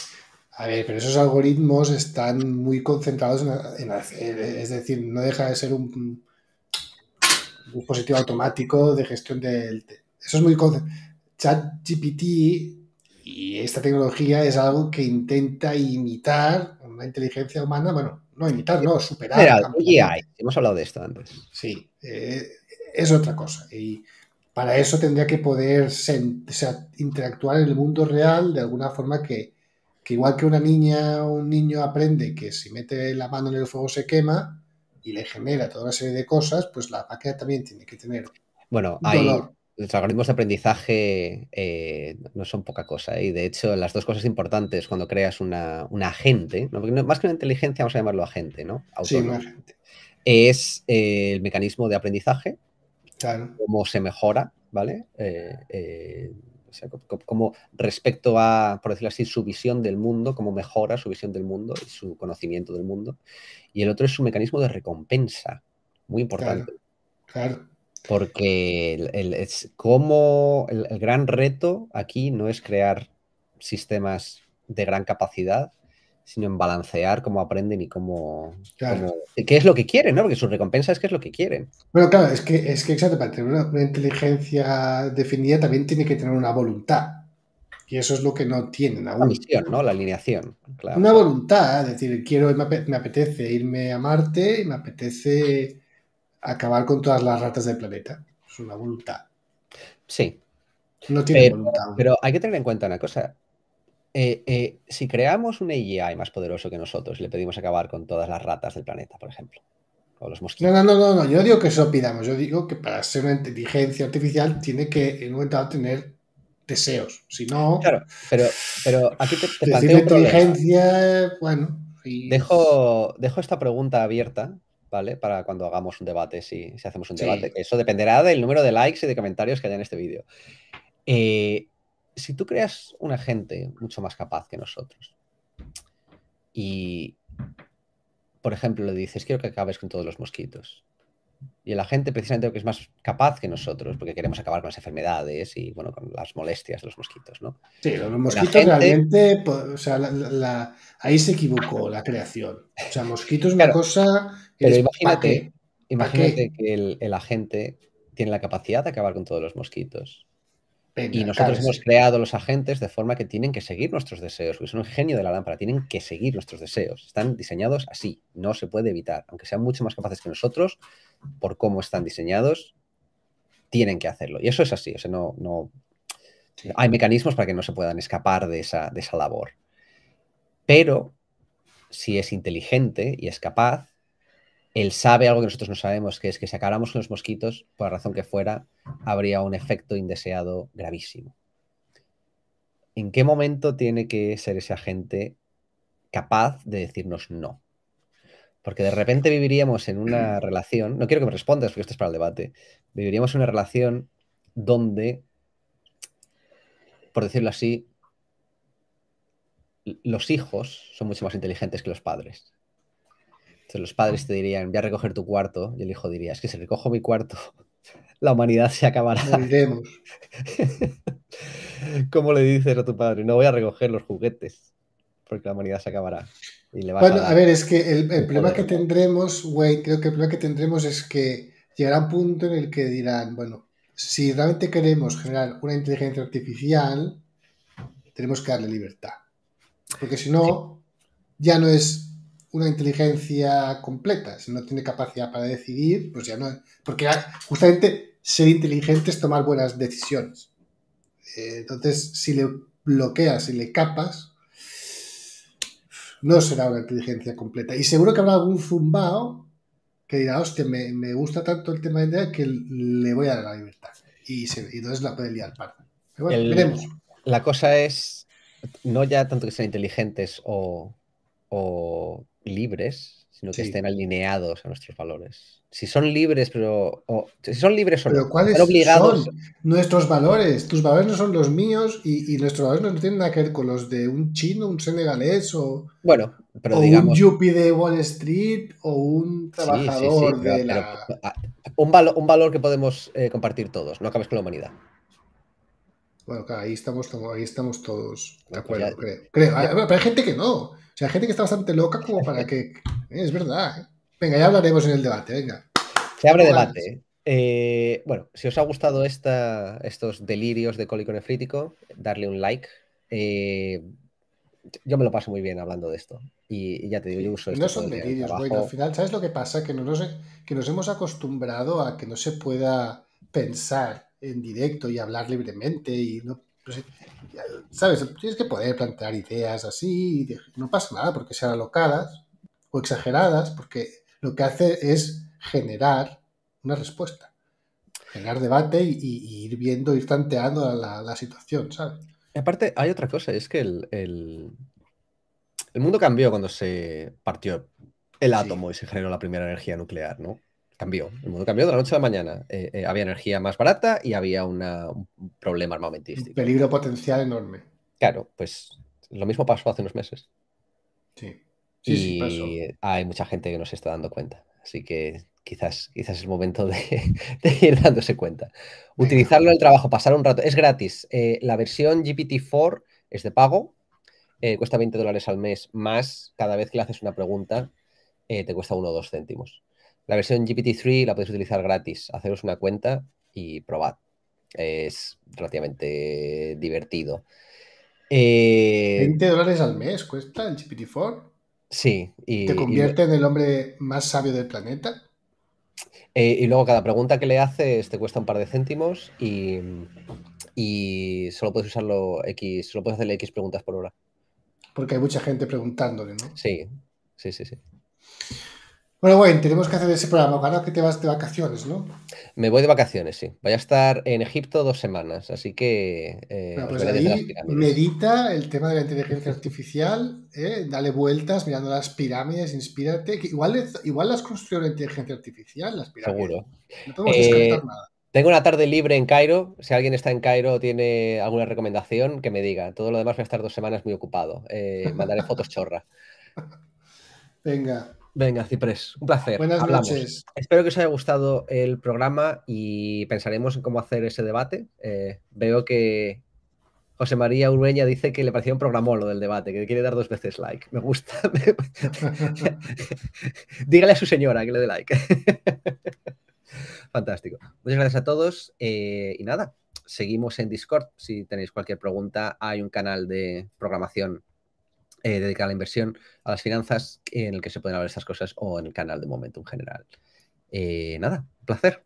a ver, pero esos algoritmos están muy concentrados en, hacer, es decir, no deja de ser un, dispositivo automático de gestión del... eso es muy ChatGPT y esta tecnología es algo que intenta imitar una inteligencia humana, bueno, no imitar, no, superar. hemos hablado de esto antes. Sí, eh, es otra cosa. Y para eso tendría que poder interactuar en el mundo real de alguna forma que, que igual que una niña o un niño aprende que si mete la mano en el fuego se quema y le genera toda una serie de cosas, pues la máquina también tiene que tener. Bueno, hay, los algoritmos de aprendizaje eh, no son poca cosa. ¿eh? Y de hecho, las dos cosas importantes cuando creas una, un agente, más que una inteligencia, vamos a llamarlo agente, ¿no? sí, un agente. Es eh, el mecanismo de aprendizaje, cómo se mejora, ¿vale? como respecto a, por decirlo así, su visión del mundo, cómo mejora su visión del mundo y su conocimiento del mundo. Y el otro es su mecanismo de recompensa, muy importante. Claro. Porque el, es como el gran reto aquí no es crear sistemas de gran capacidad, sino en balancear cómo aprenden y cómo, qué es lo que quieren, ¿no? Porque su recompensa es qué es lo que quieren. Bueno, claro, es que, es que exacto, para tener una, inteligencia definida también tiene que tener una voluntad. Y eso es lo que no tienen aún. La misión, ¿no? La alineación. Una voluntad, es decir, quiero, me apetece irme a Marte, y me apetece acabar con todas las ratas del planeta. Es una voluntad. Sí. No tiene voluntad. Pero hay que tener en cuenta una cosa eh, eh, si creamos un AI más poderoso que nosotros, y le pedimos acabar con todas las ratas del planeta, por ejemplo. O los mosquitos. No, no, no, no, yo digo que eso pidamos. Yo digo que para ser una inteligencia artificial tiene que en un momento tener deseos. Si no. Claro, pero, pero aquí te, planteo. inteligencia, bueno. Dejo, dejo esta pregunta abierta ¿vale? Para cuando hagamos un debate, si, si hacemos un debate. Eso dependerá del número de likes y de comentarios que haya en este vídeo. Eh, si tú creas un agente mucho más capaz que nosotros y, por ejemplo, le dices, quiero que acabes con todos los mosquitos, y el agente precisamente que es más capaz que nosotros, porque queremos acabar con las enfermedades y, bueno, con las molestias de los mosquitos, ¿no? Sí, los mosquitos realmente, pues, o sea, ahí se equivocó la creación. O sea, mosquitos es una cosa... Que pero imagínate, imagínate que el agente tiene la capacidad de acabar con todos los mosquitos y nosotros hemos creado los agentes de forma que tienen que seguir nuestros deseos. Es un genio de la lámpara, tienen que seguir nuestros deseos. Están diseñados así, no se puede evitar. Aunque sean mucho más capaces que nosotros, por cómo están diseñados, tienen que hacerlo. Y eso es así, o sea, no, no... hay mecanismos para que no se puedan escapar de de esa labor. Pero si es inteligente y es capaz, él sabe algo que nosotros no sabemos, que es que si acabáramos con los mosquitos, por la razón que fuera, habría un efecto indeseado gravísimo. ¿En qué momento tiene que ser ese agente capaz de decirnos no? Porque de repente viviríamos en una relación, no quiero que me respondas porque esto es para el debate, viviríamos en una relación donde, por decirlo así, los hijos son mucho más inteligentes que los padres los padres te dirían, voy a recoger tu cuarto, y el hijo diría, es que si recojo mi cuarto, la humanidad se acabará. ¿Cómo le dices a tu padre? No voy a recoger los juguetes, porque la humanidad se acabará. Y le bueno, a, ver, es que el, problema que tendremos, güey, creo que el problema que tendremos es que llegará un punto en el que dirán, bueno, si realmente queremos generar una inteligencia artificial, tenemos que darle libertad. Porque si no, ya no es una inteligencia completa, si no tiene capacidad para decidir, pues ya no. Porque justamente ser inteligente es tomar buenas decisiones. Eh, entonces, si le bloqueas y le capas, no será una inteligencia completa. Y seguro que habrá algún zumbao que dirá, hostia, me, gusta tanto el tema de idea que le voy a dar la libertad. Y, entonces la puede liar parte Pero bueno, veremos. La cosa es no ya tanto que sean inteligentes o libres, sino que estén alineados a nuestros valores. Si son libres, pero. si son libres o ¿cuáles obligados... son nuestros valores? Tus valores no son los míos y, nuestros valores no tienen nada que ver con los de un chino, un senegalés o. Bueno, pero o un yuppie de Wall Street o un trabajador de la. un, un, valor que podemos eh, compartir todos, no acabes con la humanidad. Bueno, claro, ahí estamos, ahí estamos todos de pues acuerdo, creo. creo. pero hay gente que no. O sea, gente que está bastante loca como para que... Es verdad. ¿eh? Venga, ya hablaremos en el debate, venga. Se abre debate. ¿eh? Eh, bueno, si os ha gustado esta, estos delirios de cólico nefrítico, darle un like. yo me lo paso muy bien hablando de esto. Y, ya te digo, yo uso No son delirios, bueno, al final, ¿sabes lo que pasa? Que, no nos, que nos hemos acostumbrado a que no se pueda pensar en directo y hablar libremente y no pues, ¿Sabes? Tienes que poder plantear ideas así, no pasa nada porque sean alocadas o exageradas, porque lo que hace es generar una respuesta, generar debate y, ir viendo, ir tanteando la, situación, ¿sabes? aparte, hay otra cosa, es que el, el, mundo cambió cuando se partió el átomo y se generó la primera energía nuclear, ¿no? cambió, el mundo cambió de la noche a la mañana. Eh, eh, había energía más barata y había un problema armamentístico. Un peligro potencial enorme. Claro, pues lo mismo pasó hace unos meses. Sí. sí y hay mucha gente que no se está dando cuenta. Así que quizás, quizás es el momento de, ir dándose cuenta. Utilizarlo en el trabajo, pasar un rato. Es gratis. Eh, la versión GPT-4 es de pago. cuesta 20 dólares al mes más. Cada vez que le haces una pregunta, te cuesta 1 o 2 céntimos. La versión GPT-3 la podéis utilizar gratis. Haceros una cuenta y probad. Es relativamente divertido. 20 eh, dólares al mes cuesta el GPT-4. Sí. ¿Te convierte en el hombre más sabio del planeta? Eh, y luego cada pregunta que le haces te cuesta un par de céntimos y, y solo puedes usarlo X, solo puedes hacerle X preguntas por hora. Porque hay mucha gente preguntándole, ¿no? Sí, sí, sí, sí. Bueno, bueno, tenemos que hacer ese programa. Ahora que te vas de vacaciones, ¿no? Me voy de vacaciones, sí. Voy a estar en Egipto dos semanas, así que. Eh, bueno, pues ahí medita el tema de la inteligencia artificial, eh, dale vueltas mirando las pirámides, inspírate. Que igual, igual las construyó la inteligencia artificial, las pirámides. Seguro. No podemos descartar eh, nada. Tengo una tarde libre en Cairo. Si alguien está en Cairo o tiene alguna recomendación, que me diga. Todo lo demás voy a estar dos semanas muy ocupado. mandaré fotos chorra. Venga. Venga, Ciprés, un placer. Buenas noches. Espero que os haya gustado el programa y pensaremos en cómo hacer ese debate. Eh, veo que José María Urueña dice que le parecía un programa lo del debate, que quiere dar dos veces like. Me gusta. Dígale a su señora que le dé like. Fantástico. Muchas gracias a todos eh, y nada, seguimos en Discord. Si tenéis cualquier pregunta, hay un canal de programación eh, dedicada a la inversión, a las finanzas, en el que se pueden hablar estas cosas o en el canal de momento general. Eh, nada, un placer.